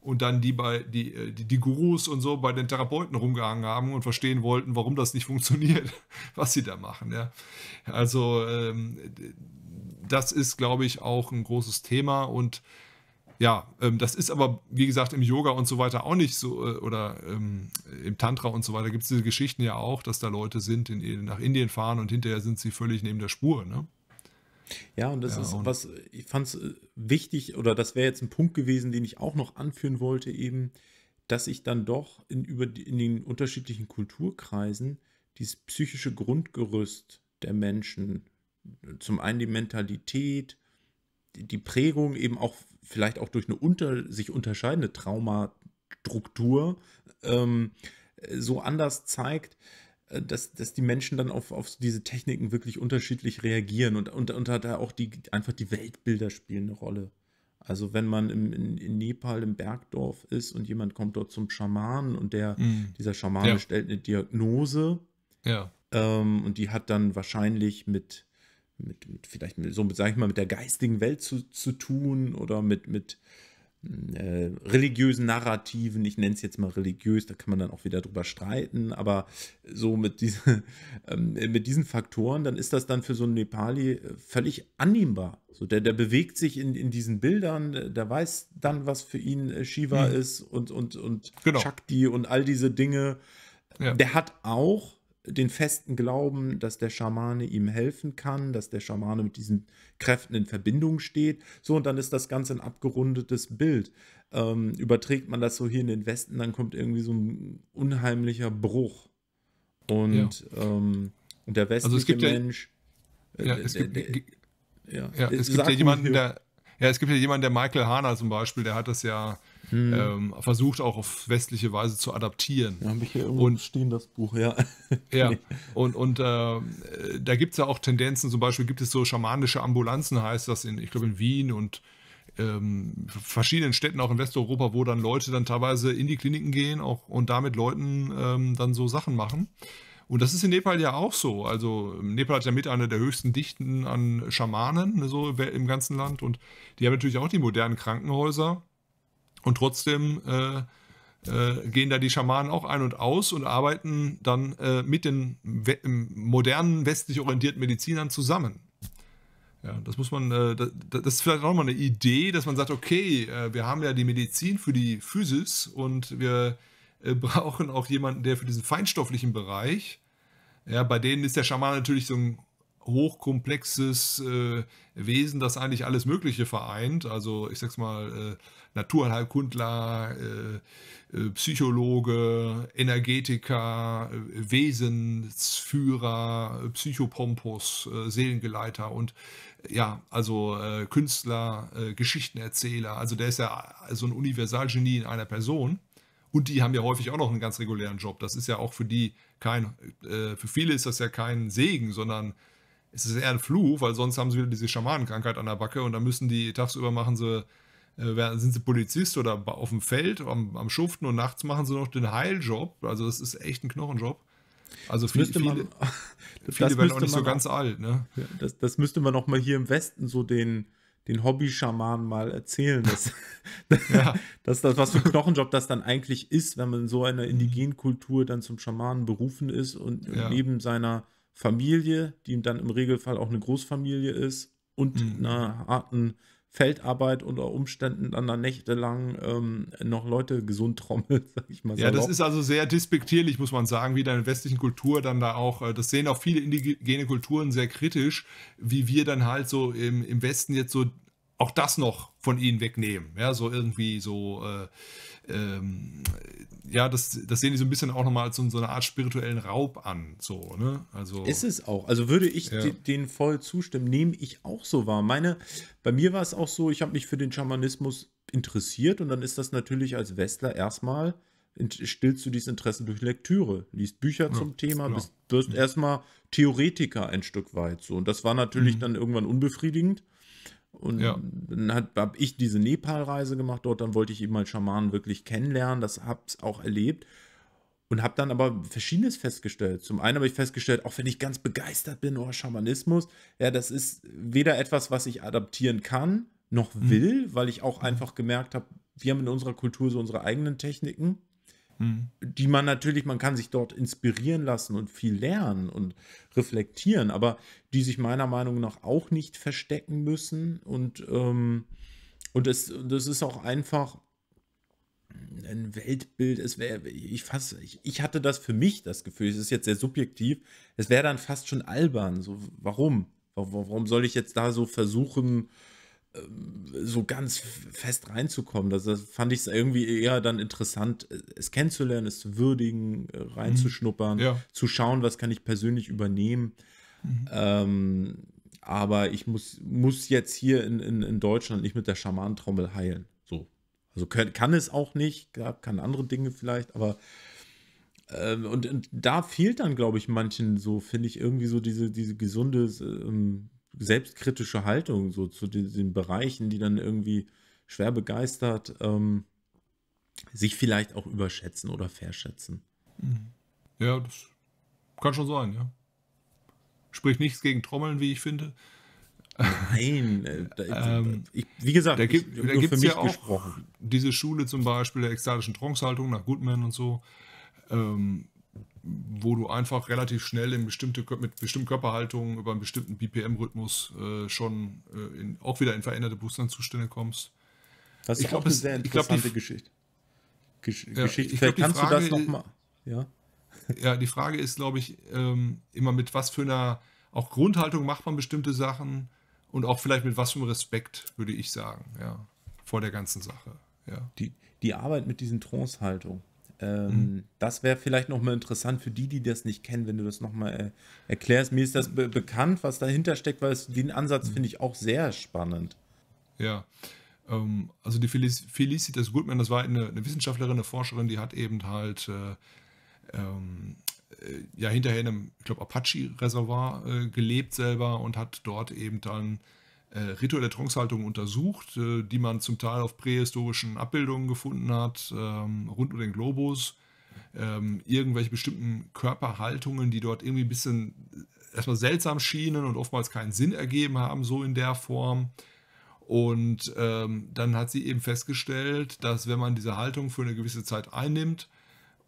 und dann die bei die, die, die Gurus und so bei den Therapeuten rumgehangen haben und verstehen wollten, warum das nicht funktioniert, was sie da machen. Ja. Also ähm, das ist, glaube ich, auch ein großes Thema und ja, ähm, das ist aber, wie gesagt, im Yoga und so weiter auch nicht so, äh, oder ähm, im Tantra und so weiter gibt es diese Geschichten ja auch, dass da Leute sind, in, nach Indien fahren und hinterher sind sie völlig neben der Spur, ne? Ja, und das ja, ist und was, ich fand es äh, wichtig, oder das wäre jetzt ein Punkt gewesen, den ich auch noch anführen wollte, eben, dass ich dann doch in, über die, in den unterschiedlichen Kulturkreisen dieses psychische Grundgerüst der Menschen zum einen die Mentalität, die Prägung eben auch vielleicht auch durch eine unter, sich unterscheidende Traumastruktur ähm, so anders zeigt, äh, dass, dass die Menschen dann auf, auf diese Techniken wirklich unterschiedlich reagieren und, und, und da auch die, einfach die Weltbilder spielen eine Rolle. Also wenn man im, in, in, Nepal im Bergdorf ist und jemand kommt dort zum Schamanen und der, mm. dieser Schamane ja. stellt eine Diagnose ja. ähm, und die hat dann wahrscheinlich mit mit, mit vielleicht mit, so, sag ich mal, mit der geistigen Welt zu, zu tun oder mit, mit mm, äh, religiösen Narrativen. Ich nenne es jetzt mal religiös, da kann man dann auch wieder drüber streiten, aber so mit, diese, ähm, mit diesen Faktoren, dann ist das dann für so einen Nepali äh, völlig annehmbar. So, der, der bewegt sich in, in diesen Bildern, äh, der weiß dann, was für ihn äh, Shiva mhm. ist und, und, und genau. Shakti und all diese Dinge. Ja. Der hat auch den festen Glauben, dass der Schamane ihm helfen kann, dass der Schamane mit diesen Kräften in Verbindung steht. So, und dann ist das Ganze ein abgerundetes Bild. Ähm, überträgt man das so hier in den Westen, dann kommt irgendwie so ein unheimlicher Bruch. Und, ja. ähm, und der also westliche also Mensch. es gibt, äh, Ja, es gibt ja jemanden, der Michael Hahner zum Beispiel, der hat das ja hm. ähm, versucht auch auf westliche Weise zu adaptieren. Ja, habe ich hier irgendwo und, stehen, das Buch, ja. ja, und, und äh, da gibt es ja auch Tendenzen, zum Beispiel gibt es so schamanische Ambulanzen, heißt das, in, ich glaube in Wien und ähm, verschiedenen Städten auch in Westeuropa, wo dann Leute dann teilweise in die Kliniken gehen auch, und damit Leuten ähm, dann so Sachen machen. Und das ist in Nepal ja auch so. Also Nepal hat ja mit einer der höchsten Dichten an Schamanen ne, so im ganzen Land und die haben natürlich auch die modernen Krankenhäuser und trotzdem äh, äh, gehen da die Schamanen auch ein und aus und arbeiten dann äh, mit den we modernen, westlich orientierten Medizinern zusammen. Ja, das muss man, äh, das, das ist vielleicht auch mal eine Idee, dass man sagt, okay, äh, wir haben ja die Medizin für die Physis und wir äh, brauchen auch jemanden, der für diesen feinstofflichen Bereich, ja, bei denen ist der Schaman natürlich so ein hochkomplexes äh, Wesen, das eigentlich alles Mögliche vereint. Also ich sag's mal, äh, Naturheilkundler, äh, äh Psychologe, Energetiker, äh, Wesensführer, Psychopompos, äh, Seelengeleiter und ja, also Künstler, Geschichtenerzähler. Also der ist ja so also ein Universalgenie in einer Person. Und die haben ja häufig auch noch einen ganz regulären Job. Das ist ja auch für die kein, für viele ist das ja kein Segen, sondern es ist eher ein Fluch, weil sonst haben sie wieder diese Schamanenkrankheit an der Backe und dann müssen die tagsüber machen sie, äh, sind sie Polizist oder auf dem Feld am, am Schuften und nachts machen sie noch den Heiljob. Also das ist echt ein Knochenjob. Also viel, viele, man, viele werden auch nicht so ganz alt. Ne? das, das müsste man noch mal hier im Westen so den, den Hobby-Schamanen mal erzählen, dass, ja. dass das, was für ein Knochenjob das dann eigentlich ist, wenn man in so einer indigenen Kultur dann zum Schamanen berufen ist und ja. neben seiner Familie, die dann im Regelfall auch eine Großfamilie ist und mhm. einer harten Feldarbeit unter Umständen dann da nächtelang ähm, noch Leute gesund trommelt, sag ich mal. Ja, salopp. das ist also sehr despektierlich, muss man sagen, wie dann in westlichen Kultur dann da auch, äh, das sehen auch viele indigene Kulturen sehr kritisch, wie wir dann halt so im, im Westen jetzt so auch das noch von ihnen wegnehmen. Ja, so irgendwie so. Äh, ähm, ja, das, das sehen die so ein bisschen auch nochmal als so, so, eine Art spirituellen Raub an. So, ne? also, ist es auch. Also würde ich ja. denen voll zustimmen, nehme ich auch so wahr. Meine, bei mir war es auch so, ich habe mich für den Schamanismus interessiert und dann ist das natürlich als Westler erstmal, stillst du dieses Interesse durch Lektüre, liest Bücher ja, zum Thema, bist, wirst mhm. erstmal Theoretiker ein Stück weit. So. Und das war natürlich mhm. dann irgendwann unbefriedigend. Und ja. dann habe ich diese Nepal-Reise gemacht dort, dann wollte ich eben mal halt Schamanen wirklich kennenlernen, das habe ich auch erlebt und habe dann aber Verschiedenes festgestellt. Zum einen habe ich festgestellt, auch wenn ich ganz begeistert bin, oh, Schamanismus, ja, das ist weder etwas, was ich adaptieren kann, noch hm. will, mhm. weil ich auch einfach gemerkt habe, wir haben in unserer Kultur so unsere eigenen Techniken, Mhm. die man natürlich, man kann sich dort inspirieren lassen und viel lernen und reflektieren, aber die sich meiner Meinung nach auch nicht verstecken müssen. Und, ähm, und das, das ist auch einfach ein Weltbild, es wäre, ich fasse, ich, ich, hatte das für mich das Gefühl, es ist jetzt sehr subjektiv, es wäre dann fast schon albern, so, warum? Warum soll ich jetzt da so versuchen, so ganz fest reinzukommen. Das, das fand ich es irgendwie eher dann interessant, äh, es kennenzulernen, es zu würdigen, äh, reinzuschnuppern, mhm. ja. zu schauen, was kann ich persönlich übernehmen. Mhm. Ähm, aber ich muss, muss jetzt hier in, in, in Deutschland nicht mit der Schamantrommel heilen. So. Also können, kann es auch nicht, kann andere Dinge vielleicht, aber ähm, und, und, da fehlt dann, glaube ich, manchen so, finde ich, irgendwie so diese, diese gesunde ähm, selbstkritische Haltung so zu den, Bereichen, die dann irgendwie schwer begeistert ähm, sich vielleicht auch überschätzen oder verschätzen. Mhm. Ja, das kann schon sein, ja. Spricht nichts gegen Trommeln, wie ich finde. Nein, äh, da, äh, ähm, ich, wie gesagt, da gibt es ja auch gesprochen. diese Schule zum Beispiel der ekstatischen Trancehaltung nach Goodman und so. Ähm, wo du einfach relativ schnell in bestimmte, mit bestimmten Körperhaltungen über einen bestimmten BPM-Rhythmus äh, schon äh, in, auch wieder in veränderte Bewusstseinszustände kommst. Das ist ich glaub, eine sehr interessante ich glaub, Geschichte. Gesch ja, Geschichte. Vielleicht glaub, kannst Frage, du das nochmal. Ja. ja, die Frage ist, glaube ich, ähm, immer mit was für einer auch Grundhaltung macht man bestimmte Sachen und auch vielleicht mit was für einem Respekt, würde ich sagen, ja, vor der ganzen Sache. Ja. Die, die Arbeit mit diesen Trance-Haltungen ähm, mhm. Das wäre vielleicht nochmal interessant für die, die das nicht kennen, wenn du das nochmal äh, erklärst. Mir ist das be bekannt, was dahinter steckt, weil es, den Ansatz mhm. finde ich auch sehr spannend. Ja, ähm, also die Felic Felicitas Goodman, das war eine, eine, Wissenschaftlerin, eine Forscherin, die hat eben halt äh, ähm, äh, ja hinterher in einem, ich glaube, Apache-Reservoir äh, gelebt selber und hat dort eben dann äh, rituelle trance untersucht, äh, die man zum Teil auf prähistorischen Abbildungen gefunden hat, ähm, rund um den Globus. Ähm, irgendwelche bestimmten Körperhaltungen, die dort irgendwie ein bisschen äh, erstmal seltsam schienen und oftmals keinen Sinn ergeben haben, so in der Form. Und ähm, dann hat sie eben festgestellt, dass wenn man diese Haltung für eine gewisse Zeit einnimmt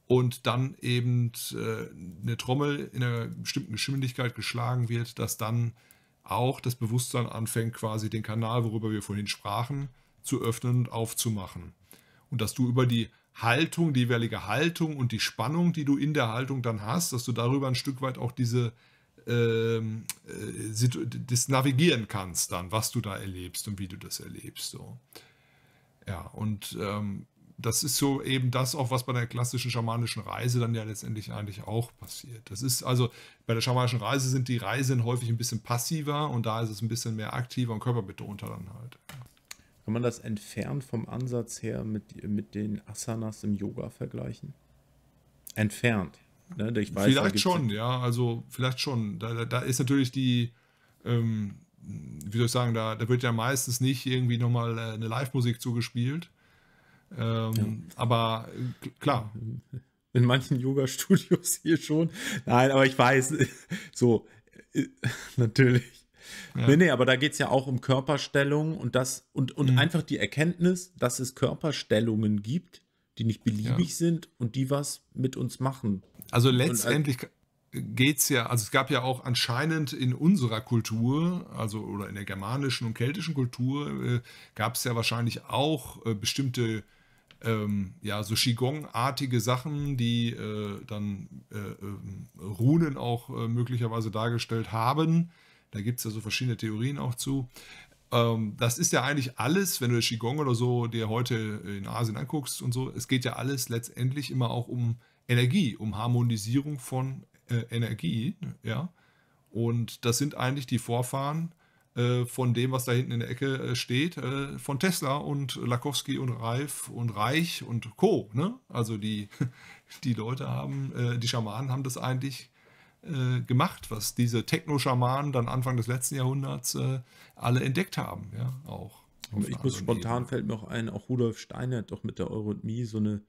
und dann eben äh, eine Trommel in einer bestimmten Geschwindigkeit geschlagen wird, dass dann auch das Bewusstsein anfängt, quasi den Kanal, worüber wir vorhin sprachen, zu öffnen und aufzumachen. Und dass du über die Haltung, die jeweilige Haltung und die Spannung, die du in der Haltung dann hast, dass du darüber ein Stück weit auch diese ähm, äh, das navigieren kannst dann, was du da erlebst und wie du das erlebst. So. Ja, und ähm, das ist so eben das auch, was bei der klassischen schamanischen Reise dann ja letztendlich eigentlich auch passiert. Das ist also, bei der schamanischen Reise sind die Reisen häufig ein bisschen passiver und da ist es ein bisschen mehr aktiver und körperbetonter dann halt. Kann man das entfernt vom Ansatz her mit, mit den Asanas im Yoga vergleichen? Entfernt. Ne? Weiß, vielleicht schon, ja, also vielleicht schon. Da, da ist natürlich die, ähm, wie soll ich sagen, da, da wird ja meistens nicht irgendwie nochmal äh, eine Live-Musik zugespielt ähm, ja. Aber äh, klar. In manchen Yoga-Studios hier schon. Nein, aber ich weiß, so, äh, natürlich. Ja. Nee, nee, aber da geht es ja auch um Körperstellung und das und, und mhm. einfach die Erkenntnis, dass es Körperstellungen gibt, die nicht beliebig ja. sind und die was mit uns machen. Also letztendlich geht es ja, also es gab ja auch anscheinend in unserer Kultur, also oder in der germanischen und keltischen Kultur, äh, gab es ja wahrscheinlich auch äh, bestimmte ähm, ja, so Qigong-artige Sachen, die äh, dann äh, ähm, Runen auch äh, möglicherweise dargestellt haben. Da gibt es ja so verschiedene Theorien auch zu. Ähm, das ist ja eigentlich alles, wenn du das Qigong oder so dir heute in Asien anguckst und so, es geht ja alles letztendlich immer auch um Energie, um Harmonisierung von äh, Energie, ja. Und das sind eigentlich die Vorfahren äh, von dem, was da hinten in der Ecke äh, steht, äh, von Tesla und Lakowski und Reif und Reich und Co. Ne? Also die, die Leute haben, die Schamanen haben das eigentlich gemacht, was diese Techno-Schamanen dann Anfang des letzten Jahrhunderts alle entdeckt haben, ja, auch. Ich muss spontan, fällt mir auch ein, auch Rudolf Steiner hat doch mit der Euro Me so eine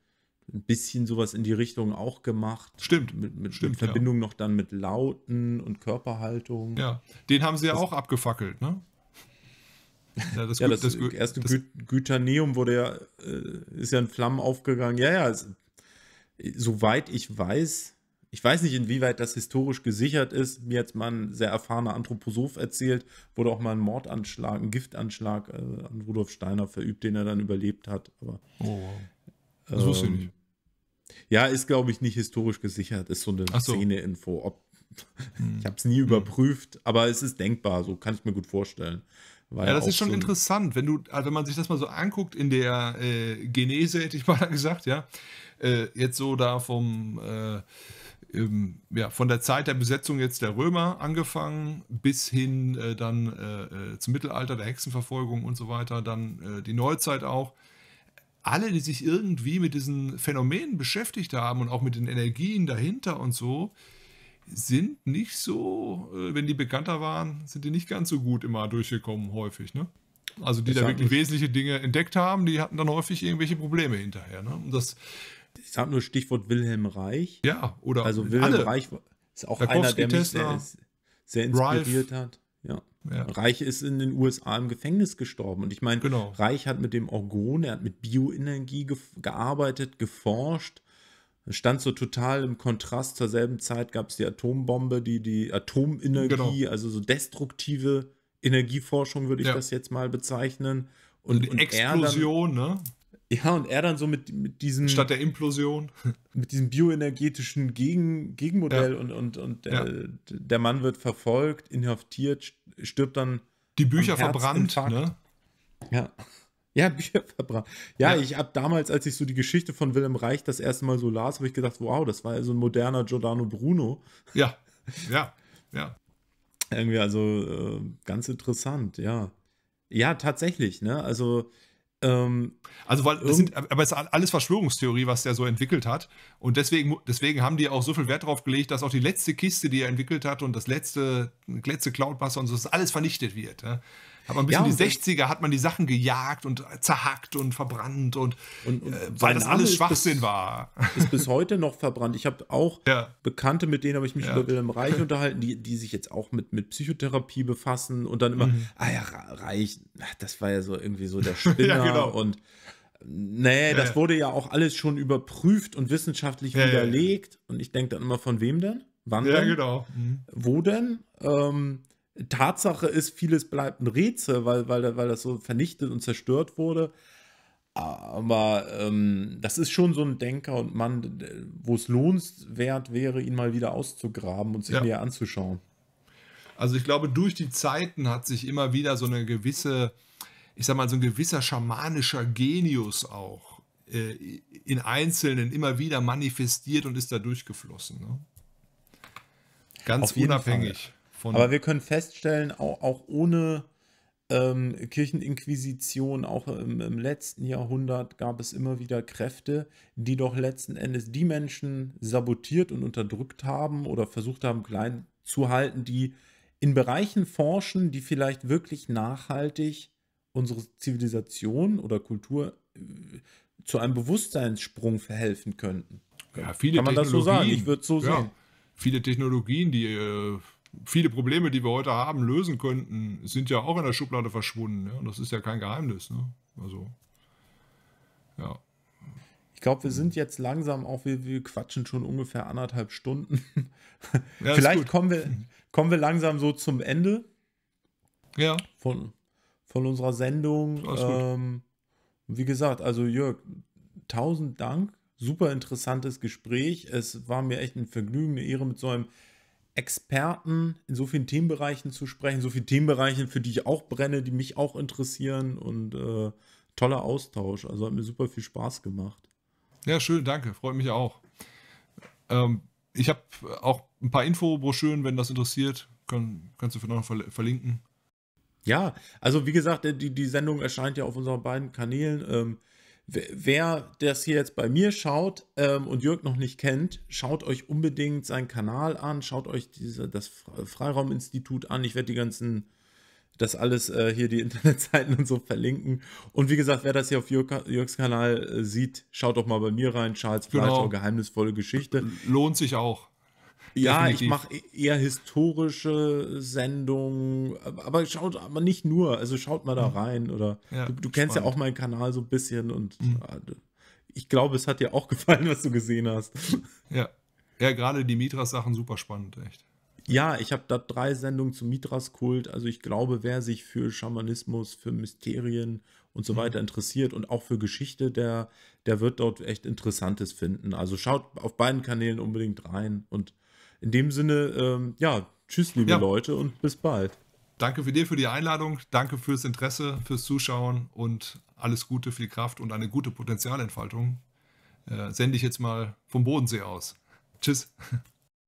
ein bisschen sowas in die Richtung auch gemacht. Stimmt. Mit, mit, Stimmt, mit Verbindung ja. noch dann mit Lauten und Körperhaltung. Ja, den haben sie ja das, auch abgefackelt, ne? Ja, das, ja, das, das erste das, Gü Güterneum wurde ja, äh, ist ja in Flammen aufgegangen. Ja, ja, es, soweit ich weiß, ich weiß nicht, inwieweit das historisch gesichert ist. Mir hat mal ein sehr erfahrener Anthroposoph erzählt, wurde auch mal ein Mordanschlag, ein Giftanschlag äh, an Rudolf Steiner verübt, den er dann überlebt hat. Aber, oh, wow. Das ähm, wusste ich ähm, nicht. Ja, ist, glaube ich, nicht historisch gesichert. Ist so eine so. Szene-Info. Hm. Ich habe es nie hm. überprüft, aber es ist denkbar. So kann ich mir gut vorstellen. Weil ja, das ist schon so interessant, wenn du, also wenn man sich das mal so anguckt in der äh, Genese, hätte ich mal gesagt, ja, äh, jetzt so da vom, äh, ja, von der Zeit der Besetzung jetzt der Römer angefangen bis hin äh, dann äh, äh, zum Mittelalter der Hexenverfolgung und so weiter, dann die Neuzeit auch alle, die sich irgendwie mit diesen Phänomenen beschäftigt haben und auch mit den Energien dahinter und so, sind nicht so, äh, wenn die bekannter waren, sind die nicht ganz so gut immer durchgekommen, häufig. Ne? Also die ich da wirklich wesentliche Dinge entdeckt haben, die hatten dann häufig irgendwelche Probleme hinterher. Ne? Und das, ich sag nur Stichwort Wilhelm Reich. Ja, oder Also Wilhelm alle. Reich ist auch Tarkowski, einer, der mich Tesla, sehr, sehr inspiriert Ralph, hat. Ja. Reich ist in den USA im Gefängnis gestorben. Und ich meine, genau. Reich hat mit dem Orgon, er hat mit Bioenergie ge gearbeitet, geforscht. Stand so total im Kontrast. Zur selben Zeit gab es die Atombombe, die, die Atomenergie, genau. also so destruktive Energieforschung, würde ich ja. das jetzt mal bezeichnen. Und, und, und Explosion, dann, ne? Ja, und er dann so mit, mit diesem. Statt der Implosion. Mit diesem bioenergetischen Gegen, Gegenmodell ja. und, und, und ja. der, der Mann wird verfolgt, inhaftiert, stirbt dann. Die Bücher verbrannt, ne? Ja. Ja, Bücher verbrannt. Ja, ja, ich hab damals, als ich so die Geschichte von Wilhelm Reich das erste Mal so las, habe ich gedacht, wow, das war ja so ein moderner Giordano Bruno. Ja, ja, ja. Irgendwie also äh, ganz interessant, ja. Ja, tatsächlich, ne? Also ähm, also, weil das sind, aber es ist alles Verschwörungstheorie, was der so entwickelt hat. Und deswegen, deswegen haben die auch so viel Wert drauf gelegt, dass auch die letzte Kiste, die er entwickelt hat und das letzte, letzte Cloudbuster und so, dass alles vernichtet wird. Ja? Aber ein bisschen ja, die 60er hat man die Sachen gejagt und zerhackt und verbrannt und, und, und äh, weil das alles Schwachsinn bis, war. Ist bis heute noch verbrannt. Ich habe auch ja. Bekannte, mit denen habe ich mich ja. über Wilhelm Reich unterhalten, die, die sich jetzt auch mit, mit Psychotherapie befassen und dann immer, mhm. ah ja, Reich, das war ja so irgendwie so der Spinner ja, genau. und Nee, das wurde ja auch alles schon überprüft und wissenschaftlich widerlegt. Und ich denke dann immer, von wem denn? Wann? Ja, denn? genau. Mhm. Wo denn? Ähm, Tatsache ist, vieles bleibt ein Rätsel, weil, weil, weil das so vernichtet und zerstört wurde. Aber ähm, das ist schon so ein Denker und Mann, wo es lohnenswert wäre, ihn mal wieder auszugraben und sich ja. näher anzuschauen. Also ich glaube, durch die Zeiten hat sich immer wieder so eine gewisse, ich sag mal, so ein gewisser schamanischer Genius auch äh, in Einzelnen immer wieder manifestiert und ist da durchgeflossen. Ne? Ganz unabhängig. Fall. Von Aber wir können feststellen, auch, auch ohne ähm, Kircheninquisition, auch im, im, letzten Jahrhundert gab es immer wieder Kräfte, die doch letzten Endes die Menschen sabotiert und unterdrückt haben oder versucht haben, klein zu halten, die in Bereichen forschen, die vielleicht wirklich nachhaltig unsere Zivilisation oder Kultur äh, zu einem Bewusstseinssprung verhelfen könnten. Ja, viele Kann man das so sagen? Ich würde so ja, sehen. Viele Technologien, die äh, viele Probleme, die wir heute haben, lösen könnten, sind ja auch in der Schublade verschwunden. Ja? Und das ist ja kein Geheimnis. Ne? Also, ja. Ich glaube, wir sind jetzt langsam auch, wir, wir quatschen schon ungefähr anderthalb Stunden. Ja, Vielleicht kommen wir, kommen wir langsam so zum Ende ja. von, von unserer Sendung. Ähm, wie gesagt, also Jörg, tausend Dank. Super interessantes Gespräch. Es war mir echt ein Vergnügen, eine Ehre, mit so einem Experten in so vielen Themenbereichen zu sprechen, so viele Themenbereiche, für die ich auch brenne, die mich auch interessieren und äh, toller Austausch. Also hat mir super viel Spaß gemacht. Ja, schön, danke. Freut mich auch. Ähm, ich habe auch ein paar Infobroschüren, wenn das interessiert. Kann, kannst du für noch verlinken. Ja, also wie gesagt, die, die Sendung erscheint ja auf unseren beiden Kanälen. Ähm, Wer das hier jetzt bei mir schaut ähm, und Jörg noch nicht kennt, schaut euch unbedingt seinen Kanal an, schaut euch diese, das Freirauminstitut an. Ich werde die ganzen, das alles äh, hier, die Internetseiten und so verlinken. Und wie gesagt, wer das hier auf Jörg, Jörgs Kanal äh, sieht, schaut doch mal bei mir rein. Charles Fleischer, genau. geheimnisvolle Geschichte. Lohnt sich auch. Ja, Definitiv. ich mache eher historische Sendungen, aber schaut aber nicht nur, also schaut mal da mhm. rein oder ja, du, du, kennst spannend. ja auch meinen Kanal so ein bisschen und mhm. Ah, ich glaube, es hat dir auch gefallen, was du gesehen hast. Ja, ja, gerade die Mitras-Sachen super spannend, echt. Ja, ich habe da drei Sendungen zum Mitras-Kult. Also ich glaube, wer sich für Schamanismus, für Mysterien und so mhm. weiter interessiert und auch für Geschichte, der, der wird dort echt Interessantes finden. Also schaut auf beiden Kanälen unbedingt rein und in dem Sinne, ähm, ja, tschüss, liebe ja. Leute und bis bald. Danke für dir für die Einladung, danke fürs Interesse, fürs Zuschauen und alles Gute, viel Kraft und eine gute Potenzialentfaltung. Äh, sende ich jetzt mal vom Bodensee aus. Tschüss.